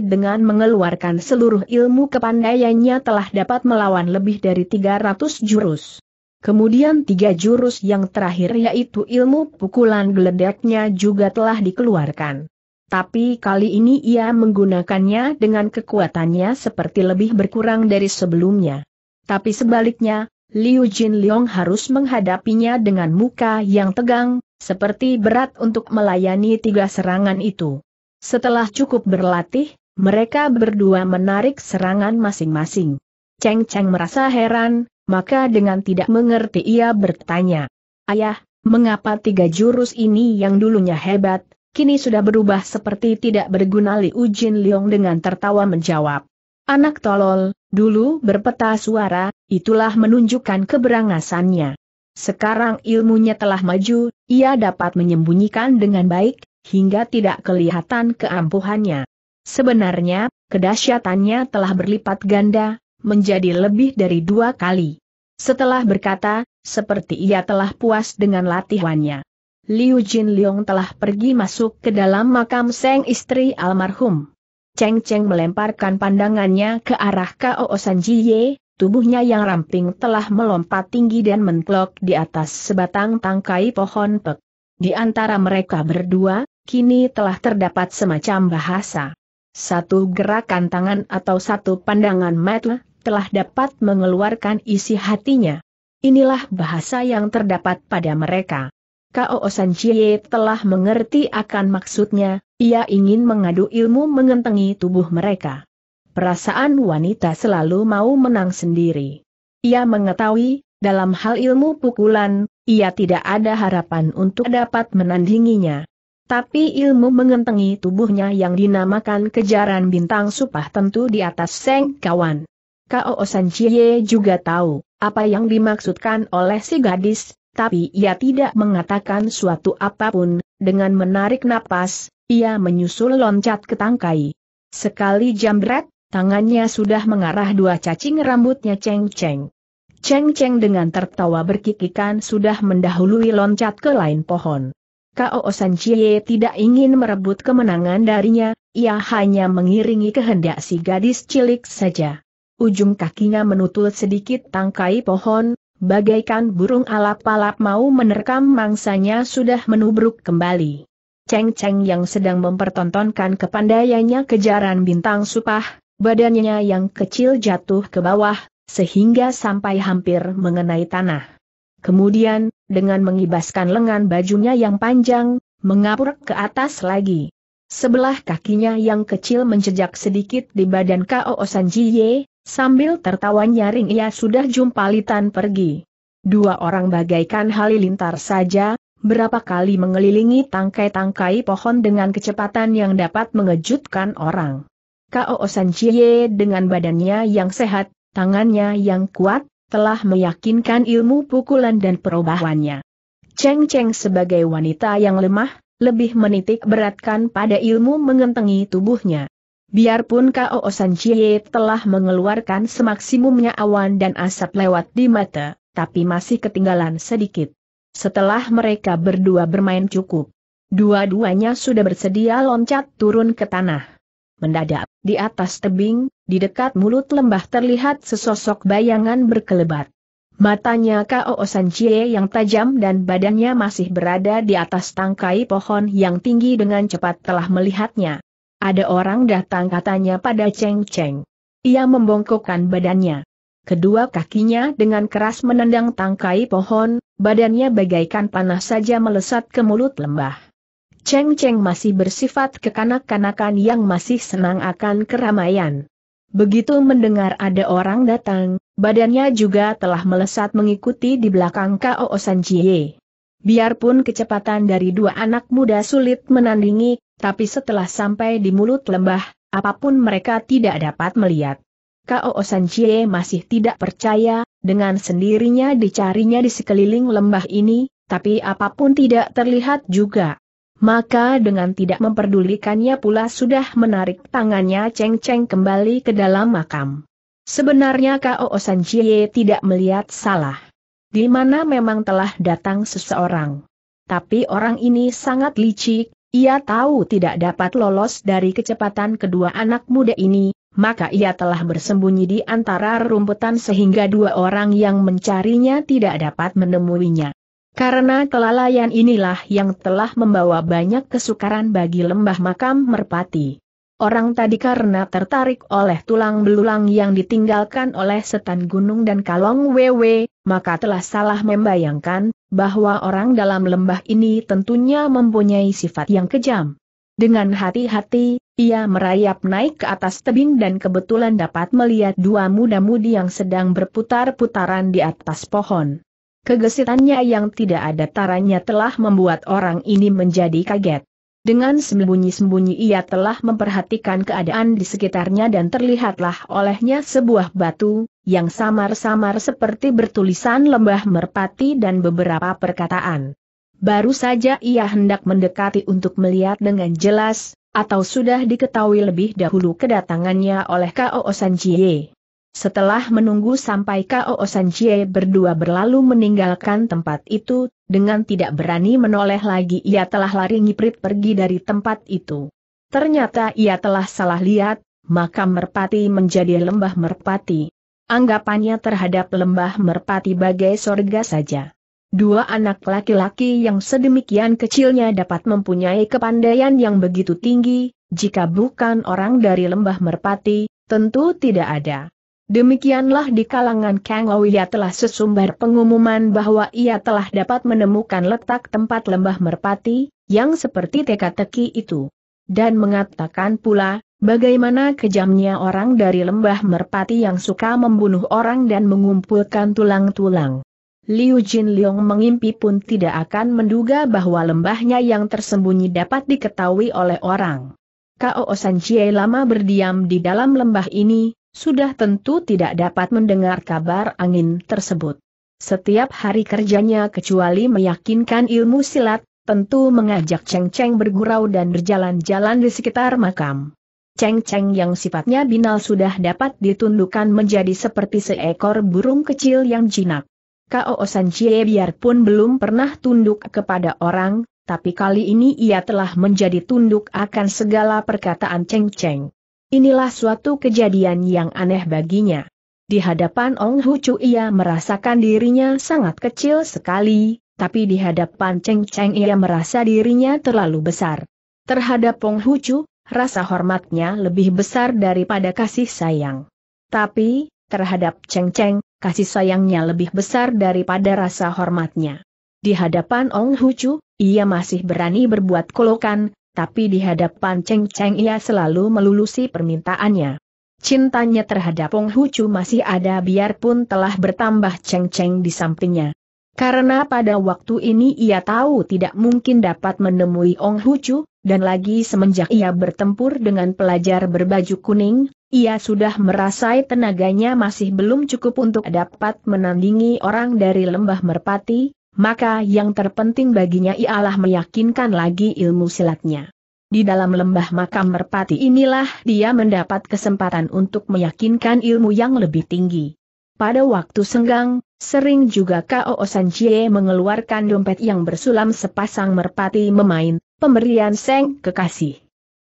dengan mengeluarkan seluruh ilmu kepandaiannya telah dapat melawan lebih dari 300 jurus. Kemudian tiga jurus yang terakhir yaitu ilmu pukulan geledeknya juga telah dikeluarkan. Tapi kali ini ia menggunakannya dengan kekuatannya seperti lebih berkurang dari sebelumnya. Tapi sebaliknya, Liu Jin Leong harus menghadapinya dengan muka yang tegang, seperti berat untuk melayani tiga serangan itu. Setelah cukup berlatih, mereka berdua menarik serangan masing-masing. Cheng Cheng merasa heran, maka dengan tidak mengerti ia bertanya. Ayah, mengapa tiga jurus ini yang dulunya hebat, kini sudah berubah seperti tidak berguna Li Ujin Leong dengan tertawa menjawab. Anak tolol, dulu berpeta suara, itulah menunjukkan keberangasannya. Sekarang ilmunya telah maju, ia dapat menyembunyikan dengan baik, hingga tidak kelihatan keampuhannya. Sebenarnya, kedahsyatannya telah berlipat ganda, menjadi lebih dari dua kali. Setelah berkata, seperti ia telah puas dengan latihannya. Liu Jin Liong telah pergi masuk ke dalam makam Seng istri almarhum. Cheng Cheng melemparkan pandangannya ke arah Kao San Jie, tubuhnya yang ramping telah melompat tinggi dan mentelok di atas sebatang tangkai pohon pek. Di antara mereka berdua, kini telah terdapat semacam bahasa. Satu gerakan tangan atau satu pandangan mata, telah dapat mengeluarkan isi hatinya. Inilah bahasa yang terdapat pada mereka. Kao Chie telah mengerti akan maksudnya, ia ingin mengadu ilmu mengentengi tubuh mereka. Perasaan wanita selalu mau menang sendiri. Ia mengetahui, dalam hal ilmu pukulan, ia tidak ada harapan untuk dapat menandinginya. Tapi ilmu mengentengi tubuhnya yang dinamakan kejaran bintang supah tentu di atas seng kawan. Kao Chie juga tahu apa yang dimaksudkan oleh si gadis, tapi ia tidak mengatakan suatu apapun, dengan menarik napas, ia menyusul loncat ke tangkai. Sekali jambret, tangannya sudah mengarah dua cacing rambutnya ceng-ceng. Ceng-ceng dengan tertawa berkikikan sudah mendahului loncat ke lain pohon. Kao Chie tidak ingin merebut kemenangan darinya, ia hanya mengiringi kehendak si gadis cilik saja ujung kakinya menutul sedikit tangkai pohon, bagaikan burung alap-alap mau menerkam mangsanya sudah menubruk kembali. Ceng Ceng yang sedang mempertontonkan kepandaiannya kejaran bintang supah, badannya yang kecil jatuh ke bawah, sehingga sampai hampir mengenai tanah. Kemudian, dengan mengibaskan lengan bajunya yang panjang, mengapur ke atas lagi. Sebelah kakinya yang kecil menjejak sedikit di badan Kao Sanjiye, Sambil tertawa nyaring ia sudah jumpa Litan pergi. Dua orang bagaikan halilintar saja, berapa kali mengelilingi tangkai-tangkai pohon dengan kecepatan yang dapat mengejutkan orang. Kao Sanjie dengan badannya yang sehat, tangannya yang kuat, telah meyakinkan ilmu pukulan dan perubahannya. Cheng Cheng sebagai wanita yang lemah, lebih menitik beratkan pada ilmu mengentengi tubuhnya. Biarpun Kao Chie telah mengeluarkan semaksimumnya awan dan asap lewat di mata, tapi masih ketinggalan sedikit. Setelah mereka berdua bermain cukup, dua-duanya sudah bersedia loncat turun ke tanah. Mendadak, di atas tebing, di dekat mulut lembah terlihat sesosok bayangan berkelebat. Matanya Kao Chie yang tajam dan badannya masih berada di atas tangkai pohon yang tinggi dengan cepat telah melihatnya. Ada orang datang katanya pada Cheng Cheng. Ia membongkokkan badannya. Kedua kakinya dengan keras menendang tangkai pohon, badannya bagaikan panah saja melesat ke mulut lembah. Cheng Cheng masih bersifat kekanak-kanakan yang masih senang akan keramaian. Begitu mendengar ada orang datang, badannya juga telah melesat mengikuti di belakang Kao Sanjie. Biarpun kecepatan dari dua anak muda sulit menandingi, tapi setelah sampai di mulut lembah, apapun mereka tidak dapat melihat. Kao Sanjie masih tidak percaya, dengan sendirinya dicarinya di sekeliling lembah ini, tapi apapun tidak terlihat juga. Maka dengan tidak memperdulikannya pula sudah menarik tangannya ceng-ceng kembali ke dalam makam. Sebenarnya Kao Sanjie tidak melihat salah di mana memang telah datang seseorang. Tapi orang ini sangat licik, ia tahu tidak dapat lolos dari kecepatan kedua anak muda ini, maka ia telah bersembunyi di antara rumputan sehingga dua orang yang mencarinya tidak dapat menemuinya. Karena kelalaian inilah yang telah membawa banyak kesukaran bagi lembah makam merpati. Orang tadi karena tertarik oleh tulang belulang yang ditinggalkan oleh setan gunung dan kalong wewe, maka telah salah membayangkan bahwa orang dalam lembah ini tentunya mempunyai sifat yang kejam. Dengan hati-hati, ia merayap naik ke atas tebing dan kebetulan dapat melihat dua muda-mudi yang sedang berputar-putaran di atas pohon. Kegesitannya yang tidak ada taranya telah membuat orang ini menjadi kaget. Dengan sembunyi-sembunyi ia telah memperhatikan keadaan di sekitarnya dan terlihatlah olehnya sebuah batu, yang samar-samar seperti bertulisan lembah merpati dan beberapa perkataan. Baru saja ia hendak mendekati untuk melihat dengan jelas, atau sudah diketahui lebih dahulu kedatangannya oleh K.O. Sanjie. Setelah menunggu sampai K.O. Sanjie berdua berlalu meninggalkan tempat itu, dengan tidak berani menoleh lagi ia telah lari ngiprit pergi dari tempat itu. Ternyata ia telah salah lihat, maka merpati menjadi lembah merpati. Anggapannya terhadap lembah merpati bagai sorga saja. Dua anak laki-laki yang sedemikian kecilnya dapat mempunyai kepandaian yang begitu tinggi, jika bukan orang dari lembah merpati, tentu tidak ada. Demikianlah di kalangan Kang Ouya telah sesumbar pengumuman bahwa ia telah dapat menemukan letak tempat lembah merpati, yang seperti teka-teki itu. Dan mengatakan pula, bagaimana kejamnya orang dari lembah merpati yang suka membunuh orang dan mengumpulkan tulang-tulang. Liu Jin Leong mengimpi pun tidak akan menduga bahwa lembahnya yang tersembunyi dapat diketahui oleh orang. Kao San Chie lama berdiam di dalam lembah ini, sudah tentu tidak dapat mendengar kabar angin tersebut. Setiap hari kerjanya kecuali meyakinkan ilmu silat, tentu mengajak Cheng Cheng bergurau dan berjalan-jalan di sekitar makam. Cheng Cheng yang sifatnya binal sudah dapat ditundukkan menjadi seperti seekor burung kecil yang jinak. Kao San Chie biarpun belum pernah tunduk kepada orang, tapi kali ini ia telah menjadi tunduk akan segala perkataan Cheng Cheng. Inilah suatu kejadian yang aneh baginya. Di hadapan Ong Hu ia merasakan dirinya sangat kecil sekali, tapi di hadapan Cheng Cheng ia merasa dirinya terlalu besar. Terhadap Ong Hu rasa hormatnya lebih besar daripada kasih sayang. Tapi, terhadap Cheng Cheng, kasih sayangnya lebih besar daripada rasa hormatnya. Di hadapan Ong Hu ia masih berani berbuat kolokan, tapi di hadapan Cheng Cheng ia selalu melulusi permintaannya. Cintanya terhadap Ong Chu masih ada biarpun telah bertambah Cheng Cheng di sampingnya. Karena pada waktu ini ia tahu tidak mungkin dapat menemui Ong Chu, dan lagi semenjak ia bertempur dengan pelajar berbaju kuning, ia sudah merasai tenaganya masih belum cukup untuk dapat menandingi orang dari lembah merpati, maka yang terpenting baginya ialah meyakinkan lagi ilmu silatnya. Di dalam lembah makam merpati inilah dia mendapat kesempatan untuk meyakinkan ilmu yang lebih tinggi. Pada waktu senggang, sering juga Kao Sanjie mengeluarkan dompet yang bersulam sepasang merpati memain, pemberian seng kekasih.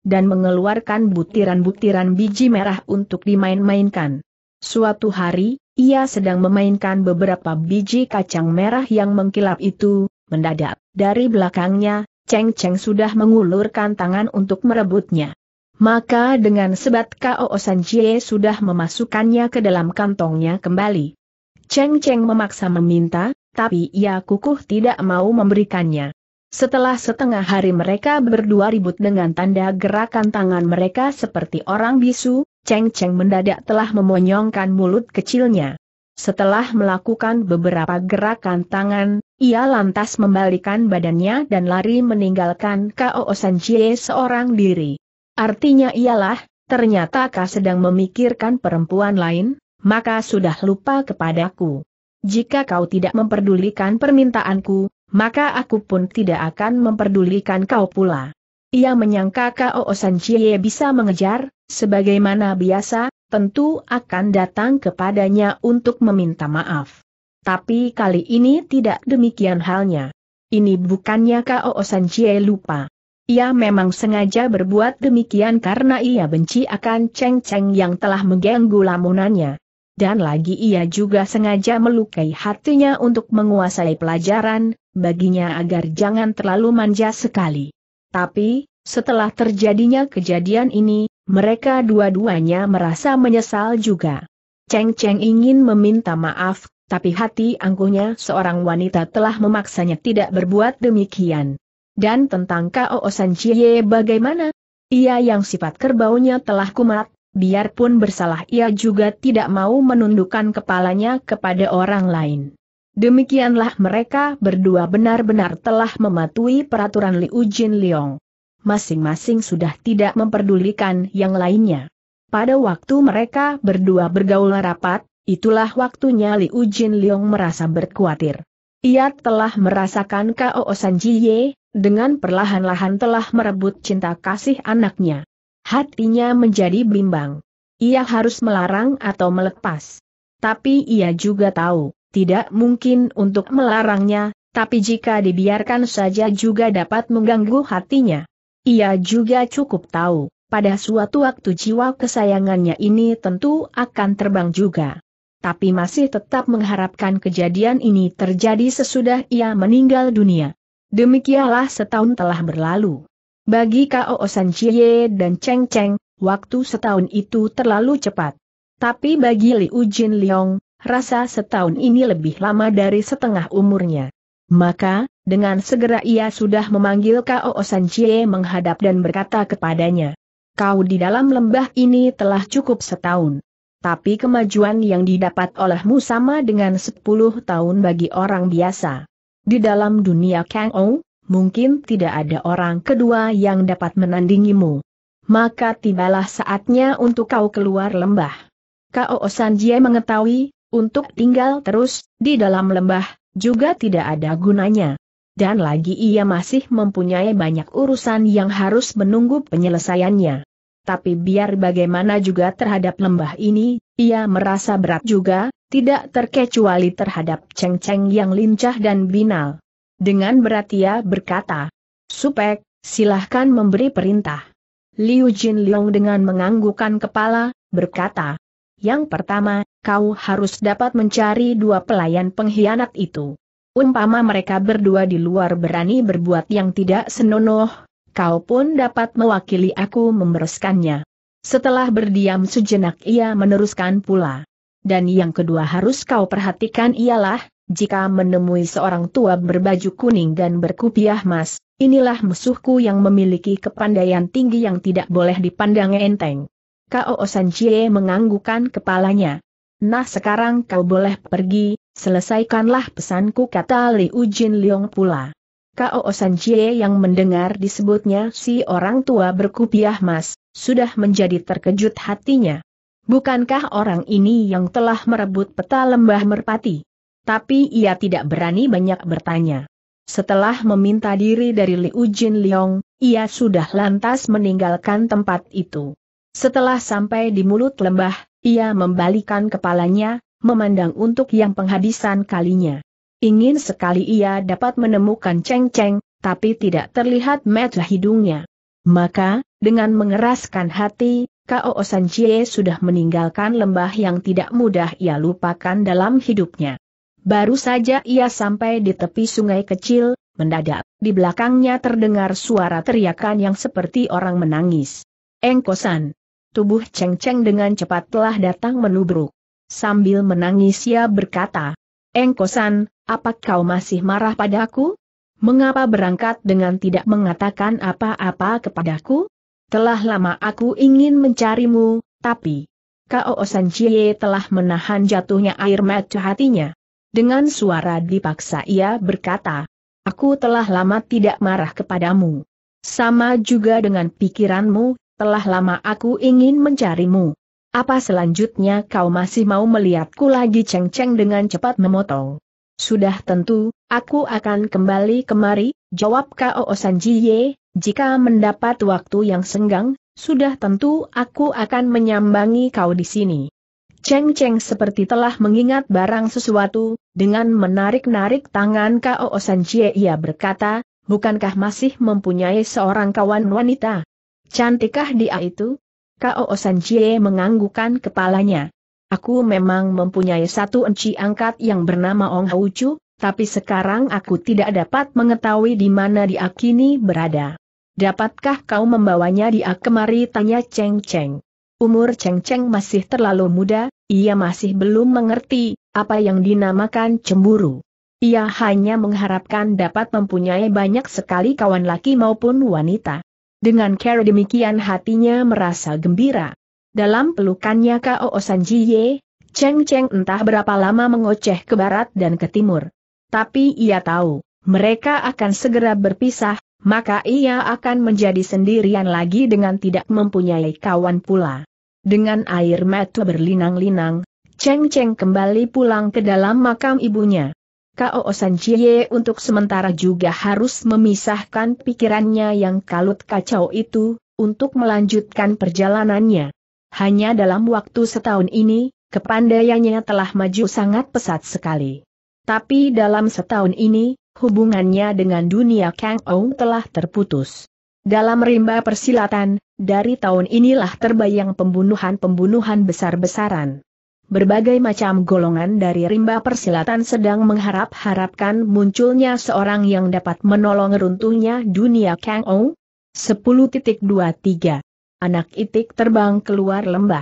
Dan mengeluarkan butiran-butiran biji merah untuk dimain-mainkan. Suatu hari, ia sedang memainkan beberapa biji kacang merah yang mengkilap itu, mendadak, dari belakangnya, Cheng Cheng sudah mengulurkan tangan untuk merebutnya. Maka dengan sebat Kao San Jie sudah memasukkannya ke dalam kantongnya kembali. Cheng Cheng memaksa meminta, tapi ia kukuh tidak mau memberikannya. Setelah setengah hari mereka berdua ribut dengan tanda gerakan tangan mereka seperti orang bisu, Cheng Cheng mendadak telah memonyongkan mulut kecilnya. Setelah melakukan beberapa gerakan tangan, ia lantas membalikan badannya dan lari meninggalkan Kao San Jie seorang diri. Artinya ialah, ternyata kau sedang memikirkan perempuan lain, maka sudah lupa kepadaku. Jika kau tidak memperdulikan permintaanku, maka aku pun tidak akan memperdulikan kau pula. Ia menyangka Kao Chie bisa mengejar, sebagaimana biasa, tentu akan datang kepadanya untuk meminta maaf. Tapi kali ini tidak demikian halnya. Ini bukannya Kao Chie lupa. Ia memang sengaja berbuat demikian karena ia benci akan Cheng Cheng yang telah mengganggu lamunannya. Dan lagi ia juga sengaja melukai hatinya untuk menguasai pelajaran, baginya agar jangan terlalu manja sekali. Tapi, setelah terjadinya kejadian ini, mereka dua-duanya merasa menyesal juga. Cheng Cheng ingin meminta maaf, tapi hati angkuhnya seorang wanita telah memaksanya tidak berbuat demikian. Dan tentang Kao San Chie bagaimana? Ia yang sifat kerbaunya telah kumat, biarpun bersalah ia juga tidak mau menundukkan kepalanya kepada orang lain. Demikianlah mereka berdua benar-benar telah mematuhi peraturan Liu Jin Liong. Masing-masing sudah tidak memperdulikan yang lainnya. Pada waktu mereka berdua bergaul rapat, itulah waktunya Liu Jin Liong merasa berkhawatir. Ia telah merasakan Kao San dengan perlahan-lahan telah merebut cinta kasih anaknya. Hatinya menjadi bimbang. Ia harus melarang atau melepas. Tapi ia juga tahu, tidak mungkin untuk melarangnya, tapi jika dibiarkan saja juga dapat mengganggu hatinya. Ia juga cukup tahu, pada suatu waktu jiwa kesayangannya ini tentu akan terbang juga. Tapi masih tetap mengharapkan kejadian ini terjadi sesudah ia meninggal dunia. Demikianlah setahun telah berlalu. Bagi Kao Osan Chie dan Cheng Cheng, waktu setahun itu terlalu cepat. Tapi bagi Liu Jin Liong, rasa setahun ini lebih lama dari setengah umurnya. Maka, dengan segera ia sudah memanggil Kao Sanjie menghadap dan berkata kepadanya, Kau di dalam lembah ini telah cukup setahun. Tapi kemajuan yang didapat olehmu sama dengan sepuluh tahun bagi orang biasa. Di dalam dunia Kang Ou, mungkin tidak ada orang kedua yang dapat menandingimu. Maka tibalah saatnya untuk kau keluar lembah. Kao Sanjie mengetahui untuk tinggal terus, di dalam lembah, juga tidak ada gunanya. Dan lagi ia masih mempunyai banyak urusan yang harus menunggu penyelesaiannya. Tapi biar bagaimana juga terhadap lembah ini, ia merasa berat juga, tidak terkecuali terhadap ceng-ceng yang lincah dan binal. Dengan berat ia berkata, Supek, silahkan memberi perintah. Liu Jin dengan menganggukkan kepala, berkata, yang pertama, kau harus dapat mencari dua pelayan pengkhianat itu. Umpama mereka berdua di luar berani berbuat yang tidak senonoh, kau pun dapat mewakili aku membereskannya. Setelah berdiam sejenak ia meneruskan pula. Dan yang kedua harus kau perhatikan ialah, jika menemui seorang tua berbaju kuning dan berkupiah emas, inilah musuhku yang memiliki kepandaian tinggi yang tidak boleh dipandang enteng. Kao Sanjie menganggukan kepalanya. Nah sekarang kau boleh pergi, selesaikanlah pesanku kata Liu Jin Liong pula. Kao Sanjie yang mendengar disebutnya si orang tua berkupiah mas, sudah menjadi terkejut hatinya. Bukankah orang ini yang telah merebut peta lembah merpati? Tapi ia tidak berani banyak bertanya. Setelah meminta diri dari Liu Jin Liong, ia sudah lantas meninggalkan tempat itu. Setelah sampai di mulut lembah, ia membalikan kepalanya, memandang untuk yang penghabisan kalinya. Ingin sekali ia dapat menemukan ceng-ceng, tapi tidak terlihat mata hidungnya. Maka, dengan mengeraskan hati, Kao Sanchie sudah meninggalkan lembah yang tidak mudah ia lupakan dalam hidupnya. Baru saja ia sampai di tepi sungai kecil, mendadak, di belakangnya terdengar suara teriakan yang seperti orang menangis. Engkosan, tubuh Cheng Cheng dengan cepat telah datang menubruk. Sambil menangis ia berkata, Engkosan, apa kau masih marah padaku? Mengapa berangkat dengan tidak mengatakan apa-apa kepadaku? Telah lama aku ingin mencarimu, tapi... Kao San Chie telah menahan jatuhnya air mata hatinya. Dengan suara dipaksa ia berkata, Aku telah lama tidak marah kepadamu. Sama juga dengan pikiranmu, telah lama aku ingin mencarimu. Apa selanjutnya kau masih mau melihatku lagi ceng-ceng dengan cepat memotong? Sudah tentu, aku akan kembali kemari, jawab K.O. Sanjiye, jika mendapat waktu yang senggang, sudah tentu aku akan menyambangi kau di sini. Ceng-ceng seperti telah mengingat barang sesuatu, dengan menarik-narik tangan Kao Sanjie ia berkata, bukankah masih mempunyai seorang kawan wanita? Cantikkah dia itu? Kao Sanjie menganggukan kepalanya. Aku memang mempunyai satu enci angkat yang bernama Ong Chu, tapi sekarang aku tidak dapat mengetahui di mana dia kini berada. Dapatkah kau membawanya dia kemari? Tanya Cheng Cheng. Umur Cheng Cheng masih terlalu muda, ia masih belum mengerti apa yang dinamakan cemburu. Ia hanya mengharapkan dapat mempunyai banyak sekali kawan laki maupun wanita. Dengan cara demikian hatinya merasa gembira. Dalam pelukannya Kao Sanjiye, Cheng Cheng entah berapa lama mengoceh ke barat dan ke timur. Tapi ia tahu, mereka akan segera berpisah, maka ia akan menjadi sendirian lagi dengan tidak mempunyai kawan pula. Dengan air mata berlinang-linang, Cheng Cheng kembali pulang ke dalam makam ibunya. Kao Jie untuk sementara juga harus memisahkan pikirannya yang kalut kacau itu, untuk melanjutkan perjalanannya. Hanya dalam waktu setahun ini, kepandaiannya telah maju sangat pesat sekali. Tapi dalam setahun ini, hubungannya dengan dunia Kang Ong telah terputus. Dalam rimba persilatan, dari tahun inilah terbayang pembunuhan-pembunuhan besar-besaran. Berbagai macam golongan dari rimba persilatan sedang mengharap-harapkan munculnya seorang yang dapat menolong runtuhnya dunia Kang Ou. 10.23 Anak itik terbang keluar lembah.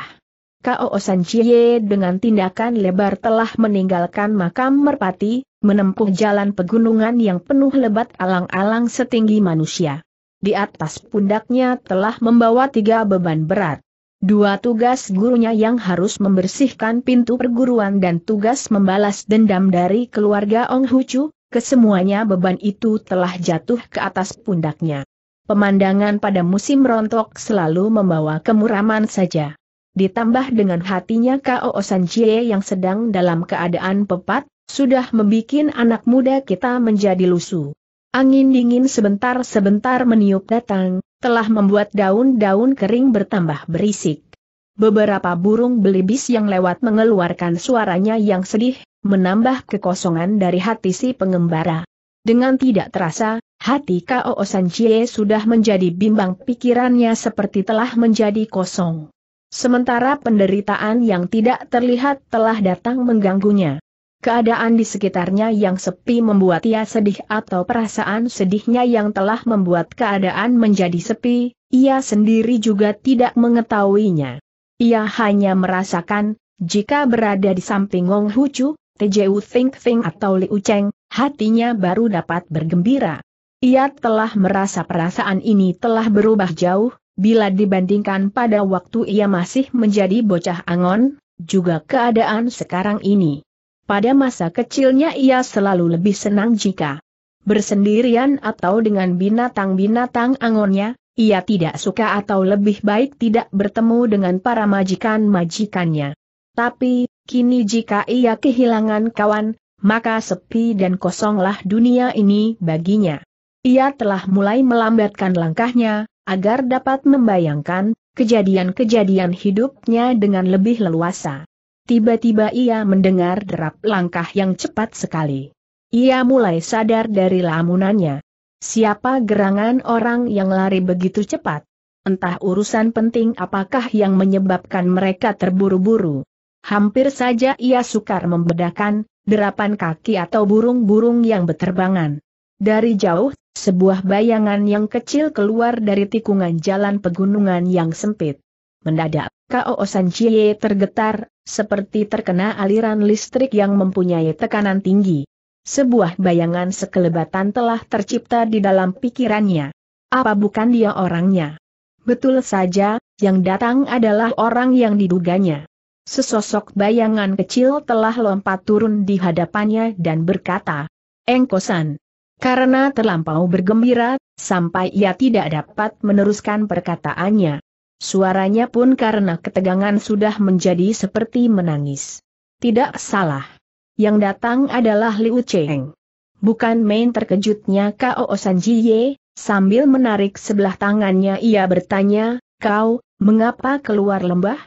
Kao San Chie dengan tindakan lebar telah meninggalkan makam merpati, menempuh jalan pegunungan yang penuh lebat alang-alang setinggi manusia. Di atas pundaknya telah membawa tiga beban berat. Dua tugas gurunya yang harus membersihkan pintu perguruan dan tugas membalas dendam dari keluarga Ong Hucu, kesemuanya beban itu telah jatuh ke atas pundaknya. Pemandangan pada musim rontok selalu membawa kemuraman saja. Ditambah dengan hatinya Kao Sanjie yang sedang dalam keadaan pepat, sudah membuat anak muda kita menjadi lusuh. Angin dingin sebentar-sebentar meniup datang, telah membuat daun-daun kering bertambah berisik. Beberapa burung belibis yang lewat mengeluarkan suaranya yang sedih, menambah kekosongan dari hati si pengembara. Dengan tidak terasa, hati Kao Sanchie sudah menjadi bimbang pikirannya seperti telah menjadi kosong. Sementara penderitaan yang tidak terlihat telah datang mengganggunya. Keadaan di sekitarnya yang sepi membuat ia sedih atau perasaan sedihnya yang telah membuat keadaan menjadi sepi, ia sendiri juga tidak mengetahuinya. Ia hanya merasakan, jika berada di samping Wong Hucu, Tjew Think Think atau Liu Cheng, hatinya baru dapat bergembira. Ia telah merasa perasaan ini telah berubah jauh, bila dibandingkan pada waktu ia masih menjadi bocah angon, juga keadaan sekarang ini. Pada masa kecilnya ia selalu lebih senang jika bersendirian atau dengan binatang-binatang angonnya, ia tidak suka atau lebih baik tidak bertemu dengan para majikan-majikannya. Tapi, kini jika ia kehilangan kawan, maka sepi dan kosonglah dunia ini baginya. Ia telah mulai melambatkan langkahnya, agar dapat membayangkan kejadian-kejadian hidupnya dengan lebih leluasa. Tiba-tiba ia mendengar derap langkah yang cepat sekali. Ia mulai sadar dari lamunannya. Siapa gerangan orang yang lari begitu cepat? Entah urusan penting apakah yang menyebabkan mereka terburu-buru. Hampir saja ia sukar membedakan, derapan kaki atau burung-burung yang beterbangan. Dari jauh, sebuah bayangan yang kecil keluar dari tikungan jalan pegunungan yang sempit. Mendadak, Kao San Chie tergetar, seperti terkena aliran listrik yang mempunyai tekanan tinggi. Sebuah bayangan sekelebatan telah tercipta di dalam pikirannya. Apa bukan dia orangnya? Betul saja, yang datang adalah orang yang diduganya. Sesosok bayangan kecil telah lompat turun di hadapannya dan berkata, Engkosan. Karena terlampau bergembira, sampai ia tidak dapat meneruskan perkataannya. Suaranya pun karena ketegangan sudah menjadi seperti menangis. Tidak salah. Yang datang adalah Liu Cheng. Bukan main terkejutnya Kao San Jie, sambil menarik sebelah tangannya ia bertanya, kau, mengapa keluar lembah?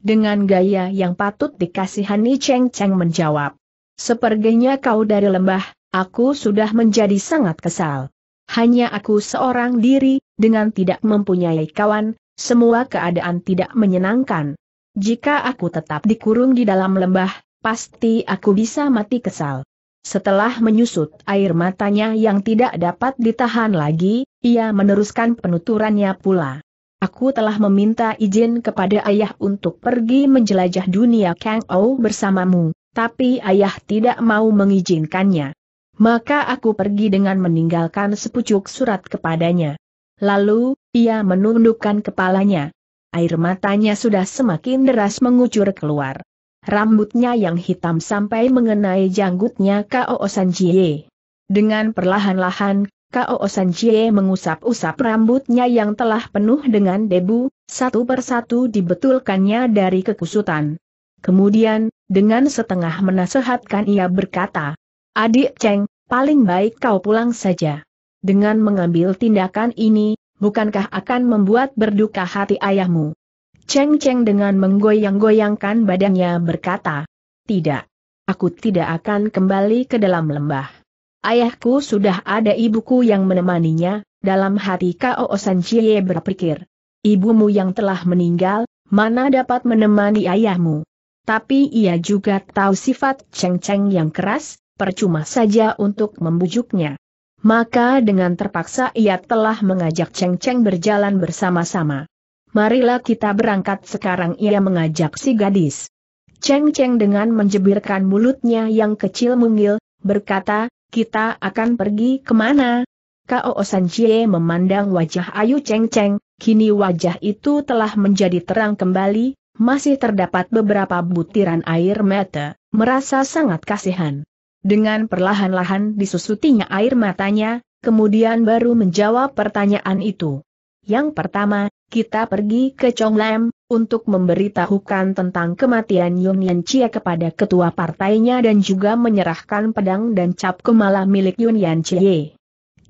Dengan gaya yang patut dikasihani Cheng Cheng menjawab. sepertinya kau dari lembah, aku sudah menjadi sangat kesal. Hanya aku seorang diri, dengan tidak mempunyai kawan, semua keadaan tidak menyenangkan. Jika aku tetap dikurung di dalam lembah, pasti aku bisa mati kesal. Setelah menyusut air matanya yang tidak dapat ditahan lagi, ia meneruskan penuturannya pula. Aku telah meminta izin kepada ayah untuk pergi menjelajah dunia Kang O bersamamu, tapi ayah tidak mau mengizinkannya. Maka aku pergi dengan meninggalkan sepucuk surat kepadanya. Lalu, ia menundukkan kepalanya. Air matanya sudah semakin deras mengucur keluar. Rambutnya yang hitam sampai mengenai janggutnya Kao Sanjie. Dengan perlahan-lahan, Kao Sanjie mengusap-usap rambutnya yang telah penuh dengan debu, satu persatu dibetulkannya dari kekusutan. Kemudian, dengan setengah menasehatkan ia berkata, Adik Cheng, paling baik kau pulang saja. Dengan mengambil tindakan ini, bukankah akan membuat berduka hati ayahmu? Cheng Cheng dengan menggoyang-goyangkan badannya berkata, Tidak. Aku tidak akan kembali ke dalam lembah. Ayahku sudah ada ibuku yang menemaninya, dalam hati Kao Chie berpikir. Ibumu yang telah meninggal, mana dapat menemani ayahmu? Tapi ia juga tahu sifat Cheng Cheng yang keras, percuma saja untuk membujuknya maka dengan terpaksa ia telah mengajak Cheng Cheng berjalan bersama-sama. Marilah kita berangkat sekarang ia mengajak si gadis. Cheng Cheng dengan menjebirkan mulutnya yang kecil mungil, berkata, kita akan pergi kemana? Kao Sanchie memandang wajah Ayu Cheng Cheng, kini wajah itu telah menjadi terang kembali, masih terdapat beberapa butiran air mata, merasa sangat kasihan. Dengan perlahan-lahan disusutinya air matanya, kemudian baru menjawab pertanyaan itu. Yang pertama, kita pergi ke Chonglem, untuk memberitahukan tentang kematian Yan Chia kepada ketua partainya dan juga menyerahkan pedang dan cap kemala milik Yan Chie.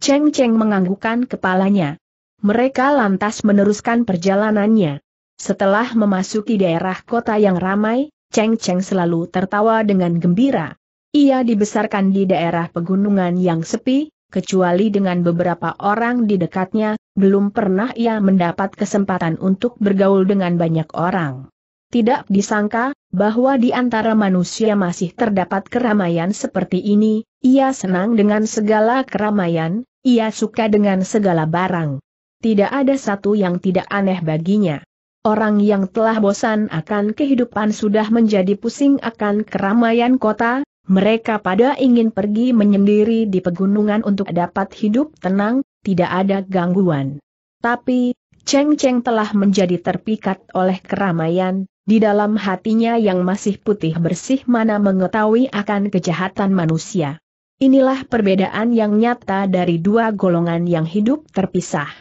Cheng Cheng menganggukkan kepalanya. Mereka lantas meneruskan perjalanannya. Setelah memasuki daerah kota yang ramai, Cheng Cheng selalu tertawa dengan gembira. Ia dibesarkan di daerah pegunungan yang sepi, kecuali dengan beberapa orang di dekatnya, belum pernah ia mendapat kesempatan untuk bergaul dengan banyak orang. Tidak disangka, bahwa di antara manusia masih terdapat keramaian seperti ini, ia senang dengan segala keramaian, ia suka dengan segala barang. Tidak ada satu yang tidak aneh baginya. Orang yang telah bosan akan kehidupan sudah menjadi pusing akan keramaian kota, mereka pada ingin pergi menyendiri di pegunungan untuk dapat hidup tenang, tidak ada gangguan. Tapi, Cheng Cheng telah menjadi terpikat oleh keramaian, di dalam hatinya yang masih putih bersih mana mengetahui akan kejahatan manusia. Inilah perbedaan yang nyata dari dua golongan yang hidup terpisah.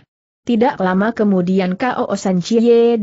Tidak lama kemudian Kao San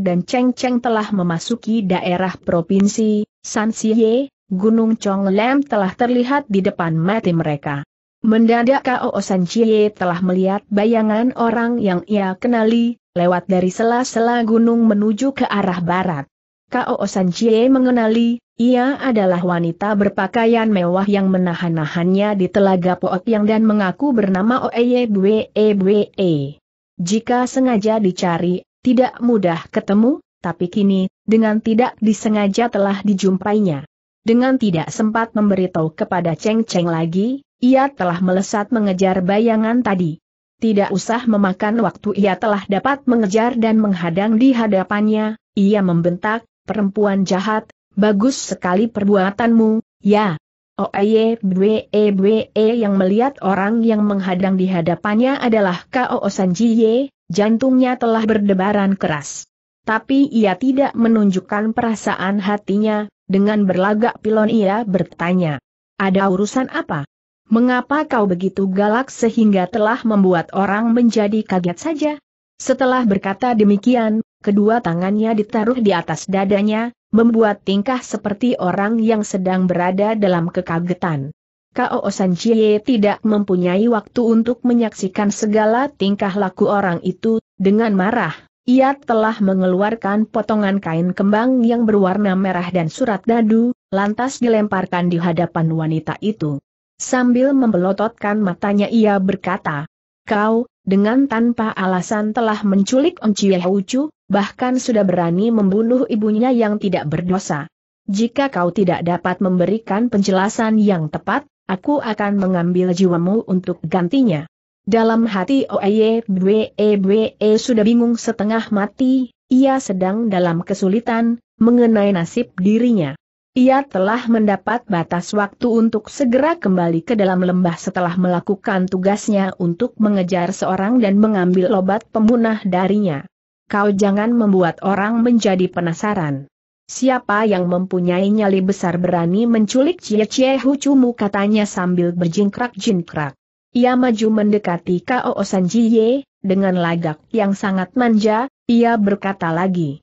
dan Cheng Cheng telah memasuki daerah provinsi San Xie, Gunung Chong Lem telah terlihat di depan mati mereka. Mendadak Kao San Chie telah melihat bayangan orang yang ia kenali, lewat dari sela-sela gunung menuju ke arah barat. Kao San Chie mengenali, ia adalah wanita berpakaian mewah yang menahan-nahannya di telaga Yang dan mengaku bernama Oeye Bwe Bwe. E. Jika sengaja dicari, tidak mudah ketemu, tapi kini, dengan tidak disengaja telah dijumpainya. Dengan tidak sempat memberitahu kepada Cheng Cheng lagi, ia telah melesat mengejar bayangan tadi. Tidak usah memakan waktu ia telah dapat mengejar dan menghadang di hadapannya, ia membentak, perempuan jahat, bagus sekali perbuatanmu, ya. Oeye oh, Bwe e, Bwe e, yang melihat orang yang menghadang di hadapannya adalah Kao Sanjiye, jantungnya telah berdebaran keras. Tapi ia tidak menunjukkan perasaan hatinya, dengan berlagak pilon ia bertanya. Ada urusan apa? Mengapa kau begitu galak sehingga telah membuat orang menjadi kaget saja? Setelah berkata demikian, kedua tangannya ditaruh di atas dadanya, membuat tingkah seperti orang yang sedang berada dalam kekagetan. Kao Sanjie tidak mempunyai waktu untuk menyaksikan segala tingkah laku orang itu, dengan marah, ia telah mengeluarkan potongan kain kembang yang berwarna merah dan surat dadu, lantas dilemparkan di hadapan wanita itu. Sambil membelototkan matanya ia berkata, Kau, dengan tanpa alasan telah menculik Oncie Ucu, bahkan sudah berani membunuh ibunya yang tidak berdosa. Jika kau tidak dapat memberikan penjelasan yang tepat, aku akan mengambil jiwamu untuk gantinya. Dalam hati Oye Bwe e, Bwe e sudah bingung setengah mati, ia sedang dalam kesulitan, mengenai nasib dirinya. Ia telah mendapat batas waktu untuk segera kembali ke dalam lembah setelah melakukan tugasnya untuk mengejar seorang dan mengambil obat pemunah darinya. Kau jangan membuat orang menjadi penasaran. Siapa yang mempunyai nyali besar berani menculik Cie Cie Hucumu katanya sambil berjingkrak-jingkrak. Ia maju mendekati Kao Sanjiye, dengan lagak yang sangat manja, ia berkata lagi.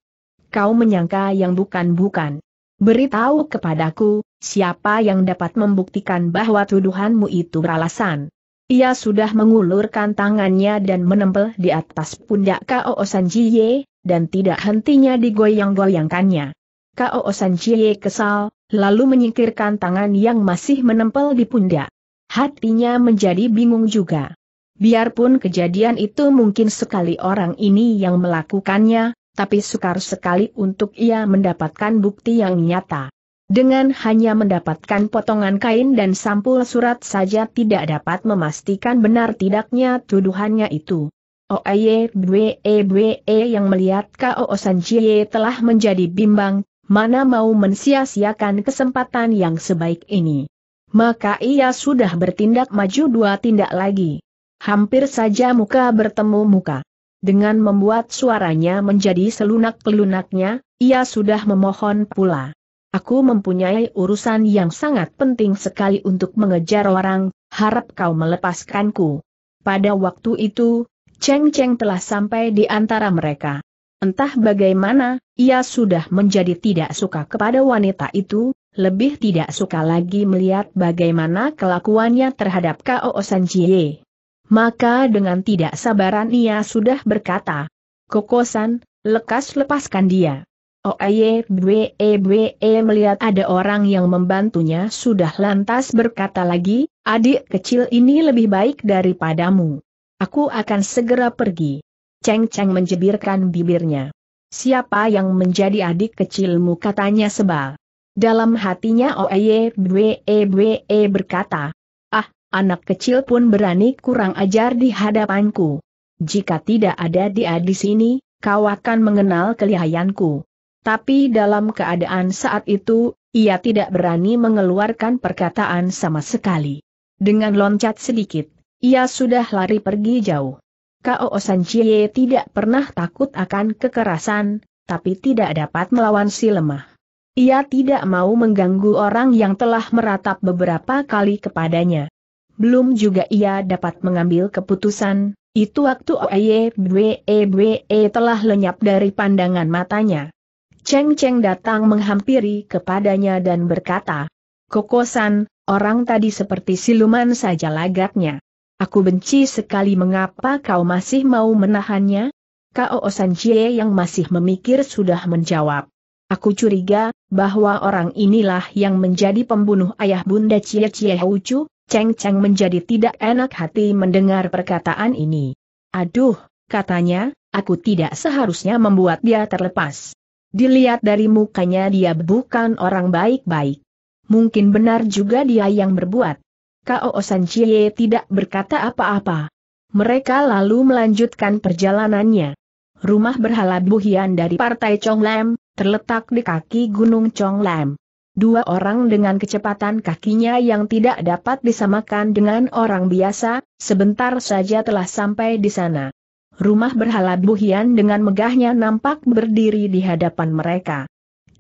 Kau menyangka yang bukan-bukan. Beritahu kepadaku, siapa yang dapat membuktikan bahwa tuduhanmu itu beralasan. Ia sudah mengulurkan tangannya dan menempel di atas pundak Kao Sanjiye, dan tidak hentinya digoyang-goyangkannya. Kao Sanjiye kesal, lalu menyingkirkan tangan yang masih menempel di pundak hatinya menjadi bingung juga. Biarpun kejadian itu mungkin sekali orang ini yang melakukannya, tapi sukar sekali untuk ia mendapatkan bukti yang nyata. Dengan hanya mendapatkan potongan kain dan sampul surat saja tidak dapat memastikan benar tidaknya tuduhannya itu. Oye Bwe e, Bwe e yang melihat Kao Sanjie telah menjadi bimbang, mana mau mensia-siakan kesempatan yang sebaik ini maka ia sudah bertindak maju dua tindak lagi. Hampir saja muka bertemu muka. Dengan membuat suaranya menjadi selunak-pelunaknya, ia sudah memohon pula. Aku mempunyai urusan yang sangat penting sekali untuk mengejar orang, harap kau melepaskanku. Pada waktu itu, Cheng Cheng telah sampai di antara mereka. Entah bagaimana, ia sudah menjadi tidak suka kepada wanita itu, lebih tidak suka lagi melihat bagaimana kelakuannya terhadap Kao Sanjie. Maka dengan tidak sabaran ia sudah berkata, Kokosan, lekas lepaskan dia. Oye oh, bwe e, bwe e, melihat ada orang yang membantunya sudah lantas berkata lagi, adik kecil ini lebih baik daripadamu. Aku akan segera pergi. Ceng Ceng menjebirkan bibirnya. Siapa yang menjadi adik kecilmu katanya sebal. Dalam hatinya Oeye Bwe e, Bwe e berkata, Ah, anak kecil pun berani kurang ajar di hadapanku. Jika tidak ada dia di sini, kau akan mengenal kelihayanku. Tapi dalam keadaan saat itu, ia tidak berani mengeluarkan perkataan sama sekali. Dengan loncat sedikit, ia sudah lari pergi jauh. Kao Sanjie tidak pernah takut akan kekerasan, tapi tidak dapat melawan si lemah. Ia tidak mau mengganggu orang yang telah meratap beberapa kali kepadanya. Belum juga ia dapat mengambil keputusan, itu waktu Oeyebwebwe telah lenyap dari pandangan matanya. Cheng Cheng datang menghampiri kepadanya dan berkata, Kokosan, orang tadi seperti siluman saja lagaknya. Aku benci sekali mengapa kau masih mau menahannya? Kau Osan Jie yang masih memikir sudah menjawab. Aku curiga, bahwa orang inilah yang menjadi pembunuh ayah Bunda Cie Cie Ucu, Cheng Cheng menjadi tidak enak hati mendengar perkataan ini. Aduh, katanya, aku tidak seharusnya membuat dia terlepas. Dilihat dari mukanya dia bukan orang baik-baik. Mungkin benar juga dia yang berbuat. Kao San Cie tidak berkata apa-apa. Mereka lalu melanjutkan perjalanannya. Rumah berhala Buhian dari Partai Chong Lam terletak di kaki Gunung Chong Lam. Dua orang dengan kecepatan kakinya yang tidak dapat disamakan dengan orang biasa, sebentar saja telah sampai di sana. Rumah berhala Buhian dengan megahnya nampak berdiri di hadapan mereka.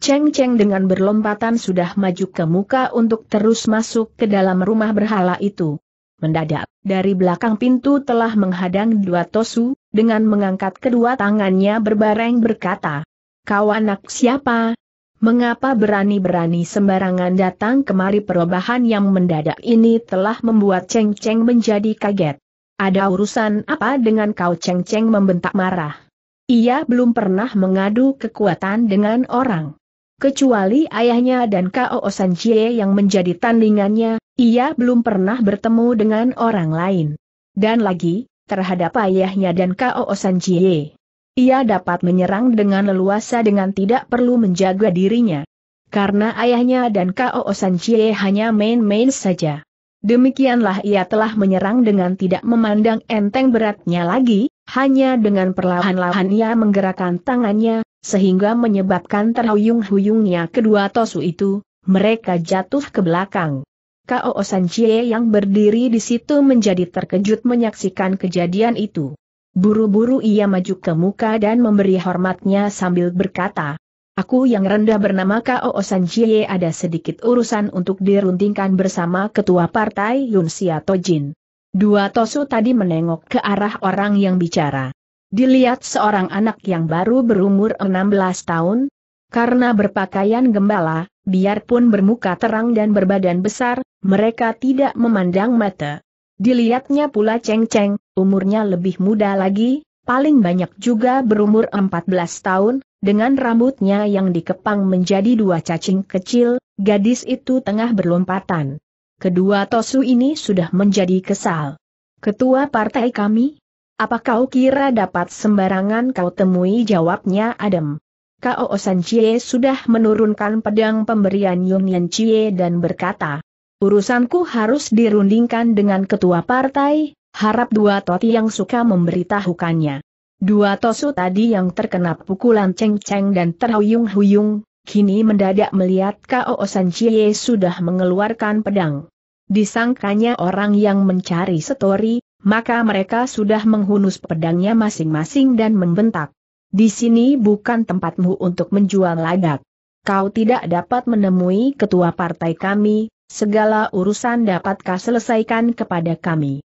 Cheng Cheng dengan berlompatan sudah maju ke muka untuk terus masuk ke dalam rumah berhala itu. Mendadak, dari belakang pintu telah menghadang dua tosu, dengan mengangkat kedua tangannya berbareng berkata, kau anak siapa? Mengapa berani-berani sembarangan datang kemari perubahan yang mendadak ini telah membuat Cheng Cheng menjadi kaget. Ada urusan apa dengan kau Cheng Cheng membentak marah? Ia belum pernah mengadu kekuatan dengan orang. Kecuali ayahnya dan Kao Jie yang menjadi tandingannya, ia belum pernah bertemu dengan orang lain. Dan lagi, terhadap ayahnya dan Kao Jie. Ia dapat menyerang dengan leluasa dengan tidak perlu menjaga dirinya. Karena ayahnya dan K.O. Sanjie hanya main-main saja. Demikianlah ia telah menyerang dengan tidak memandang enteng beratnya lagi, hanya dengan perlahan-lahan ia menggerakkan tangannya, sehingga menyebabkan terhuyung-huyungnya kedua tosu itu, mereka jatuh ke belakang. Kao Sanjie yang berdiri di situ menjadi terkejut menyaksikan kejadian itu. Buru-buru ia maju ke muka dan memberi hormatnya sambil berkata, Aku yang rendah bernama Kao Sanjie ada sedikit urusan untuk dirundingkan bersama Ketua Partai Yun Siato Jin. Dua Tosu tadi menengok ke arah orang yang bicara. Dilihat seorang anak yang baru berumur 16 tahun, karena berpakaian gembala, biarpun bermuka terang dan berbadan besar, mereka tidak memandang mata. Dilihatnya pula Cheng Cheng, umurnya lebih muda lagi, paling banyak juga berumur 14 tahun, dengan rambutnya yang dikepang menjadi dua cacing kecil, gadis itu tengah berlompatan. Kedua Tosu ini sudah menjadi kesal. Ketua partai kami? Apa kau kira dapat sembarangan kau temui jawabnya Adam? Kao San Chie sudah menurunkan pedang pemberian Yun Yan Chie dan berkata, Urusanku harus dirundingkan dengan ketua partai, harap dua toti yang suka memberitahukannya. Dua tosu tadi yang terkena pukulan ceng-ceng dan terhuyung-huyung, kini mendadak melihat Kao San sudah mengeluarkan pedang. Disangkanya orang yang mencari setori, maka mereka sudah menghunus pedangnya masing-masing dan membentak. Di sini bukan tempatmu untuk menjual lagak. Kau tidak dapat menemui ketua partai kami, segala urusan dapatkah selesaikan kepada kami.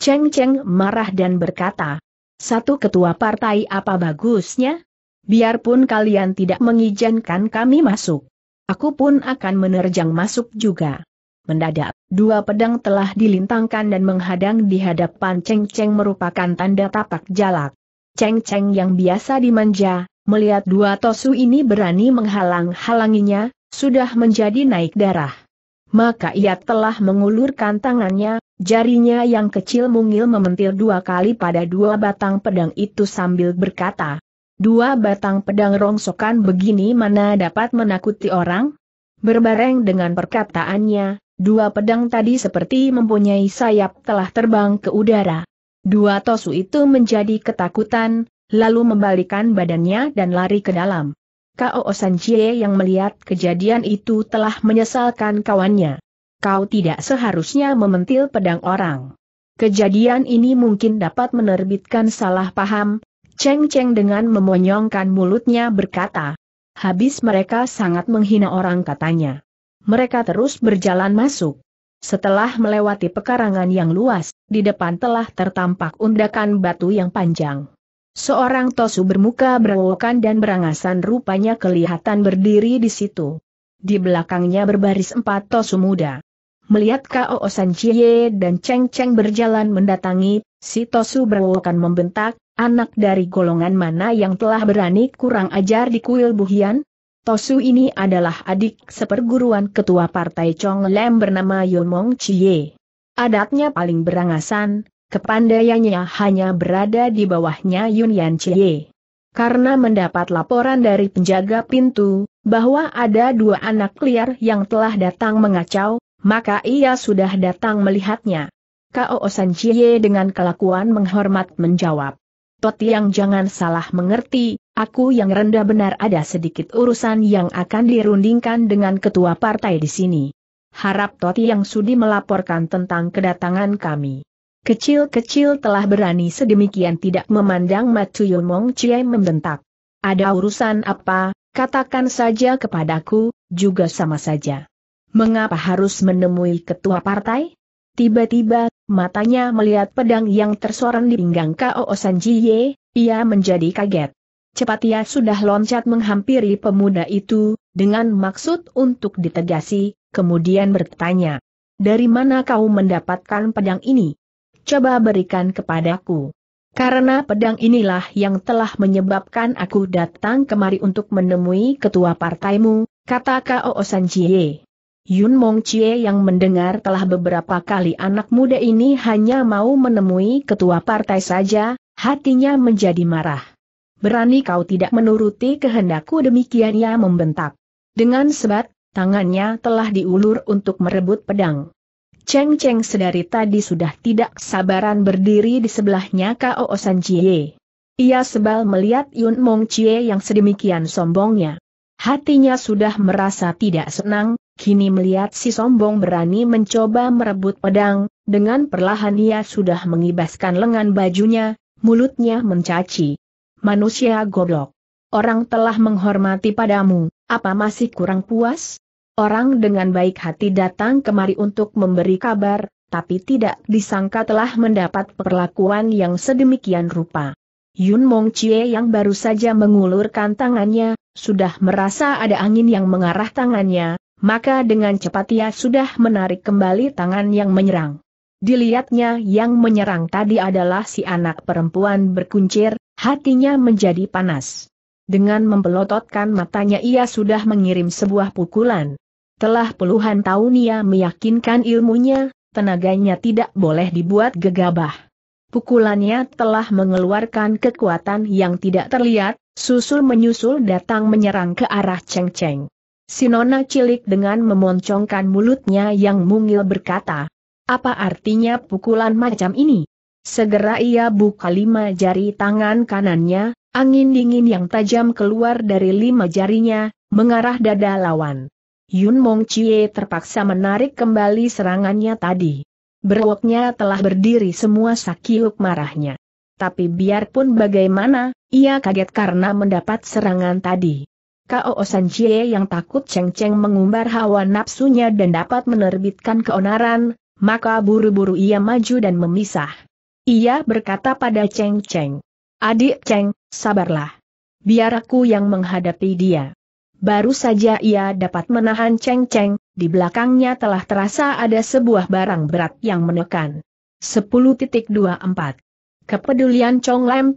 Cheng Cheng marah dan berkata, satu ketua partai apa bagusnya? Biarpun kalian tidak mengizinkan kami masuk. Aku pun akan menerjang masuk juga. Mendadak, dua pedang telah dilintangkan dan menghadang di hadapan Cheng Cheng merupakan tanda tapak jalak. Cheng Cheng yang biasa dimanja, melihat dua tosu ini berani menghalang-halanginya, sudah menjadi naik darah maka ia telah mengulurkan tangannya, jarinya yang kecil mungil mementil dua kali pada dua batang pedang itu sambil berkata, Dua batang pedang rongsokan begini mana dapat menakuti orang? Berbareng dengan perkataannya, dua pedang tadi seperti mempunyai sayap telah terbang ke udara. Dua tosu itu menjadi ketakutan, lalu membalikan badannya dan lari ke dalam. Kao Jie yang melihat kejadian itu telah menyesalkan kawannya. Kau tidak seharusnya mementil pedang orang. Kejadian ini mungkin dapat menerbitkan salah paham, Cheng Cheng dengan memonyongkan mulutnya berkata. Habis mereka sangat menghina orang katanya. Mereka terus berjalan masuk. Setelah melewati pekarangan yang luas, di depan telah tertampak undakan batu yang panjang. Seorang tosu bermuka berwokan dan berangasan rupanya kelihatan berdiri di situ. Di belakangnya berbaris empat tosu muda. Melihat Kao San Chie dan Cheng Cheng berjalan mendatangi, si tosu berwokan membentak, anak dari golongan mana yang telah berani kurang ajar di kuil Buhian? Tosu ini adalah adik seperguruan ketua partai Chong Lem bernama Yomong Chie. Adatnya paling berangasan, kepandaiannya hanya berada di bawahnya Yun Yan Chie. Karena mendapat laporan dari penjaga pintu, bahwa ada dua anak liar yang telah datang mengacau, maka ia sudah datang melihatnya. Kao San Chie dengan kelakuan menghormat menjawab. Tot yang jangan salah mengerti, aku yang rendah benar ada sedikit urusan yang akan dirundingkan dengan ketua partai di sini. Harap Tot yang sudi melaporkan tentang kedatangan kami. Kecil-kecil telah berani sedemikian tidak memandang Matu Mong Chie membentak. Ada urusan apa, katakan saja kepadaku, juga sama saja. Mengapa harus menemui ketua partai? Tiba-tiba, matanya melihat pedang yang tersorong di pinggang K.O. Sanjiye, ia menjadi kaget. Cepat ia sudah loncat menghampiri pemuda itu, dengan maksud untuk ditegasi, kemudian bertanya. Dari mana kau mendapatkan pedang ini? coba berikan kepadaku. Karena pedang inilah yang telah menyebabkan aku datang kemari untuk menemui ketua partaimu, kata Kao Sanjie. Yun Mong Chie yang mendengar telah beberapa kali anak muda ini hanya mau menemui ketua partai saja, hatinya menjadi marah. Berani kau tidak menuruti kehendakku demikian ia membentak. Dengan sebat, tangannya telah diulur untuk merebut pedang. Cheng Cheng sedari tadi sudah tidak sabaran berdiri di sebelahnya Kao San Chie. Ia sebal melihat Yun Mong Chie yang sedemikian sombongnya. Hatinya sudah merasa tidak senang, kini melihat si sombong berani mencoba merebut pedang, dengan perlahan ia sudah mengibaskan lengan bajunya, mulutnya mencaci. Manusia goblok. Orang telah menghormati padamu, apa masih kurang puas? Orang dengan baik hati datang kemari untuk memberi kabar, tapi tidak disangka telah mendapat perlakuan yang sedemikian rupa. Yun Mong Chie yang baru saja mengulurkan tangannya, sudah merasa ada angin yang mengarah tangannya, maka dengan cepat ia sudah menarik kembali tangan yang menyerang. Dilihatnya yang menyerang tadi adalah si anak perempuan berkuncir, hatinya menjadi panas. Dengan mempelototkan matanya ia sudah mengirim sebuah pukulan. Telah puluhan tahun ia meyakinkan ilmunya, tenaganya tidak boleh dibuat gegabah. Pukulannya telah mengeluarkan kekuatan yang tidak terlihat, susul menyusul datang menyerang ke arah Cheng Cheng. Sinona cilik dengan memoncongkan mulutnya yang mungil berkata, apa artinya pukulan macam ini? Segera ia buka lima jari tangan kanannya, angin dingin yang tajam keluar dari lima jarinya, mengarah dada lawan. Yun Mong Chie terpaksa menarik kembali serangannya tadi. Berwoknya telah berdiri semua sakiuk marahnya. Tapi biarpun bagaimana, ia kaget karena mendapat serangan tadi. Kao San Chie yang takut ceng-ceng mengumbar hawa nafsunya dan dapat menerbitkan keonaran, maka buru-buru ia maju dan memisah. Ia berkata pada Cheng Cheng, Adik Cheng, sabarlah. Biar aku yang menghadapi dia. Baru saja ia dapat menahan ceng-ceng, di belakangnya telah terasa ada sebuah barang berat yang menekan. 10.24 Kepedulian Chong Lam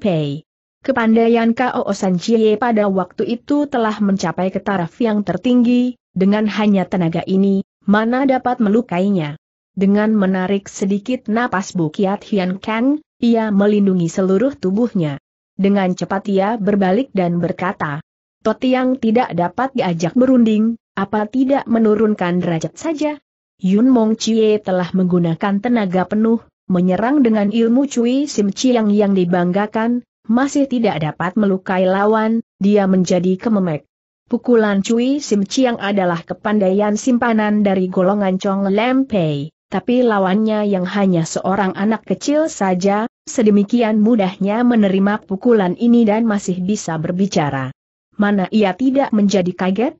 Kepandaian Kao San Chie pada waktu itu telah mencapai ke taraf yang tertinggi, dengan hanya tenaga ini, mana dapat melukainya. Dengan menarik sedikit napas Bukiat Hian Kang, ia melindungi seluruh tubuhnya. Dengan cepat ia berbalik dan berkata, Totiang tidak dapat diajak berunding, apa tidak menurunkan derajat saja? Yun Mong Chie telah menggunakan tenaga penuh, menyerang dengan ilmu Cui Sim Chiang yang dibanggakan, masih tidak dapat melukai lawan, dia menjadi kememek. Pukulan Cui Sim Chiang adalah kepandaian simpanan dari golongan Chong Lem Pei, tapi lawannya yang hanya seorang anak kecil saja, sedemikian mudahnya menerima pukulan ini dan masih bisa berbicara mana ia tidak menjadi kaget?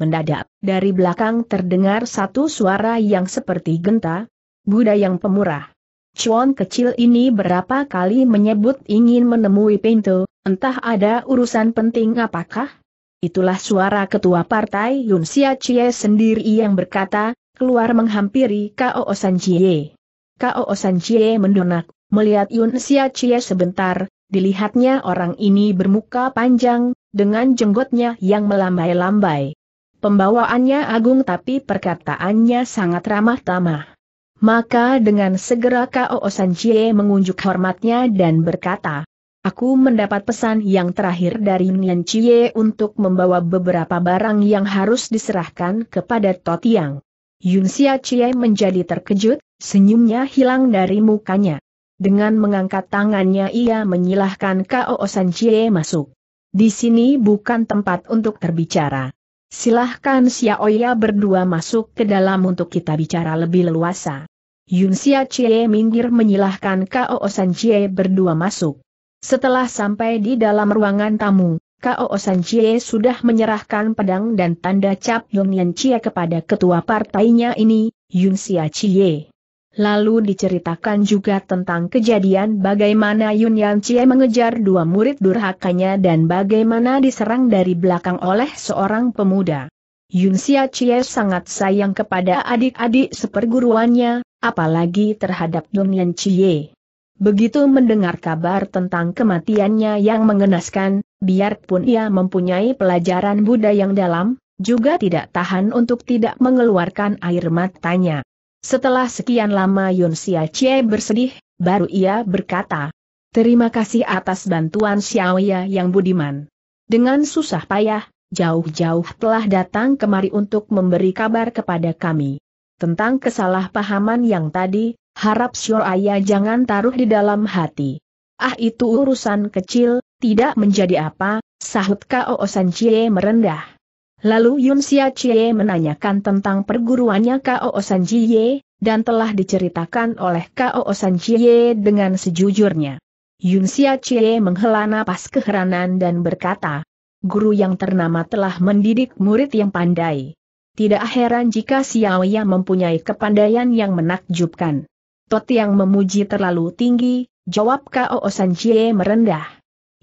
Mendadak, dari belakang terdengar satu suara yang seperti genta, Buddha yang pemurah. Cuan kecil ini berapa kali menyebut ingin menemui pintu, entah ada urusan penting apakah? Itulah suara ketua partai Yun Xia Chie sendiri yang berkata, keluar menghampiri Kao San Chie. Kao San Chie mendonak, melihat Yun Xia Chie sebentar, Dilihatnya orang ini bermuka panjang, dengan jenggotnya yang melambai-lambai. Pembawaannya agung tapi perkataannya sangat ramah tamah. Maka dengan segera K.O. Sanjie mengunjuk hormatnya dan berkata, Aku mendapat pesan yang terakhir dari Nian Chie untuk membawa beberapa barang yang harus diserahkan kepada Totiang. Yun Xia Chie menjadi terkejut, senyumnya hilang dari mukanya. Dengan mengangkat tangannya ia menyilahkan K.O. Sanchie masuk. Di sini bukan tempat untuk terbicara. Silahkan Xiaoya berdua masuk ke dalam untuk kita bicara lebih leluasa. Yun Xia Chie minggir menyilahkan K.O. Chie berdua masuk. Setelah sampai di dalam ruangan tamu, K.O. Chie sudah menyerahkan pedang dan tanda cap Yun Yan Chie kepada ketua partainya ini, Yun Xia Chie. Lalu diceritakan juga tentang kejadian bagaimana Yun Yan Chie mengejar dua murid durhakanya dan bagaimana diserang dari belakang oleh seorang pemuda. Yun Xia Chie sangat sayang kepada adik-adik seperguruannya, apalagi terhadap Yun Yan Chie. Begitu mendengar kabar tentang kematiannya yang mengenaskan, biarpun ia mempunyai pelajaran Buddha yang dalam, juga tidak tahan untuk tidak mengeluarkan air matanya. Setelah sekian lama Yun Xia Chie bersedih, baru ia berkata, Terima kasih atas bantuan Xiaoya yang budiman. Dengan susah payah, jauh-jauh telah datang kemari untuk memberi kabar kepada kami. Tentang kesalahpahaman yang tadi, harap Xiaoya jangan taruh di dalam hati. Ah itu urusan kecil, tidak menjadi apa, sahut Kao Chie merendah. Lalu Yun Xia Chie menanyakan tentang perguruannya Kao San Jie, dan telah diceritakan oleh Kao San Jie dengan sejujurnya. Yun Xia Chie menghela napas keheranan dan berkata, Guru yang ternama telah mendidik murid yang pandai. Tidak heran jika Xiao Ya mempunyai kepandaian yang menakjubkan. Tot yang memuji terlalu tinggi, jawab Kao San Jie merendah.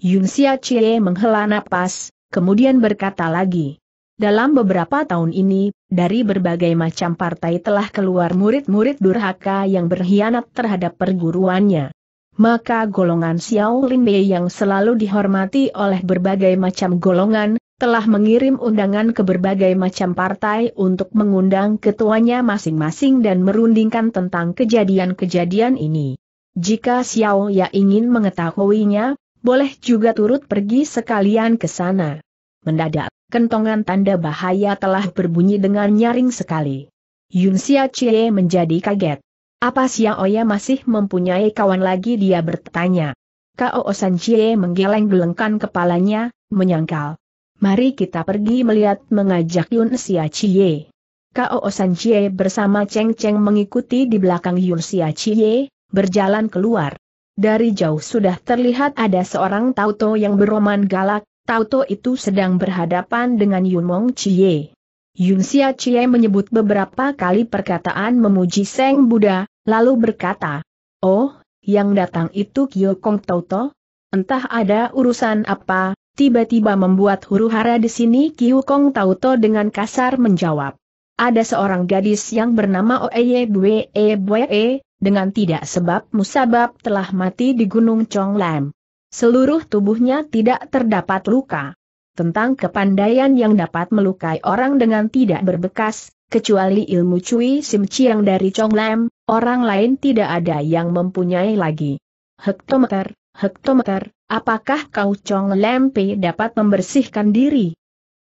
Yun Xia Chie menghela napas, kemudian berkata lagi, dalam beberapa tahun ini, dari berbagai macam partai telah keluar murid-murid durhaka yang berkhianat terhadap perguruannya. Maka golongan Xiao Lin Mei yang selalu dihormati oleh berbagai macam golongan, telah mengirim undangan ke berbagai macam partai untuk mengundang ketuanya masing-masing dan merundingkan tentang kejadian-kejadian ini. Jika Xiao Ya ingin mengetahuinya, boleh juga turut pergi sekalian ke sana. Mendadak kentongan tanda bahaya telah berbunyi dengan nyaring sekali. Yun Xia Chie menjadi kaget. Apa Xiao Oya masih mempunyai kawan lagi dia bertanya. Kao San Chie menggeleng-gelengkan kepalanya, menyangkal. Mari kita pergi melihat mengajak Yun Xia Chie. Kao San Chie bersama Cheng Cheng mengikuti di belakang Yun Xia Chie, berjalan keluar. Dari jauh sudah terlihat ada seorang tauto yang beroman galak, Tauto itu sedang berhadapan dengan Yun Mong Chie. Yun Xia Chie menyebut beberapa kali perkataan memuji Seng Buddha, lalu berkata, Oh, yang datang itu Kyo Kong Tauto? Entah ada urusan apa, tiba-tiba membuat huru hara di sini Kyo Kong Tauto dengan kasar menjawab. Ada seorang gadis yang bernama Oeye Bwee Bwee, e, dengan tidak sebab musabab telah mati di Gunung Chong Lam. Seluruh tubuhnya tidak terdapat luka. Tentang kepandaian yang dapat melukai orang dengan tidak berbekas, kecuali ilmu cuy Sim Chiang dari Chong Lam, orang lain tidak ada yang mempunyai lagi. Hektometer, hektometer, apakah kau Chong Lam P dapat membersihkan diri?